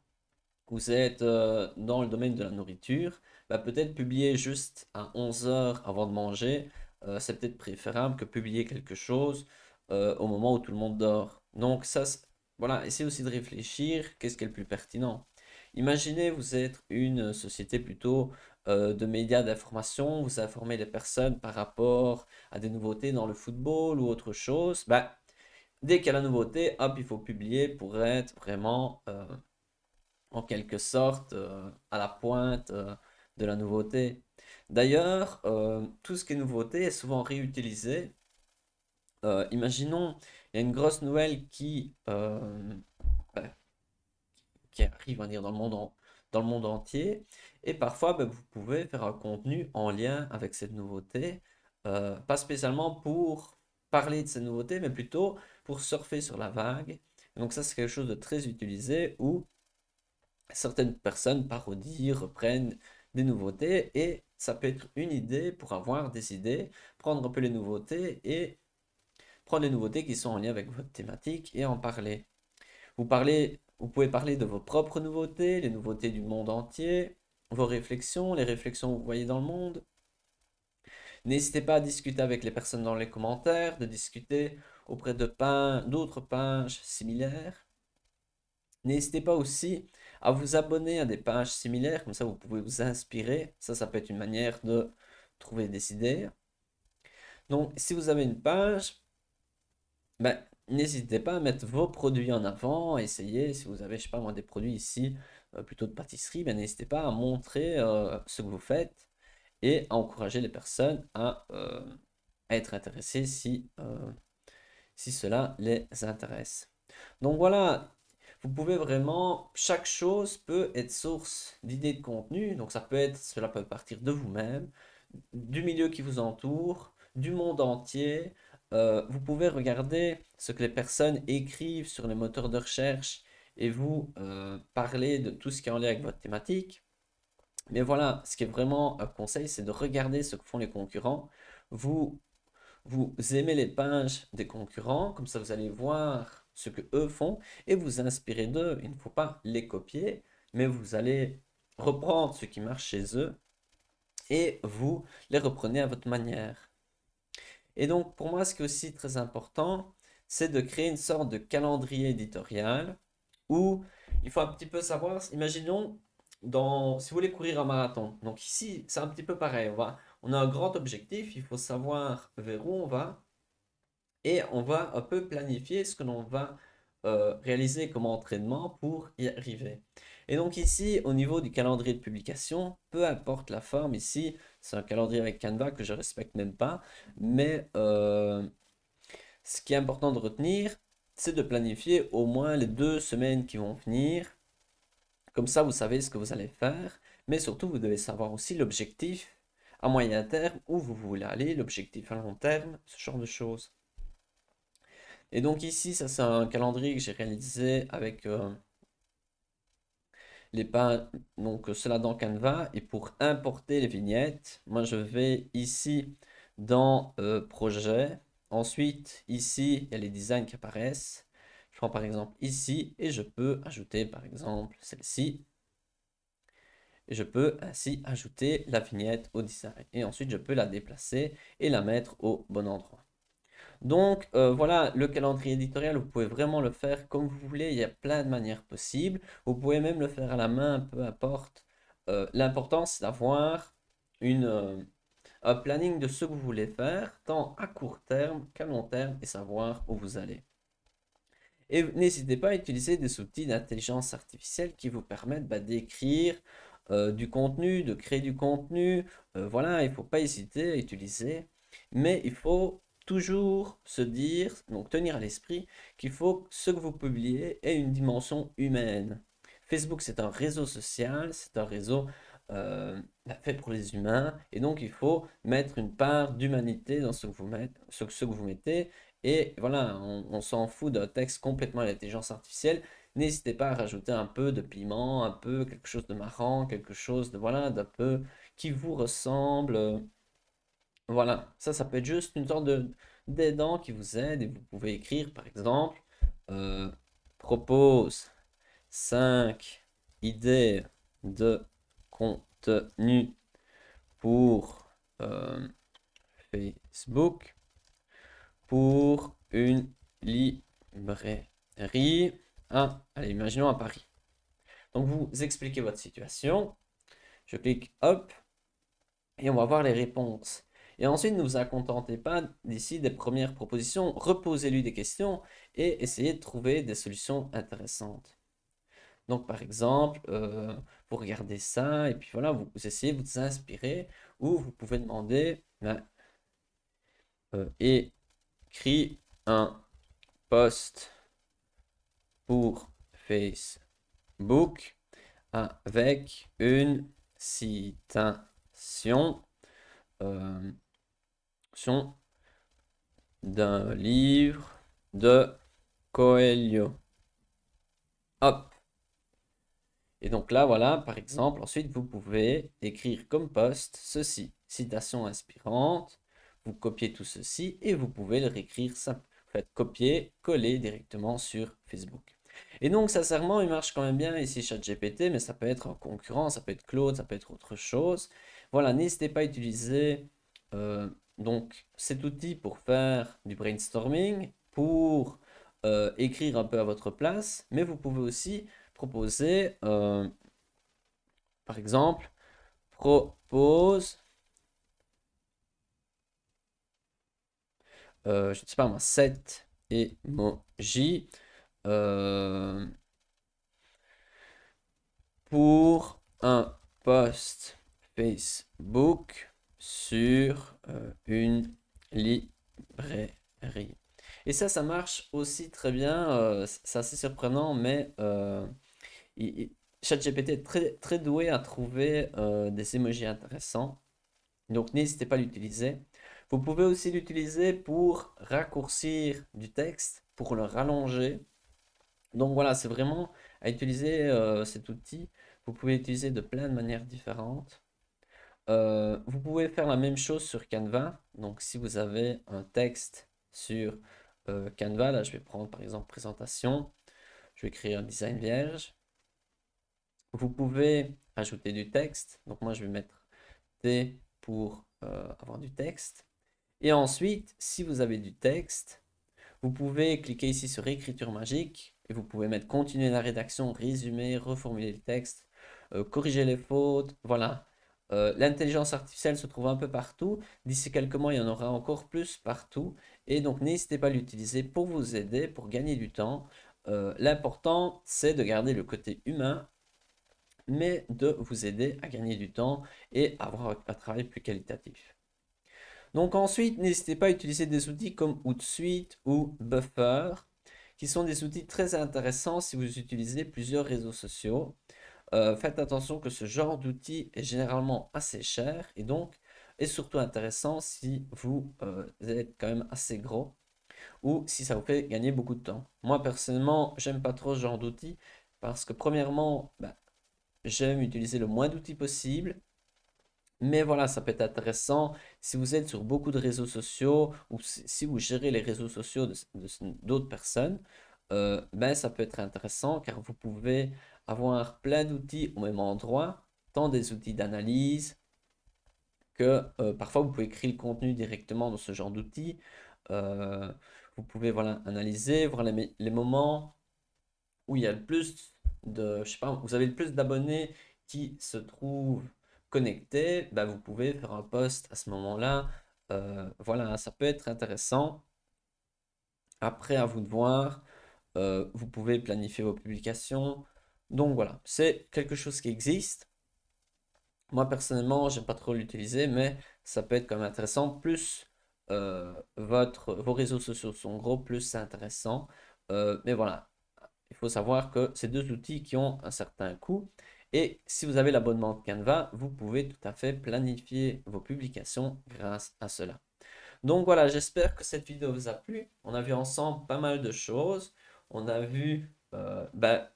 que vous êtes euh, dans le domaine de la nourriture. Bah, peut-être publier juste à 11h avant de manger, euh, c'est peut-être préférable que publier quelque chose au moment où tout le monde dort. Donc ça, voilà, essayez aussi de réfléchir, qu'est-ce qui est le plus pertinent. Imaginez, vous êtes une société plutôt de médias d'information, vous informez les personnes par rapport à des nouveautés dans le football ou autre chose. Bah, Dès qu'il y a la nouveauté, hop, il faut publier pour être vraiment, euh, en quelque sorte, euh, à la pointe euh, de la nouveauté. D'ailleurs, tout ce qui est nouveauté est souvent réutilisé. imaginons, il y a une grosse nouvelle qui, ben, qui arrive à dans le monde entier. Et parfois, ben, vous pouvez faire un contenu en lien avec cette nouveauté, pas spécialement pour parler de cette nouveauté, mais plutôt pour surfer sur la vague. donc ça, c'est quelque chose de très utilisé où certaines personnes parodient, reprennent des nouveautés et ça peut être une idée pour avoir des idées, prendre un peu les nouveautés et prendre les nouveautés qui sont en lien avec votre thématique et en parler. Vous, parlez, vous pouvez parler de vos propres nouveautés, les nouveautés du monde entier, vos réflexions, les réflexions que vous voyez dans le monde. N'hésitez pas à discuter avec les personnes dans les commentaires, de discuter auprès de d'autres pages similaires. N'hésitez pas aussi à vous abonner à des pages similaires, comme ça vous pouvez vous inspirer. Ça, ça peut être une manière de trouver des idées. Donc, si vous avez une page, ben, n'hésitez pas à mettre vos produits en avant, essayez, si vous avez, je ne sais pas moi, des produits ici, euh, plutôt de pâtisserie, ben, n'hésitez pas à montrer euh, ce que vous faites et à encourager les personnes à, à euh, être intéressées si si cela les intéresse. Donc voilà, vous pouvez vraiment, chaque chose peut être source d'idées de contenu. Donc ça peut être, cela peut partir de vous-même, du milieu qui vous entoure, du monde entier. Euh, vous pouvez regarder ce que les personnes écrivent sur les moteurs de recherche et vous euh, parler de tout ce qui est en lien avec votre thématique. Mais voilà, ce qui est vraiment un conseil, c'est de regarder ce que font les concurrents. Vous vous aimez les pages des concurrents, comme ça vous allez voir ce que eux font et vous inspirez d'eux. Il ne faut pas les copier, mais vous allez reprendre ce qui marche chez eux et vous les reprenez à votre manière. Et donc pour moi, ce qui est aussi très important, c'est de créer une sorte de calendrier éditorial où il faut un petit peu savoir, imaginons, dans, si vous voulez courir un marathon, donc ici c'est un petit peu pareil, on a un grand objectif, il faut savoir vers où on va et on va un peu planifier ce que l'on va euh, réaliser comme entraînement pour y arriver. Et donc ici, au niveau du calendrier de publication, peu importe la forme, ici, c'est un calendrier avec Canva que je respecte même pas, mais euh, ce qui est important de retenir, c'est de planifier au moins les deux semaines qui vont venir. Comme ça, vous savez ce que vous allez faire, mais surtout, vous devez savoir aussi l'objectif à moyen terme, où vous voulez aller, l'objectif à long terme, ce genre de choses. Et donc ici, ça c'est un calendrier que j'ai réalisé avec euh, les pas donc euh, cela dans Canva. Et pour importer les vignettes, moi je vais ici dans euh, Projet. Ensuite, ici, il y a les designs qui apparaissent. Je prends par exemple ici et je peux ajouter par exemple celle-ci je peux ainsi ajouter la vignette au design. Et ensuite, je peux la déplacer et la mettre au bon endroit. Donc euh, voilà, le calendrier éditorial, vous pouvez vraiment le faire comme vous voulez, il y a plein de manières possibles. Vous pouvez même le faire à la main, peu importe. Euh, l'important, c'est d'avoir euh, un planning de ce que vous voulez faire, tant à court terme qu'à long terme, et savoir où vous allez. Et n'hésitez pas à utiliser des outils d'intelligence artificielle qui vous permettent bah, d'écrire euh, du contenu, de créer du contenu. Euh, voilà, il ne faut pas hésiter à utiliser. Mais il faut toujours se dire, donc tenir à l'esprit, qu'il faut que ce que vous publiez ait une dimension humaine. Facebook, c'est un réseau social, c'est un réseau euh, bah, fait pour les humains. Et donc, il faut mettre une part d'humanité dans ce que vous, mettez, Et voilà, on s'en fout d'un texte complètement à l'intelligence artificielle. N'hésitez pas à rajouter un peu de piment, un peu quelque chose de marrant, quelque chose de voilà, d'un peu qui vous ressemble. Voilà, ça, ça peut être juste une sorte de d'aidant qui vous aide et vous pouvez écrire par exemple euh, propose 5 idées de contenu pour euh, Facebook pour une librairie allez, imaginons à Paris. Donc vous expliquez votre situation. Je clique hop et on va voir les réponses. Et ensuite, ne vous incontentez pas d'ici des premières propositions, reposez-lui des questions et essayez de trouver des solutions intéressantes. Donc, par exemple, euh, vous regardez ça et puis voilà, vous, essayez de vous inspirer ou vous pouvez demander ben, euh, écris un post pour Facebook avec une citation euh, d'un livre de Coelho. Hop. Et donc là, voilà, par exemple, ensuite, vous pouvez écrire comme poste ceci, citation inspirante, vous copiez tout ceci et vous pouvez le réécrire, simplement vous faites copier, coller directement sur Facebook. Et donc, sincèrement, il marche quand même bien ici ChatGPT, mais ça peut être un concurrent, ça peut être Claude, ça peut être autre chose. Voilà, n'hésitez pas à utiliser euh, donc cet outil pour faire du brainstorming, pour euh, écrire un peu à votre place, mais vous pouvez aussi proposer, euh, par exemple, propose je ne sais pas moi, 7 emojis euh, pour un post Facebook sur euh, une librairie. Et ça, ça marche aussi très bien. Euh, c'est assez surprenant, mais ChatGPT est très, très doué à trouver des emojis intéressants. Donc n'hésitez pas à l'utiliser. Vous pouvez aussi l'utiliser pour raccourcir du texte, pour le rallonger. Donc voilà, c'est vraiment à utiliser euh, cet outil. Vous pouvez l'utiliser de plein de manières différentes. Euh, vous pouvez faire la même chose sur Canva. Donc si vous avez un texte sur euh, Canva, là je vais prendre par exemple présentation. Je vais créer un design vierge. Vous pouvez ajouter du texte. Donc moi je vais mettre T pour avoir du texte. Et ensuite, si vous avez du texte, vous pouvez cliquer ici sur écriture magique et vous pouvez mettre continuer la rédaction, résumer, reformuler le texte, euh, corriger les fautes, voilà. Euh, l'intelligence artificielle se trouve un peu partout. D'ici quelques mois, il y en aura encore plus partout. Et donc, n'hésitez pas à l'utiliser pour vous aider, pour gagner du temps. Euh, l'important, c'est de garder le côté humain, mais de vous aider à gagner du temps et avoir un travail plus qualitatif. Donc ensuite, n'hésitez pas à utiliser des outils comme OutSuite ou Buffer qui sont des outils très intéressants si vous utilisez plusieurs réseaux sociaux. Euh, faites attention que ce genre d'outil est généralement assez cher et donc est surtout intéressant si vous, euh, êtes quand même assez gros ou si ça vous fait gagner beaucoup de temps. Moi personnellement, j'aime pas trop ce genre d'outils parce que premièrement, bah, j'aime utiliser le moins d'outils possible mais voilà, ça peut être intéressant si vous êtes sur beaucoup de réseaux sociaux ou si vous gérez les réseaux sociaux d'autres personnes. Euh, ben, ça peut être intéressant car vous pouvez avoir plein d'outils au même endroit, tant des outils d'analyse que euh, parfois vous pouvez écrire le contenu directement dans ce genre d'outils. Euh, vous pouvez voilà, analyser, voir les, moments où il y a le plus de, je sais pas, vous avez le plus d'abonnés qui se trouvent connecté, bah, vous pouvez faire un post à ce moment-là. Euh, voilà, ça peut être intéressant. Après, à vous de voir, euh, vous pouvez planifier vos publications. Donc voilà, c'est quelque chose qui existe. Moi personnellement, n'aime pas trop l'utiliser, mais ça peut être quand même intéressant. Plus euh, votre, vos réseaux sociaux sont gros, plus c'est intéressant. mais voilà, il faut savoir que ces deux outils qui ont un certain coût et si vous avez l'abonnement Canva, vous pouvez tout à fait planifier vos publications grâce à cela. Donc voilà, j'espère que cette vidéo vous a plu. On a vu ensemble pas mal de choses. On a vu euh, ben,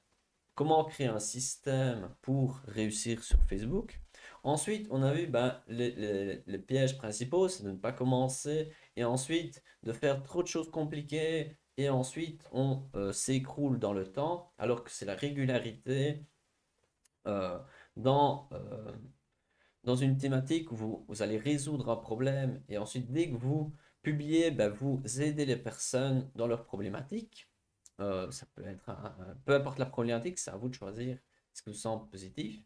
comment créer un système pour réussir sur Facebook. Ensuite, on a vu ben, les, pièges principaux, c'est de ne pas commencer et ensuite de faire trop de choses compliquées et ensuite on euh, s'écroule dans le temps alors que c'est la régularité euh, dans, euh, dans une thématique où vous, allez résoudre un problème et ensuite dès que vous publiez, ben, vous aidez les personnes dans leur problématique. Euh, ça peut être peu importe la problématique, c'est à vous de choisir ce qui vous semble positif.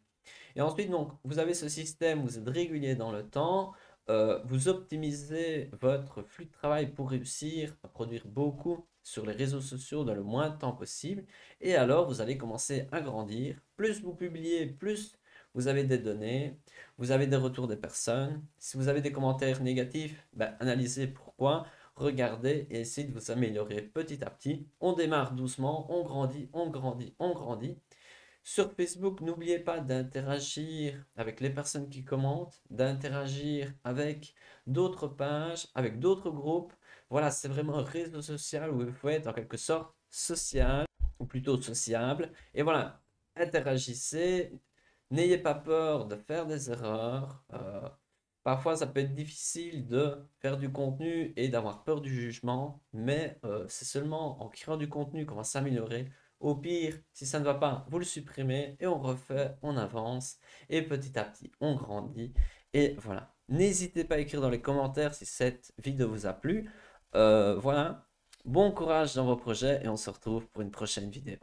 Et ensuite, donc, vous avez ce système, vous êtes régulier dans le temps, euh, vous optimisez votre flux de travail pour réussir à produire beaucoup sur les réseaux sociaux dans le moins de temps possible. Et alors, vous allez commencer à grandir. Plus vous publiez, plus vous avez des données, vous avez des retours des personnes. Si vous avez des commentaires négatifs, ben, analysez pourquoi, regardez et essayez de vous améliorer petit à petit. On démarre doucement, on grandit, on grandit, on grandit. Sur Facebook, n'oubliez pas d'interagir avec les personnes qui commentent, d'interagir avec d'autres pages, avec d'autres groupes. Voilà, c'est vraiment un réseau social où il faut être en quelque sorte social, ou plutôt sociable. Et voilà, interagissez, n'ayez pas peur de faire des erreurs. Euh, parfois, ça peut être difficile de faire du contenu et d'avoir peur du jugement, mais euh, c'est seulement en créant du contenu qu'on va s'améliorer au pire, si ça ne va pas, vous le supprimez et on refait, on avance et petit à petit, on grandit. Et voilà. N'hésitez pas à écrire dans les commentaires si cette vidéo vous a plu. Euh, voilà. Bon courage dans vos projets et on se retrouve pour une prochaine vidéo.